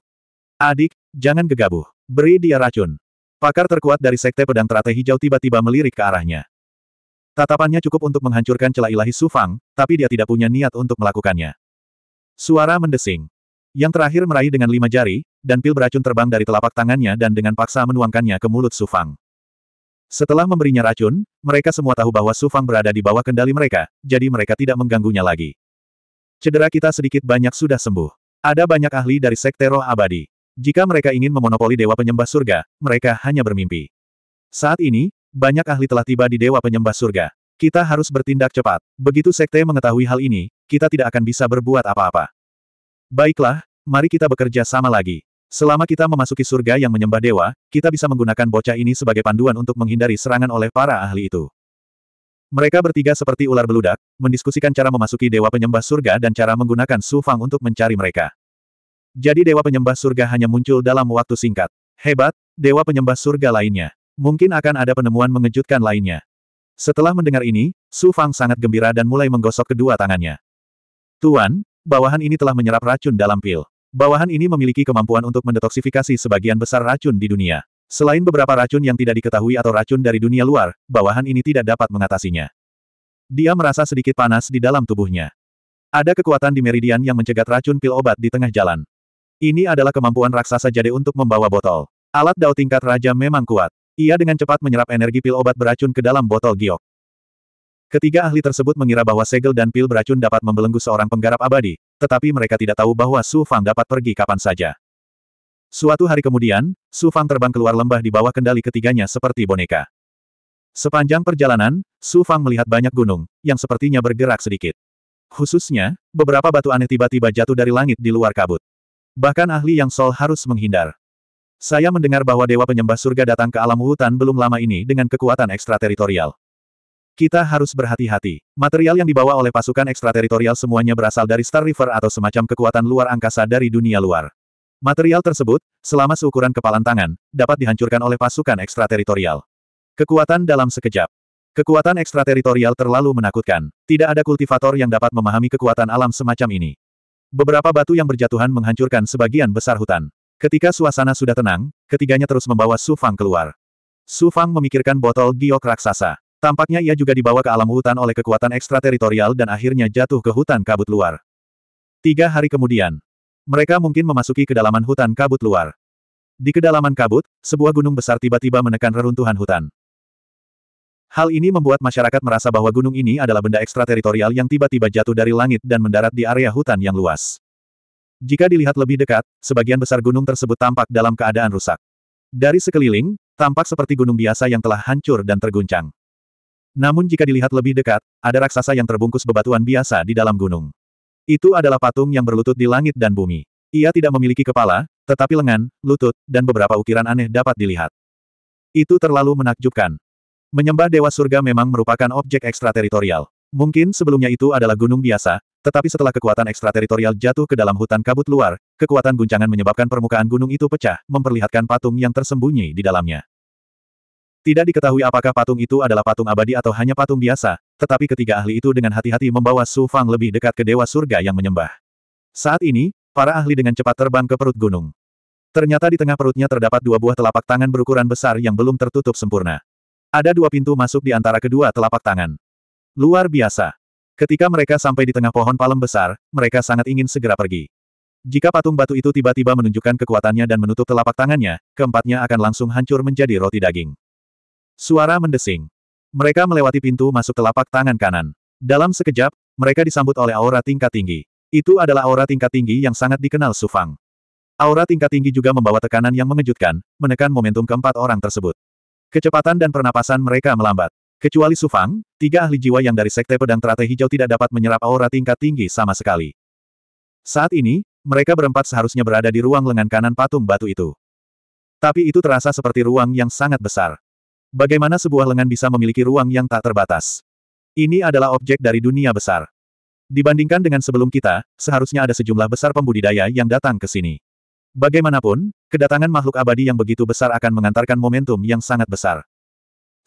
Adik, jangan gegabah. Beri dia racun. Pakar terkuat dari Sekte Pedang Teratai Hijau tiba-tiba melirik ke arahnya. Tatapannya cukup untuk menghancurkan celah ilahi Sufang, tapi dia tidak punya niat untuk melakukannya. Suara mendesing. Yang terakhir meraih dengan lima jari, dan pil beracun terbang dari telapak tangannya dan dengan paksa menuangkannya ke mulut Sufang. Setelah memberinya racun, mereka semua tahu bahwa Sufang berada di bawah kendali mereka, jadi mereka tidak mengganggunya lagi. Cedera kita sedikit banyak sudah sembuh. Ada banyak ahli dari Sekte Roh Abadi. Jika mereka ingin memonopoli Dewa Penyembah Surga, mereka hanya bermimpi. Saat ini, banyak ahli telah tiba di Dewa Penyembah Surga. Kita harus bertindak cepat. Begitu Sekte mengetahui hal ini, kita tidak akan bisa berbuat apa-apa. Baiklah, mari kita bekerja sama lagi. Selama kita memasuki surga yang menyembah dewa, kita bisa menggunakan bocah ini sebagai panduan untuk menghindari serangan oleh para ahli itu. Mereka bertiga seperti ular beludak, mendiskusikan cara memasuki Dewa Penyembah Surga dan cara menggunakan Su Fang untuk mencari mereka. Jadi Dewa Penyembah Surga hanya muncul dalam waktu singkat. Hebat, Dewa Penyembah Surga lainnya. Mungkin akan ada penemuan mengejutkan lainnya. Setelah mendengar ini, Su Fang sangat gembira dan mulai menggosok kedua tangannya. Tuan, bawahan ini telah menyerap racun dalam pil. Bawahan ini memiliki kemampuan untuk mendetoksifikasi sebagian besar racun di dunia. Selain beberapa racun yang tidak diketahui atau racun dari dunia luar, bawahan ini tidak dapat mengatasinya. Dia merasa sedikit panas di dalam tubuhnya. Ada kekuatan di meridian yang mencegat racun pil obat di tengah jalan. Ini adalah kemampuan raksasa jade untuk membawa botol. Alat dao tingkat raja memang kuat. Ia dengan cepat menyerap energi pil obat beracun ke dalam botol giok. Ketiga ahli tersebut mengira bahwa segel dan pil beracun dapat membelenggu seorang penggarap abadi, tetapi mereka tidak tahu bahwa Su Fang dapat pergi kapan saja. Suatu hari kemudian, Su Fang terbang keluar lembah di bawah kendali ketiganya seperti boneka. Sepanjang perjalanan, Su Fang melihat banyak gunung, yang sepertinya bergerak sedikit. Khususnya, beberapa batu aneh tiba-tiba jatuh dari langit di luar kabut. Bahkan ahli yang sol harus menghindar. Saya mendengar bahwa Dewa Penyembah Surga datang ke alam hutan belum lama ini dengan kekuatan ekstrateritorial. Kita harus berhati-hati. Material yang dibawa oleh pasukan ekstrateritorial semuanya berasal dari Star River atau semacam kekuatan luar angkasa dari dunia luar. Material tersebut, selama seukuran kepalan tangan, dapat dihancurkan oleh pasukan ekstrateritorial. Kekuatan dalam sekejap. Kekuatan ekstrateritorial terlalu menakutkan. Tidak ada kultivator yang dapat memahami kekuatan alam semacam ini. Beberapa batu yang berjatuhan menghancurkan sebagian besar hutan. Ketika suasana sudah tenang, ketiganya terus membawa Su Fang keluar. Su Fang memikirkan botol giok raksasa. Tampaknya ia juga dibawa ke alam hutan oleh kekuatan ekstrateritorial dan akhirnya jatuh ke hutan kabut luar. Tiga hari kemudian, mereka mungkin memasuki kedalaman hutan kabut luar. Di kedalaman kabut, sebuah gunung besar tiba-tiba menekan reruntuhan hutan. Hal ini membuat masyarakat merasa bahwa gunung ini adalah benda ekstrateritorial yang tiba-tiba jatuh dari langit dan mendarat di area hutan yang luas. Jika dilihat lebih dekat, sebagian besar gunung tersebut tampak dalam keadaan rusak. Dari sekeliling, tampak seperti gunung biasa yang telah hancur dan terguncang. Namun jika dilihat lebih dekat, ada raksasa yang terbungkus bebatuan biasa di dalam gunung. Itu adalah patung yang berlutut di langit dan bumi. Ia tidak memiliki kepala, tetapi lengan, lutut, dan beberapa ukiran aneh dapat dilihat. Itu terlalu menakjubkan. Menyembah Dewa Surga memang merupakan objek ekstrateritorial. Mungkin sebelumnya itu adalah gunung biasa, tetapi setelah kekuatan ekstrateritorial jatuh ke dalam hutan kabut luar, kekuatan guncangan menyebabkan permukaan gunung itu pecah, memperlihatkan patung yang tersembunyi di dalamnya. Tidak diketahui apakah patung itu adalah patung abadi atau hanya patung biasa, tetapi ketiga ahli itu dengan hati-hati membawa Su Fang lebih dekat ke Dewa Surga yang menyembah. Saat ini, para ahli dengan cepat terbang ke perut gunung. Ternyata di tengah perutnya terdapat dua buah telapak tangan berukuran besar yang belum tertutup sempurna. Ada dua pintu masuk di antara kedua telapak tangan. Luar biasa. Ketika mereka sampai di tengah pohon palem besar, mereka sangat ingin segera pergi. Jika patung batu itu tiba-tiba menunjukkan kekuatannya dan menutup telapak tangannya, keempatnya akan langsung hancur menjadi roti daging. Suara mendesing. Mereka melewati pintu masuk telapak tangan kanan. Dalam sekejap, mereka disambut oleh aura tingkat tinggi. Itu adalah aura tingkat tinggi yang sangat dikenal Sufang. Aura tingkat tinggi juga membawa tekanan yang mengejutkan, menekan momentum keempat orang tersebut. Kecepatan dan pernapasan mereka melambat. Kecuali Sufang, tiga ahli jiwa yang dari Sekte Pedang Teratai Hijau tidak dapat menyerap aura tingkat tinggi sama sekali. Saat ini, mereka berempat seharusnya berada di ruang lengan kanan patung batu itu. Tapi itu terasa seperti ruang yang sangat besar. Bagaimana sebuah lengan bisa memiliki ruang yang tak terbatas? Ini adalah objek dari dunia besar. Dibandingkan dengan sebelum kita, seharusnya ada sejumlah besar pembudidaya yang datang ke sini. Bagaimanapun, kedatangan makhluk abadi yang begitu besar akan mengantarkan momentum yang sangat besar.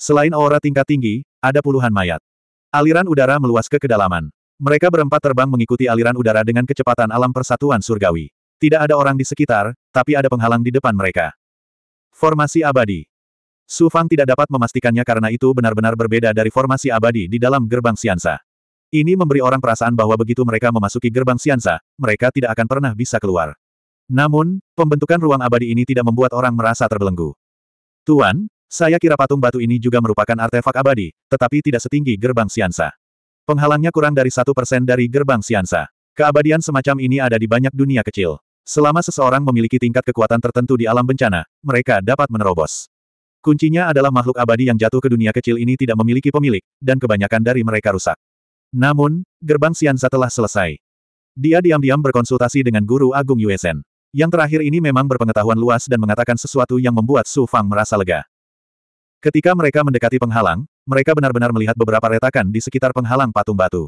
Selain aura tingkat tinggi, ada puluhan mayat. Aliran udara meluas ke kedalaman. Mereka berempat terbang mengikuti aliran udara dengan kecepatan alam persatuan surgawi. Tidak ada orang di sekitar, tapi ada penghalang di depan mereka. Formasi abadi. Su Fang tidak dapat memastikannya karena itu benar-benar berbeda dari formasi abadi di dalam gerbang Siansa. Ini memberi orang perasaan bahwa begitu mereka memasuki gerbang Siansa, mereka tidak akan pernah bisa keluar. Namun, pembentukan ruang abadi ini tidak membuat orang merasa terbelenggu. Tuan, saya kira patung batu ini juga merupakan artefak abadi, tetapi tidak setinggi gerbang Siansa. Penghalangnya kurang dari satu persen dari gerbang Siansa. Keabadian semacam ini ada di banyak dunia kecil. Selama seseorang memiliki tingkat kekuatan tertentu di alam bencana, mereka dapat menerobos. Kuncinya adalah makhluk abadi yang jatuh ke dunia kecil ini tidak memiliki pemilik, dan kebanyakan dari mereka rusak. Namun, gerbang Sianza telah selesai. Dia diam-diam berkonsultasi dengan guru agung Yuesen. Yang terakhir ini memang berpengetahuan luas dan mengatakan sesuatu yang membuat Su Fang merasa lega. Ketika mereka mendekati penghalang, mereka benar-benar melihat beberapa retakan di sekitar penghalang patung batu.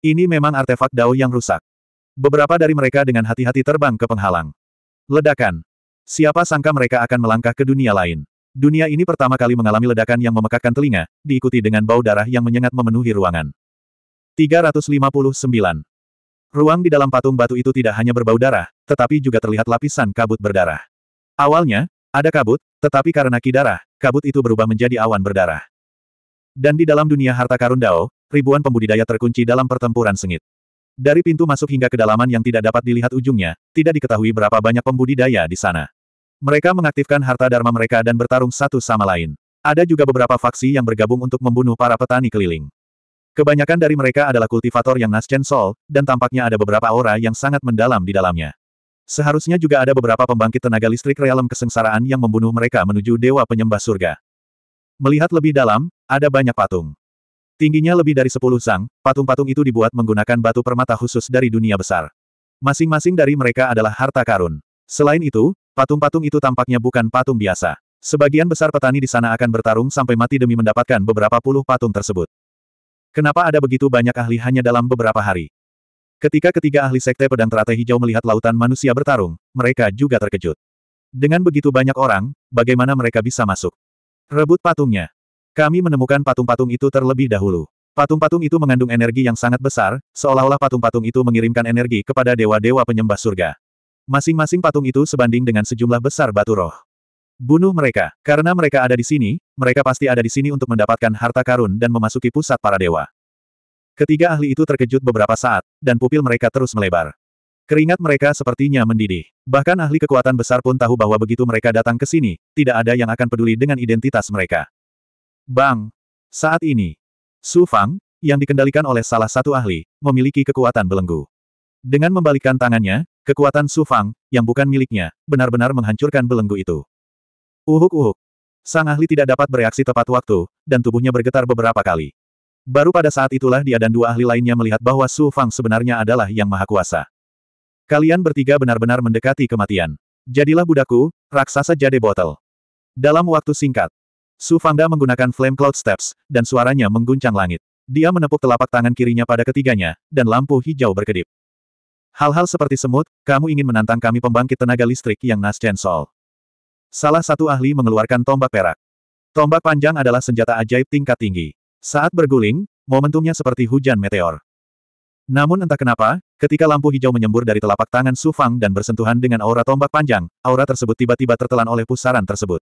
Ini memang artefak Dao yang rusak. Beberapa dari mereka dengan hati-hati terbang ke penghalang. Ledakan. Siapa sangka mereka akan melangkah ke dunia lain. Dunia ini pertama kali mengalami ledakan yang memekakkan telinga, diikuti dengan bau darah yang menyengat memenuhi ruangan. 359. Ruang di dalam patung batu itu tidak hanya berbau darah, tetapi juga terlihat lapisan kabut berdarah. Awalnya, ada kabut, tetapi karena ki darah, kabut itu berubah menjadi awan berdarah. Dan di dalam dunia harta karun Dao, ribuan pembudidaya terkunci dalam pertempuran sengit. Dari pintu masuk hingga kedalaman yang tidak dapat dilihat ujungnya, tidak diketahui berapa banyak pembudidaya di sana. Mereka mengaktifkan harta dharma mereka dan bertarung satu sama lain. Ada juga beberapa faksi yang bergabung untuk membunuh para petani keliling. Kebanyakan dari mereka adalah kultivator yang Nascen Sol, dan tampaknya ada beberapa aura yang sangat mendalam di dalamnya. Seharusnya juga ada beberapa pembangkit tenaga listrik realem kesengsaraan yang membunuh mereka menuju Dewa Penyembah Surga. Melihat lebih dalam, ada banyak patung. Tingginya lebih dari 10 sang. patung-patung itu dibuat menggunakan batu permata khusus dari dunia besar. Masing-masing dari mereka adalah harta karun. Selain itu, Patung-patung itu tampaknya bukan patung biasa. Sebagian besar petani di sana akan bertarung sampai mati demi mendapatkan beberapa puluh patung tersebut. Kenapa ada begitu banyak ahli hanya dalam beberapa hari? Ketika ketiga ahli sekte pedang teratai hijau melihat lautan manusia bertarung, mereka juga terkejut. Dengan begitu banyak orang, bagaimana mereka bisa masuk? Rebut patungnya. Kami menemukan patung-patung itu terlebih dahulu. Patung-patung itu mengandung energi yang sangat besar, seolah-olah patung-patung itu mengirimkan energi kepada dewa-dewa penyembah surga. Masing-masing patung itu sebanding dengan sejumlah besar batu roh. Bunuh mereka, karena mereka ada di sini, mereka pasti ada di sini untuk mendapatkan harta karun dan memasuki pusat para dewa. Ketiga ahli itu terkejut beberapa saat, dan pupil mereka terus melebar. Keringat mereka sepertinya mendidih. Bahkan ahli kekuatan besar pun tahu bahwa begitu mereka datang ke sini, tidak ada yang akan peduli dengan identitas mereka. Bang! Saat ini, Su Fang, yang dikendalikan oleh salah satu ahli, memiliki kekuatan belenggu. Dengan membalikkan tangannya, Kekuatan Su Fang, yang bukan miliknya, benar-benar menghancurkan belenggu itu. Uhuk-uhuk. Sang ahli tidak dapat bereaksi tepat waktu, dan tubuhnya bergetar beberapa kali. Baru pada saat itulah dia dan dua ahli lainnya melihat bahwa Su Fang sebenarnya adalah yang maha kuasa. Kalian bertiga benar-benar mendekati kematian. Jadilah budaku, raksasa jade botol. Dalam waktu singkat, Su Fangda menggunakan Flame Cloud Steps, dan suaranya mengguncang langit. Dia menepuk telapak tangan kirinya pada ketiganya, dan lampu hijau berkedip. Hal-hal seperti semut, kamu ingin menantang kami pembangkit tenaga listrik yang Chen Sol. Salah satu ahli mengeluarkan tombak perak. Tombak panjang adalah senjata ajaib tingkat tinggi. Saat berguling, momentumnya seperti hujan meteor. Namun entah kenapa, ketika lampu hijau menyembur dari telapak tangan Su Fang dan bersentuhan dengan aura tombak panjang, aura tersebut tiba-tiba tertelan oleh pusaran tersebut.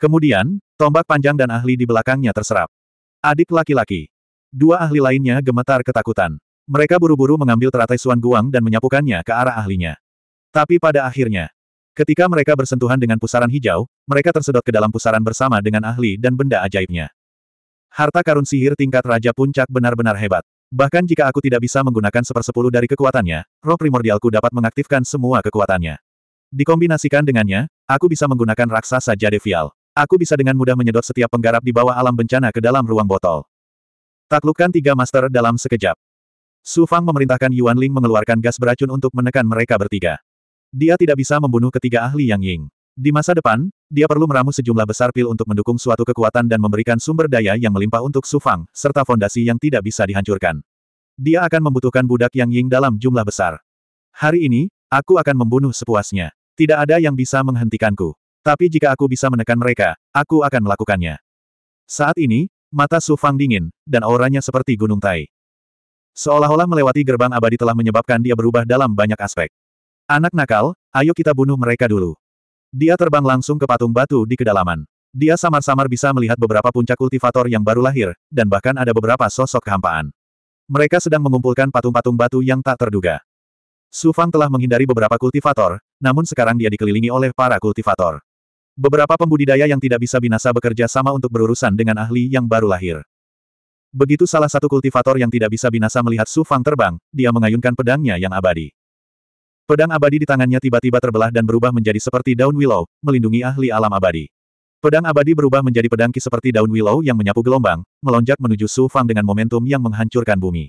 Kemudian, tombak panjang dan ahli di belakangnya terserap. Adik laki-laki. Dua ahli lainnya gemetar ketakutan. Mereka buru-buru mengambil teratai Suan Guang dan menyapukannya ke arah ahlinya. Tapi pada akhirnya, ketika mereka bersentuhan dengan pusaran hijau, mereka tersedot ke dalam pusaran bersama dengan ahli dan benda ajaibnya. Harta karun sihir tingkat Raja Puncak benar-benar hebat. Bahkan jika aku tidak bisa menggunakan sepersepuluh dari kekuatannya, roh primordialku dapat mengaktifkan semua kekuatannya. Dikombinasikan dengannya, aku bisa menggunakan raksasa jade vial. Aku bisa dengan mudah menyedot setiap penggarap di bawah alam bencana ke dalam ruang botol. Taklukkan tiga master dalam sekejap. Su Fang memerintahkan Yuan Ling mengeluarkan gas beracun untuk menekan mereka bertiga. Dia tidak bisa membunuh ketiga ahli Yang Ying. Di masa depan, dia perlu meramu sejumlah besar pil untuk mendukung suatu kekuatan dan memberikan sumber daya yang melimpah untuk Su Fang, serta fondasi yang tidak bisa dihancurkan. Dia akan membutuhkan budak Yang Ying dalam jumlah besar. Hari ini, aku akan membunuh sepuasnya. Tidak ada yang bisa menghentikanku. Tapi jika aku bisa menekan mereka, aku akan melakukannya. Saat ini, mata Su Fang dingin, dan auranya seperti gunung tai. Seolah-olah melewati gerbang abadi telah menyebabkan dia berubah dalam banyak aspek. Anak nakal, ayo kita bunuh mereka dulu. Dia terbang langsung ke patung batu di kedalaman. Dia samar-samar bisa melihat beberapa puncak kultivator yang baru lahir, dan bahkan ada beberapa sosok kehampaan. Mereka sedang mengumpulkan patung-patung batu yang tak terduga. Su Fang telah menghindari beberapa kultivator, namun sekarang dia dikelilingi oleh para kultivator. Beberapa pembudidaya yang tidak bisa binasa bekerja sama untuk berurusan dengan ahli yang baru lahir. Begitu salah satu kultivator yang tidak bisa binasa melihat Su Fang terbang, dia mengayunkan pedangnya yang abadi. Pedang abadi di tangannya tiba-tiba terbelah dan berubah menjadi seperti daun willow, melindungi ahli alam abadi. Pedang abadi berubah menjadi pedangki seperti daun willow yang menyapu gelombang, melonjak menuju Su Fang dengan momentum yang menghancurkan bumi.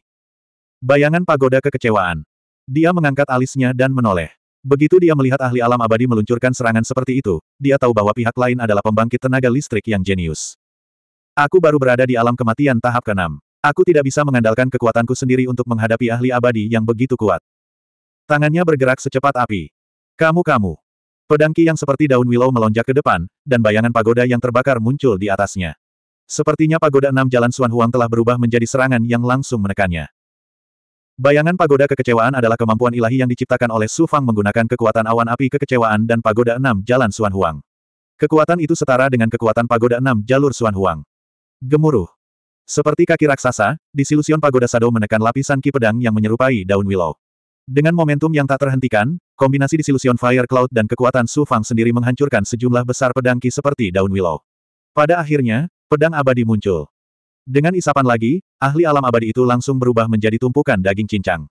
Bayangan pagoda kekecewaan. Dia mengangkat alisnya dan menoleh. Begitu dia melihat ahli alam abadi meluncurkan serangan seperti itu, dia tahu bahwa pihak lain adalah pembangkit tenaga listrik yang jenius. Aku baru berada di alam kematian tahap ke-6. Aku tidak bisa mengandalkan kekuatanku sendiri untuk menghadapi ahli abadi yang begitu kuat. Tangannya bergerak secepat api. Kamu-kamu. Pedangki yang seperti daun willow melonjak ke depan, dan bayangan pagoda yang terbakar muncul di atasnya. Sepertinya pagoda enam jalan Suan Huang telah berubah menjadi serangan yang langsung menekannya. Bayangan pagoda kekecewaan adalah kemampuan ilahi yang diciptakan oleh Su Fang menggunakan kekuatan awan api kekecewaan dan pagoda enam jalan Suan Huang. Kekuatan itu setara dengan kekuatan pagoda enam jalur Suan Huang. Gemuruh. Seperti kaki raksasa, disilusion pagoda Sado menekan lapisan ki pedang yang menyerupai daun willow. Dengan momentum yang tak terhentikan, kombinasi disilusion Fire Cloud dan kekuatan Su Fang sendiri menghancurkan sejumlah besar pedang ki seperti daun willow. Pada akhirnya, pedang abadi muncul. Dengan isapan lagi, ahli alam abadi itu langsung berubah menjadi tumpukan daging cincang.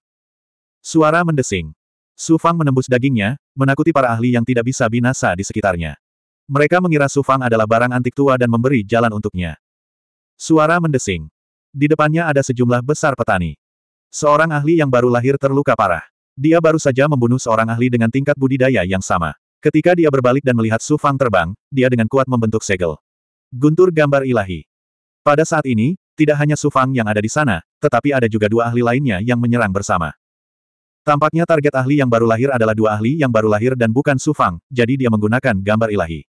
Suara mendesing. Su Fang menembus dagingnya, menakuti para ahli yang tidak bisa binasa di sekitarnya. Mereka mengira Su Fang adalah barang antik tua dan memberi jalan untuknya. Suara mendesing. Di depannya ada sejumlah besar petani. Seorang ahli yang baru lahir terluka parah. Dia baru saja membunuh seorang ahli dengan tingkat budidaya yang sama. Ketika dia berbalik dan melihat Su Fang terbang, dia dengan kuat membentuk segel. Guntur gambar ilahi. Pada saat ini, tidak hanya Su Fang yang ada di sana, tetapi ada juga dua ahli lainnya yang menyerang bersama. Tampaknya target ahli yang baru lahir adalah dua ahli yang baru lahir dan bukan Su Fang, jadi dia menggunakan gambar ilahi.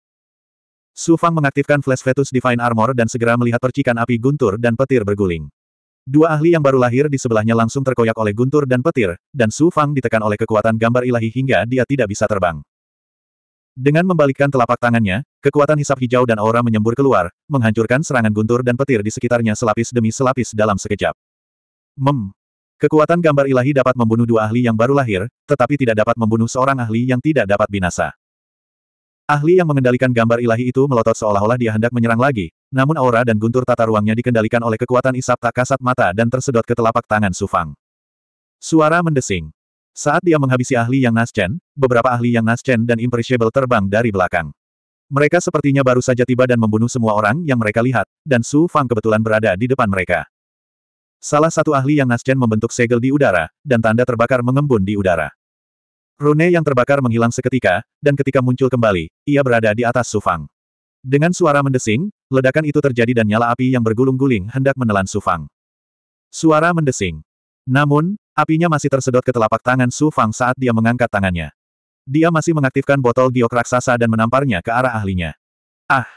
Su Fang mengaktifkan flash fetus Divine Armor dan segera melihat percikan api guntur dan petir berguling. Dua ahli yang baru lahir di sebelahnya langsung terkoyak oleh guntur dan petir, dan Su Fang ditekan oleh kekuatan gambar ilahi hingga dia tidak bisa terbang. Dengan membalikkan telapak tangannya, kekuatan hisap hijau dan aura menyembur keluar, menghancurkan serangan guntur dan petir di sekitarnya selapis demi selapis dalam sekejap. Mem. Kekuatan gambar ilahi dapat membunuh dua ahli yang baru lahir, tetapi tidak dapat membunuh seorang ahli yang tidak dapat binasa. Ahli yang mengendalikan gambar ilahi itu melotot seolah-olah dia hendak menyerang lagi, namun aura dan guntur tata ruangnya dikendalikan oleh kekuatan isap tak kasat mata dan tersedot ke telapak tangan Sufang. Suara mendesing. Saat dia menghabisi ahli yang Naschen, beberapa ahli yang Naschen dan Imperishable terbang dari belakang. Mereka sepertinya baru saja tiba dan membunuh semua orang yang mereka lihat, dan Su Fang kebetulan berada di depan mereka. Salah satu ahli yang Naschen membentuk segel di udara, dan tanda terbakar mengembun di udara. Rune yang terbakar menghilang seketika, dan ketika muncul kembali, ia berada di atas Sufang. Dengan suara mendesing, ledakan itu terjadi dan nyala api yang bergulung-guling hendak menelan Sufang. Suara mendesing. Namun, apinya masih tersedot ke telapak tangan Sufang saat dia mengangkat tangannya. Dia masih mengaktifkan botol giok raksasa dan menamparnya ke arah ahlinya. Ah!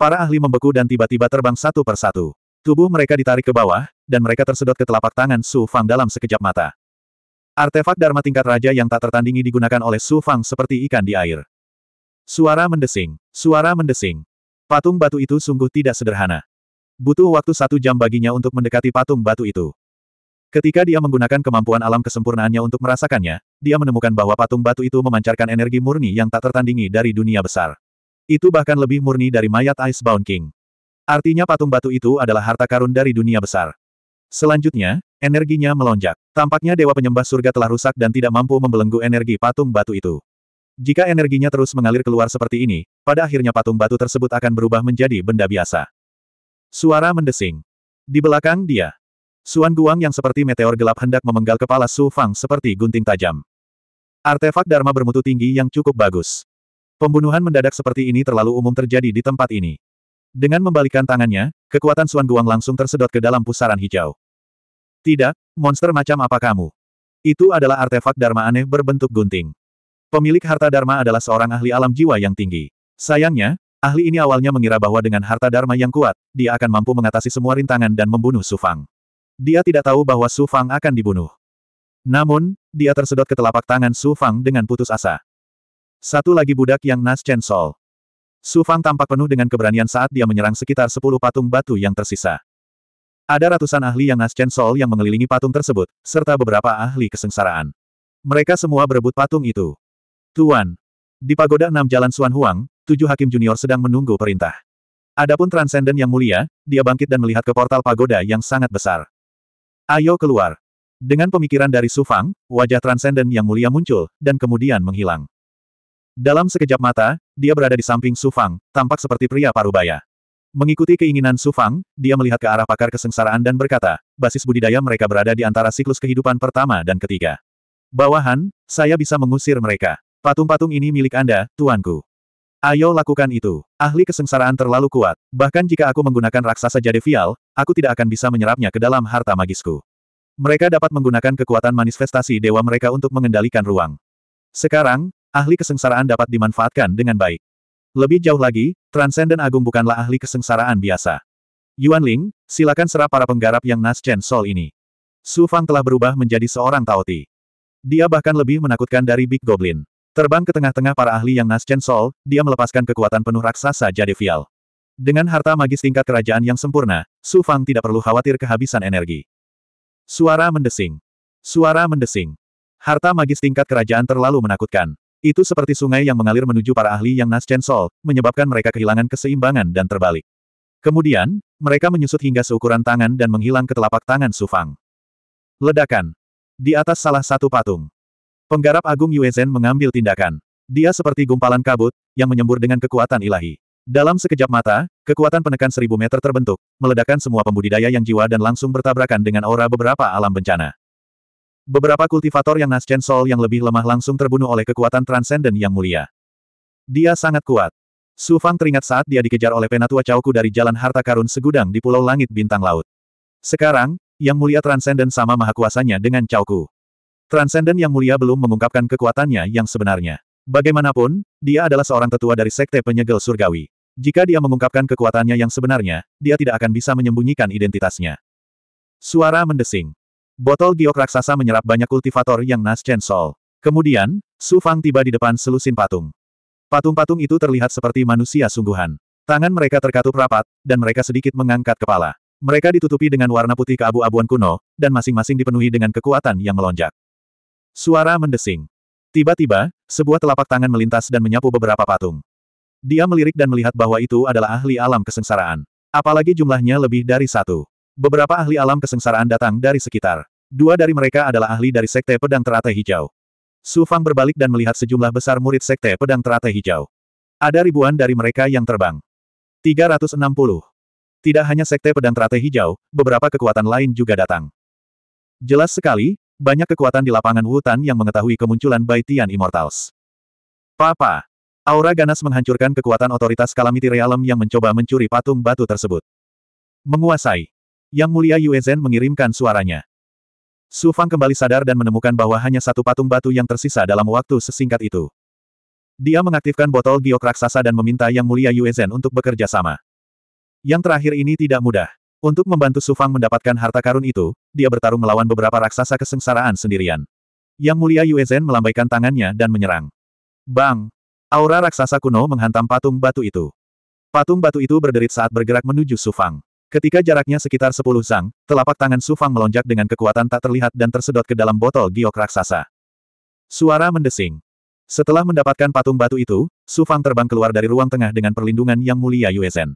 Para ahli membeku dan tiba-tiba terbang satu persatu. Tubuh mereka ditarik ke bawah, dan mereka tersedot ke telapak tangan Su Fang dalam sekejap mata. Artefak Dharma tingkat raja yang tak tertandingi digunakan oleh Su Fang seperti ikan di air. Suara mendesing, suara mendesing. Patung batu itu sungguh tidak sederhana. Butuh waktu satu jam baginya untuk mendekati patung batu itu. Ketika dia menggunakan kemampuan alam kesempurnaannya untuk merasakannya, dia menemukan bahwa patung batu itu memancarkan energi murni yang tak tertandingi dari dunia besar. Itu bahkan lebih murni dari mayat Icebound King. Artinya patung batu itu adalah harta karun dari dunia besar. Selanjutnya, Energinya melonjak. Tampaknya Dewa Penyembah Surga telah rusak dan tidak mampu membelenggu energi patung batu itu. Jika energinya terus mengalir keluar seperti ini, pada akhirnya patung batu tersebut akan berubah menjadi benda biasa. Suara mendesing. Di belakang dia, Suan Guang yang seperti meteor gelap hendak memenggal kepala Su Fang seperti gunting tajam. Artefak Dharma bermutu tinggi yang cukup bagus. Pembunuhan mendadak seperti ini terlalu umum terjadi di tempat ini. Dengan membalikkan tangannya, kekuatan Suan Guang langsung tersedot ke dalam pusaran hijau. Tidak, monster macam apa kamu? Itu adalah artefak Dharma aneh berbentuk gunting. Pemilik harta Dharma adalah seorang ahli alam jiwa yang tinggi. Sayangnya, ahli ini awalnya mengira bahwa dengan harta Dharma yang kuat, dia akan mampu mengatasi semua rintangan dan membunuh Sufang. Dia tidak tahu bahwa Sufang akan dibunuh. Namun, dia tersedot ke telapak tangan Sufang dengan putus asa. Satu lagi budak yang Nas Chen Sol. Sufang tampak penuh dengan keberanian saat dia menyerang sekitar sepuluh patung batu yang tersisa. Ada ratusan ahli yang Ascen Sol yang mengelilingi patung tersebut, serta beberapa ahli kesengsaraan. Mereka semua berebut patung itu. Tuan. Di pagoda enam jalan Suan Huang, tujuh hakim junior sedang menunggu perintah. Adapun Transcendent yang mulia, dia bangkit dan melihat ke portal pagoda yang sangat besar. Ayo keluar. Dengan pemikiran dari Su Fang, wajah Transcendent yang mulia muncul, dan kemudian menghilang. Dalam sekejap mata, dia berada di samping Su Fang, tampak seperti pria parubaya. Mengikuti keinginan Su Fang, dia melihat ke arah pakar kesengsaraan dan berkata, basis budidaya mereka berada di antara siklus kehidupan pertama dan ketiga. Bawahan, saya bisa mengusir mereka. Patung-patung ini milik Anda, tuanku. Ayo lakukan itu. Ahli kesengsaraan terlalu kuat. Bahkan jika aku menggunakan raksasa jadevial, aku tidak akan bisa menyerapnya ke dalam harta magisku. Mereka dapat menggunakan kekuatan manifestasi dewa mereka untuk mengendalikan ruang. Sekarang, ahli kesengsaraan dapat dimanfaatkan dengan baik. Lebih jauh lagi, Transcendent Agung bukanlah ahli kesengsaraan biasa. Yuan Ling, silakan serap para penggarap yang Nascent Sol ini. Su Fang telah berubah menjadi seorang Taoti. Dia bahkan lebih menakutkan dari Big Goblin. Terbang ke tengah-tengah para ahli yang Nascent Sol, dia melepaskan kekuatan penuh raksasa Vial. Dengan harta magis tingkat kerajaan yang sempurna, Su Fang tidak perlu khawatir kehabisan energi. Suara mendesing. Suara mendesing. Harta magis tingkat kerajaan terlalu menakutkan. Itu seperti sungai yang mengalir menuju para ahli yang Naschen Sol, menyebabkan mereka kehilangan keseimbangan dan terbalik. Kemudian, mereka menyusut hingga seukuran tangan dan menghilang ke telapak tangan Sufang. Ledakan. Di atas salah satu patung. Penggarap Agung Yuezen mengambil tindakan. Dia seperti gumpalan kabut, yang menyembur dengan kekuatan ilahi. Dalam sekejap mata, kekuatan penekan seribu meter terbentuk, meledakkan semua pembudidaya yang jiwa dan langsung bertabrakan dengan aura beberapa alam bencana. Beberapa kultivator yang Naschen Sol yang lebih lemah langsung terbunuh oleh kekuatan Transcendent yang mulia. Dia sangat kuat. Su Fang teringat saat dia dikejar oleh Penatua Chaoku dari Jalan Harta Karun Segudang di Pulau Langit Bintang Laut. Sekarang, Yang Mulia Transcendent sama maha kuasanya dengan Chaoku. Transcendent Yang Mulia belum mengungkapkan kekuatannya yang sebenarnya. Bagaimanapun, dia adalah seorang tetua dari Sekte Penyegel Surgawi. Jika dia mengungkapkan kekuatannya yang sebenarnya, dia tidak akan bisa menyembunyikan identitasnya. Suara mendesing. Botol giok raksasa menyerap banyak kultivator yang Nas Chen Sol. Kemudian, Su Fang tiba di depan selusin patung. Patung-patung itu terlihat seperti manusia sungguhan. Tangan mereka terkatup rapat, dan mereka sedikit mengangkat kepala. Mereka ditutupi dengan warna putih keabu-abuan kuno, dan masing-masing dipenuhi dengan kekuatan yang melonjak. Suara mendesing. Tiba-tiba, sebuah telapak tangan melintas dan menyapu beberapa patung. Dia melirik dan melihat bahwa itu adalah ahli alam kesengsaraan. Apalagi jumlahnya lebih dari satu. Beberapa ahli alam kesengsaraan datang dari sekitar. Dua dari mereka adalah ahli dari Sekte Pedang Teratai Hijau. Su Fang berbalik dan melihat sejumlah besar murid Sekte Pedang Teratai Hijau. Ada ribuan dari mereka yang terbang. 360. Tidak hanya Sekte Pedang Teratai Hijau, beberapa kekuatan lain juga datang. Jelas sekali, banyak kekuatan di lapangan hutan yang mengetahui kemunculan Baitian Immortals. Papa! Aura ganas menghancurkan kekuatan otoritas Kalamiti Realm yang mencoba mencuri patung batu tersebut. Menguasai. Yang Mulia Yue mengirimkan suaranya. Su Fang kembali sadar dan menemukan bahwa hanya satu patung batu yang tersisa dalam waktu sesingkat itu. Dia mengaktifkan botol giok raksasa dan meminta Yang Mulia Yue untuk bekerja sama. Yang terakhir ini tidak mudah. Untuk membantu Su Fang mendapatkan harta karun itu, dia bertarung melawan beberapa raksasa kesengsaraan sendirian. Yang Mulia Yue melambaikan tangannya dan menyerang. Bang! Aura raksasa kuno menghantam patung batu itu. Patung batu itu berderit saat bergerak menuju Su Fang. Ketika jaraknya sekitar 10 zang, telapak tangan Su Fang melonjak dengan kekuatan tak terlihat dan tersedot ke dalam botol giok raksasa. Suara mendesing. Setelah mendapatkan patung batu itu, Su Fang terbang keluar dari ruang tengah dengan perlindungan Yang Mulia Yuezen.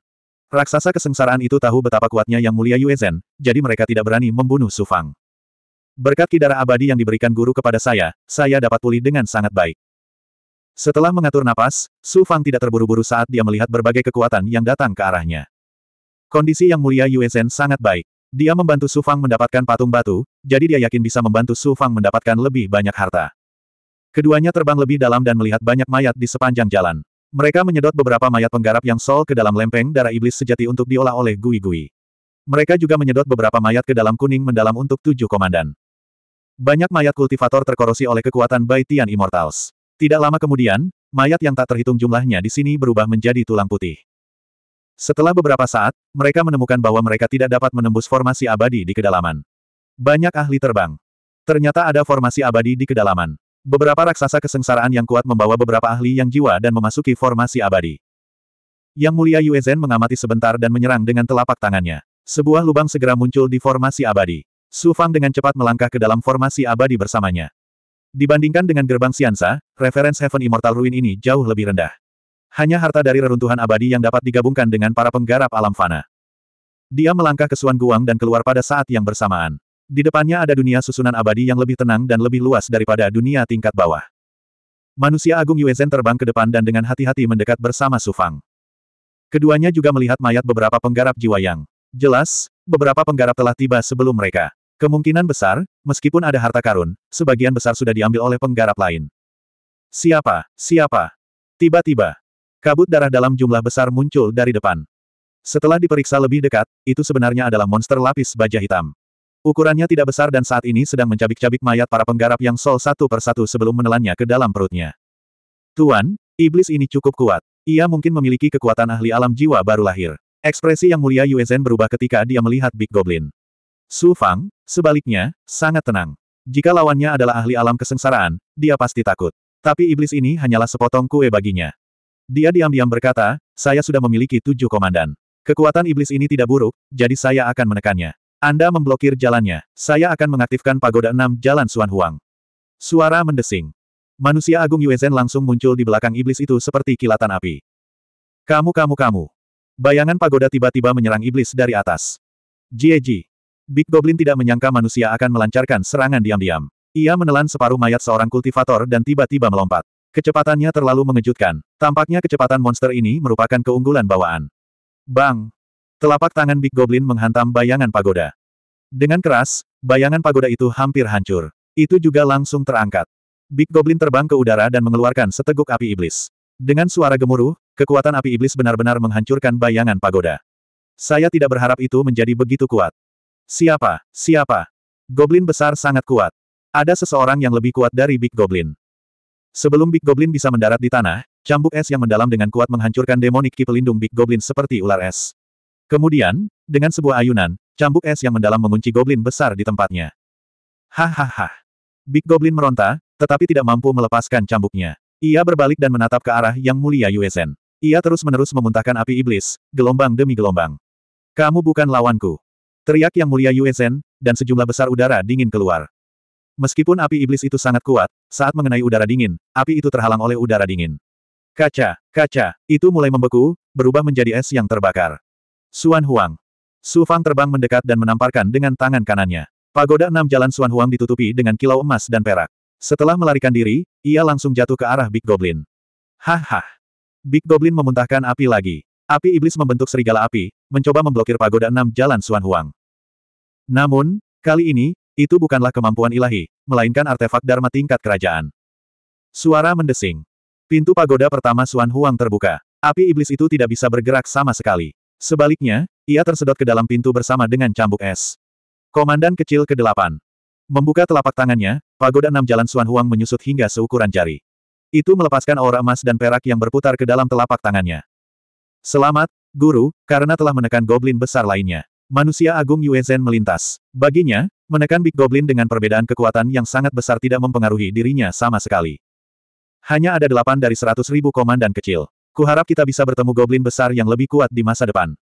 Raksasa kesengsaraan itu tahu betapa kuatnya Yang Mulia Yuezen, jadi mereka tidak berani membunuh Su Fang. Berkat kidara abadi yang diberikan guru kepada saya, saya dapat pulih dengan sangat baik. Setelah mengatur napas, Su Fang tidak terburu-buru saat dia melihat berbagai kekuatan yang datang ke arahnya. Kondisi yang mulia Yuezhen sangat baik. Dia membantu Su Fang mendapatkan patung batu, jadi dia yakin bisa membantu Su Fang mendapatkan lebih banyak harta. Keduanya terbang lebih dalam dan melihat banyak mayat di sepanjang jalan. Mereka menyedot beberapa mayat penggarap yang sol ke dalam lempeng darah iblis sejati untuk diolah oleh Gui-Gui. Mereka juga menyedot beberapa mayat ke dalam kuning mendalam untuk tujuh komandan. Banyak mayat kultivator terkorosi oleh kekuatan Bai Tian Immortals. Tidak lama kemudian, mayat yang tak terhitung jumlahnya di sini berubah menjadi tulang putih. Setelah beberapa saat, mereka menemukan bahwa mereka tidak dapat menembus formasi abadi di kedalaman. Banyak ahli terbang. Ternyata ada formasi abadi di kedalaman. Beberapa raksasa kesengsaraan yang kuat membawa beberapa ahli yang jiwa dan memasuki formasi abadi. Yang mulia Zhen mengamati sebentar dan menyerang dengan telapak tangannya. Sebuah lubang segera muncul di formasi abadi. Su Fang dengan cepat melangkah ke dalam formasi abadi bersamanya. Dibandingkan dengan gerbang Siansa, reference Heaven Immortal Ruin ini jauh lebih rendah. Hanya harta dari reruntuhan abadi yang dapat digabungkan dengan para penggarap alam fana. Dia melangkah ke Suan Guang dan keluar pada saat yang bersamaan. Di depannya ada dunia susunan abadi yang lebih tenang dan lebih luas daripada dunia tingkat bawah. Manusia agung Yuezhen terbang ke depan dan dengan hati-hati mendekat bersama Su Fang. Keduanya juga melihat mayat beberapa penggarap jiwa yang jelas, beberapa penggarap telah tiba sebelum mereka. Kemungkinan besar, meskipun ada harta karun, sebagian besar sudah diambil oleh penggarap lain. Siapa? Siapa? Tiba-tiba, Kabut darah dalam jumlah besar muncul dari depan. Setelah diperiksa lebih dekat, itu sebenarnya adalah monster lapis baja hitam. Ukurannya tidak besar dan saat ini sedang mencabik-cabik mayat para penggarap yang sol satu persatu sebelum menelannya ke dalam perutnya. Tuan, iblis ini cukup kuat. Ia mungkin memiliki kekuatan ahli alam jiwa baru lahir. Ekspresi yang mulia Yuezhen berubah ketika dia melihat Big Goblin. Su Fang, sebaliknya, sangat tenang. Jika lawannya adalah ahli alam kesengsaraan, dia pasti takut. Tapi iblis ini hanyalah sepotong kue baginya. Dia diam-diam berkata, saya sudah memiliki tujuh komandan. Kekuatan iblis ini tidak buruk, jadi saya akan menekannya. Anda memblokir jalannya, saya akan mengaktifkan pagoda enam jalan Suan Huang. Suara mendesing. Manusia agung Yuezen langsung muncul di belakang iblis itu seperti kilatan api. Kamu kamu kamu. Bayangan pagoda tiba-tiba menyerang iblis dari atas. Jieji. Big Goblin tidak menyangka manusia akan melancarkan serangan diam-diam. Ia menelan separuh mayat seorang kultivator dan tiba-tiba melompat. Kecepatannya terlalu mengejutkan. Tampaknya kecepatan monster ini merupakan keunggulan bawaan. Bang! Telapak tangan Big Goblin menghantam bayangan pagoda. Dengan keras, bayangan pagoda itu hampir hancur. Itu juga langsung terangkat. Big Goblin terbang ke udara dan mengeluarkan seteguk api iblis. Dengan suara gemuruh, kekuatan api iblis benar-benar menghancurkan bayangan pagoda. Saya tidak berharap itu menjadi begitu kuat. Siapa? Siapa? Goblin besar sangat kuat. Ada seseorang yang lebih kuat dari Big Goblin. Sebelum Big Goblin bisa mendarat di tanah, cambuk es yang mendalam dengan kuat menghancurkan demonik ki pelindung Big Goblin seperti ular es. Kemudian, dengan sebuah ayunan, cambuk es yang mendalam mengunci goblin besar di tempatnya. Hahaha. Big Goblin meronta, tetapi tidak mampu melepaskan cambuknya. Ia berbalik dan menatap ke arah yang mulia USN. Ia terus-menerus memuntahkan api iblis, gelombang demi gelombang. Kamu bukan lawanku. Teriak yang mulia USN, dan sejumlah besar udara dingin keluar. Meskipun api iblis itu sangat kuat, saat mengenai udara dingin, api itu terhalang oleh udara dingin. Kaca, kaca, itu mulai membeku, berubah menjadi es yang terbakar. Suan Huang. Su Fang terbang mendekat dan menamparkan dengan tangan kanannya. Pagoda enam jalan Suan Huang ditutupi dengan kilau emas dan perak. Setelah melarikan diri, ia langsung jatuh ke arah Big Goblin. Haha, Big Goblin memuntahkan api lagi. Api iblis membentuk serigala api, mencoba memblokir pagoda enam jalan Suan Huang. Namun, kali ini, itu bukanlah kemampuan ilahi, melainkan artefak Dharma tingkat kerajaan. Suara mendesing. Pintu pagoda pertama Suan Huang terbuka. Api iblis itu tidak bisa bergerak sama sekali. Sebaliknya, ia tersedot ke dalam pintu bersama dengan cambuk es. Komandan kecil ke-8. Membuka telapak tangannya, pagoda enam jalan Suan Huang menyusut hingga seukuran jari. Itu melepaskan aura emas dan perak yang berputar ke dalam telapak tangannya. Selamat, Guru, karena telah menekan goblin besar lainnya. Manusia agung Yuezhen melintas. Baginya, Menekan Big Goblin dengan perbedaan kekuatan yang sangat besar tidak mempengaruhi dirinya sama sekali. Hanya ada delapan dari seratus ribu komandan kecil. Kuharap kita bisa bertemu Goblin besar yang lebih kuat di masa depan.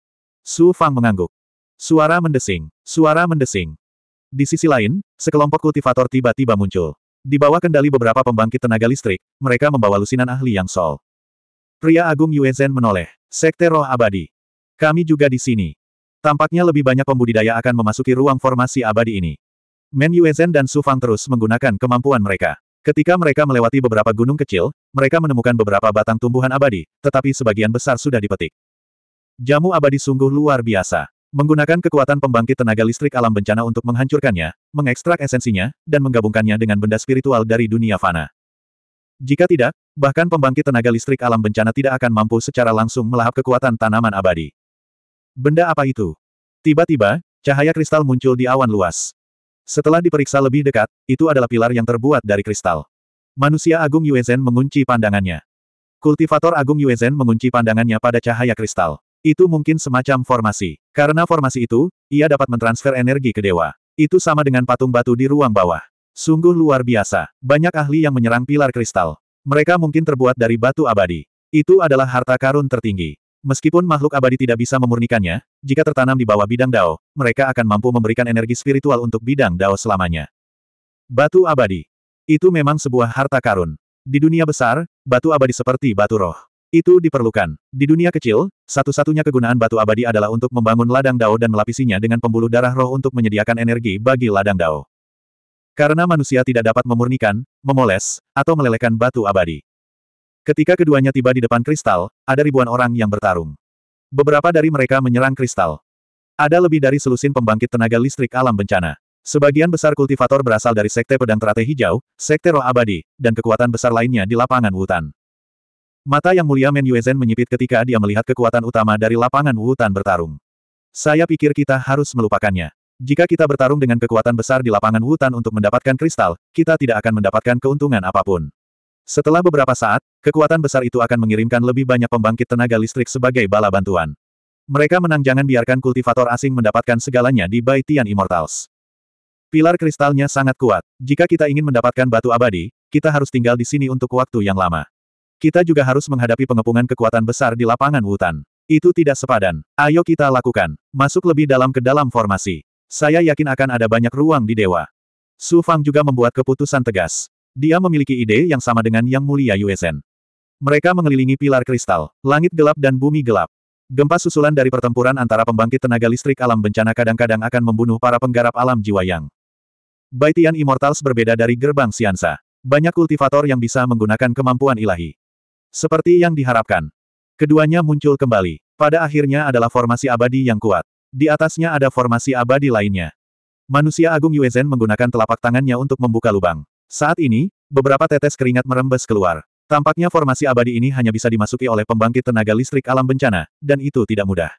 Su Fang mengangguk. Suara mendesing. Suara mendesing. Di sisi lain, sekelompok kultivator tiba-tiba muncul. Di bawah kendali beberapa pembangkit tenaga listrik, mereka membawa lusinan ahli yang sol. Pria Agung Yuezen menoleh. Sekte Roh Abadi. Kami juga di sini. Tampaknya lebih banyak pembudidaya akan memasuki ruang formasi abadi ini. Men Yuezhen dan Su Fang terus menggunakan kemampuan mereka. Ketika mereka melewati beberapa gunung kecil, mereka menemukan beberapa batang tumbuhan abadi, tetapi sebagian besar sudah dipetik. Jamu abadi sungguh luar biasa. Menggunakan kekuatan pembangkit tenaga listrik alam bencana untuk menghancurkannya, mengekstrak esensinya, dan menggabungkannya dengan benda spiritual dari dunia fana. Jika tidak, bahkan pembangkit tenaga listrik alam bencana tidak akan mampu secara langsung melahap kekuatan tanaman abadi. Benda apa itu? Tiba-tiba, cahaya kristal muncul di awan luas. Setelah diperiksa lebih dekat, itu adalah pilar yang terbuat dari kristal. Manusia Agung Yuezen mengunci pandangannya. Kultivator Agung Yuezen mengunci pandangannya pada cahaya kristal. Itu mungkin semacam formasi. Karena formasi itu, ia dapat mentransfer energi ke dewa. Itu sama dengan patung batu di ruang bawah. Sungguh luar biasa. Banyak ahli yang menyerang pilar kristal. Mereka mungkin terbuat dari batu abadi. Itu adalah harta karun tertinggi. Meskipun makhluk abadi tidak bisa memurnikannya, jika tertanam di bawah bidang Dao, mereka akan mampu memberikan energi spiritual untuk bidang Dao selamanya. Batu abadi. Itu memang sebuah harta karun. Di dunia besar, batu abadi seperti batu roh. Itu diperlukan. Di dunia kecil, satu-satunya kegunaan batu abadi adalah untuk membangun ladang Dao dan melapisinya dengan pembuluh darah roh untuk menyediakan energi bagi ladang Dao. Karena manusia tidak dapat memurnikan, memoles, atau melelehkan batu abadi. Ketika keduanya tiba di depan kristal, ada ribuan orang yang bertarung. Beberapa dari mereka menyerang kristal. Ada lebih dari selusin pembangkit tenaga listrik alam bencana. Sebagian besar kultivator berasal dari Sekte Pedang Teratai Hijau, Sekte Roh Abadi, dan kekuatan besar lainnya di lapangan hutan. Mata yang mulia Men Yuezen menyipit ketika dia melihat kekuatan utama dari lapangan hutan bertarung. Saya pikir kita harus melupakannya. Jika kita bertarung dengan kekuatan besar di lapangan hutan untuk mendapatkan kristal, kita tidak akan mendapatkan keuntungan apapun. Setelah beberapa saat, kekuatan besar itu akan mengirimkan lebih banyak pembangkit tenaga listrik sebagai bala bantuan. Mereka menang jangan biarkan kultivator asing mendapatkan segalanya di Bai Tian Immortals. Pilar kristalnya sangat kuat. Jika kita ingin mendapatkan batu abadi, kita harus tinggal di sini untuk waktu yang lama. Kita juga harus menghadapi pengepungan kekuatan besar di lapangan hutan. Itu tidak sepadan. Ayo kita lakukan. Masuk lebih dalam ke dalam formasi. Saya yakin akan ada banyak ruang di dewa. Su Fang juga membuat keputusan tegas. Dia memiliki ide yang sama dengan Yang Mulia Yuesen. Mereka mengelilingi pilar kristal, langit gelap dan bumi gelap. Gempa susulan dari pertempuran antara pembangkit tenaga listrik alam bencana kadang-kadang akan membunuh para penggarap alam jiwa yang. Baitian Immortals berbeda dari gerbang Siansa. Banyak kultivator yang bisa menggunakan kemampuan ilahi. Seperti yang diharapkan. Keduanya muncul kembali. Pada akhirnya adalah formasi abadi yang kuat. Di atasnya ada formasi abadi lainnya. Manusia Agung Yuezen menggunakan telapak tangannya untuk membuka lubang. Saat ini, beberapa tetes keringat merembes keluar. Tampaknya formasi abadi ini hanya bisa dimasuki oleh pembangkit tenaga listrik alam bencana, dan itu tidak mudah.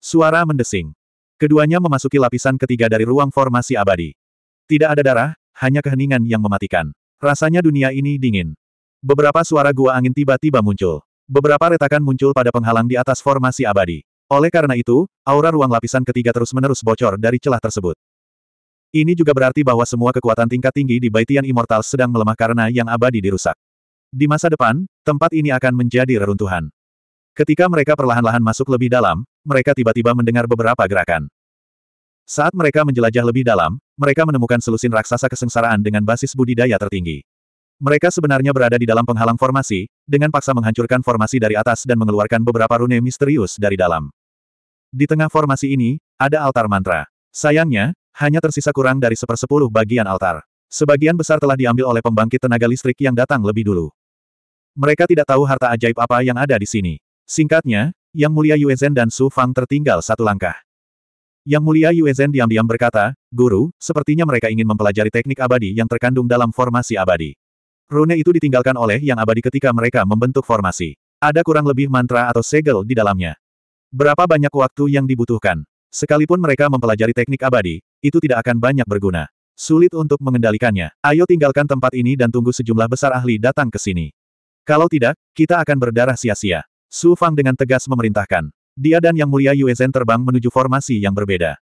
Suara mendesing. Keduanya memasuki lapisan ketiga dari ruang formasi abadi. Tidak ada darah, hanya keheningan yang mematikan. Rasanya dunia ini dingin. Beberapa suara gua angin tiba-tiba muncul. Beberapa retakan muncul pada penghalang di atas formasi abadi. Oleh karena itu, aura ruang lapisan ketiga terus-menerus bocor dari celah tersebut. Ini juga berarti bahwa semua kekuatan tingkat tinggi di Baitian immortal sedang melemah karena yang abadi dirusak. Di masa depan, tempat ini akan menjadi reruntuhan. Ketika mereka perlahan-lahan masuk lebih dalam, mereka tiba-tiba mendengar beberapa gerakan. Saat mereka menjelajah lebih dalam, mereka menemukan selusin raksasa kesengsaraan dengan basis budidaya tertinggi. Mereka sebenarnya berada di dalam penghalang formasi, dengan paksa menghancurkan formasi dari atas dan mengeluarkan beberapa rune misterius dari dalam. Di tengah formasi ini, ada altar mantra. Sayangnya, hanya tersisa kurang dari sepersepuluh bagian altar. Sebagian besar telah diambil oleh pembangkit tenaga listrik yang datang lebih dulu. Mereka tidak tahu harta ajaib apa yang ada di sini. Singkatnya, Yang Mulia Yuezen dan Su Fang tertinggal satu langkah. Yang Mulia Yuezen diam-diam berkata, Guru, sepertinya mereka ingin mempelajari teknik abadi yang terkandung dalam formasi abadi. Rune itu ditinggalkan oleh yang abadi ketika mereka membentuk formasi. Ada kurang lebih mantra atau segel di dalamnya. Berapa banyak waktu yang dibutuhkan? Sekalipun mereka mempelajari teknik abadi, itu tidak akan banyak berguna. Sulit untuk mengendalikannya. Ayo tinggalkan tempat ini dan tunggu sejumlah besar ahli datang ke sini. Kalau tidak, kita akan berdarah sia-sia. Su Fang dengan tegas memerintahkan. Dia dan Yang Mulia Yuezhen terbang menuju formasi yang berbeda.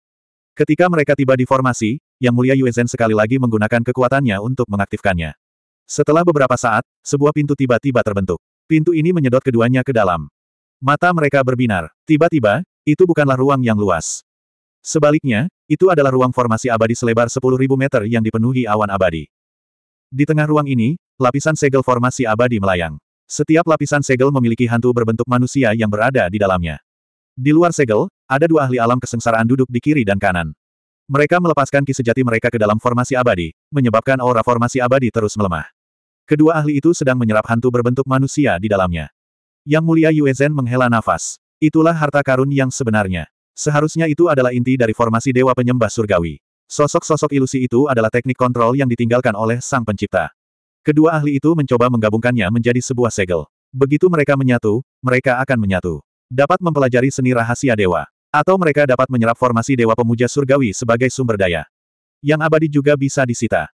Ketika mereka tiba di formasi, Yang Mulia Yuezhen sekali lagi menggunakan kekuatannya untuk mengaktifkannya. Setelah beberapa saat, sebuah pintu tiba-tiba terbentuk. Pintu ini menyedot keduanya ke dalam. Mata mereka berbinar. Tiba-tiba, itu bukanlah ruang yang luas. Sebaliknya, itu adalah ruang formasi abadi selebar 10.000 meter yang dipenuhi awan abadi. Di tengah ruang ini, lapisan segel formasi abadi melayang. Setiap lapisan segel memiliki hantu berbentuk manusia yang berada di dalamnya. Di luar segel, ada dua ahli alam kesengsaraan duduk di kiri dan kanan. Mereka melepaskan ki sejati mereka ke dalam formasi abadi, menyebabkan aura formasi abadi terus melemah. Kedua ahli itu sedang menyerap hantu berbentuk manusia di dalamnya. Yang mulia Yue Zhen menghela nafas. Itulah harta karun yang sebenarnya. Seharusnya itu adalah inti dari formasi Dewa Penyembah Surgawi. Sosok-sosok ilusi itu adalah teknik kontrol yang ditinggalkan oleh Sang Pencipta. Kedua ahli itu mencoba menggabungkannya menjadi sebuah segel. Begitu mereka menyatu, mereka akan menyatu. Dapat mempelajari seni rahasia dewa. Atau mereka dapat menyerap formasi Dewa Pemuja Surgawi sebagai sumber daya. Yang abadi juga bisa disita.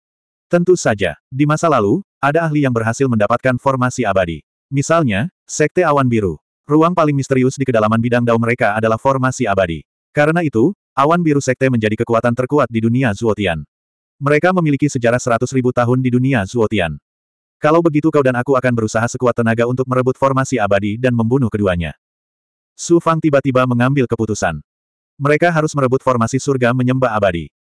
Tentu saja, di masa lalu, ada ahli yang berhasil mendapatkan formasi abadi. Misalnya, Sekte Awan Biru. Ruang paling misterius di kedalaman bidang dao mereka adalah formasi abadi. Karena itu, awan biru sekte menjadi kekuatan terkuat di dunia Zuotian. Mereka memiliki sejarah seratus ribu tahun di dunia Zuotian. Kalau begitu kau dan aku akan berusaha sekuat tenaga untuk merebut formasi abadi dan membunuh keduanya. Su Fang tiba-tiba mengambil keputusan. Mereka harus merebut formasi surga menyembah abadi.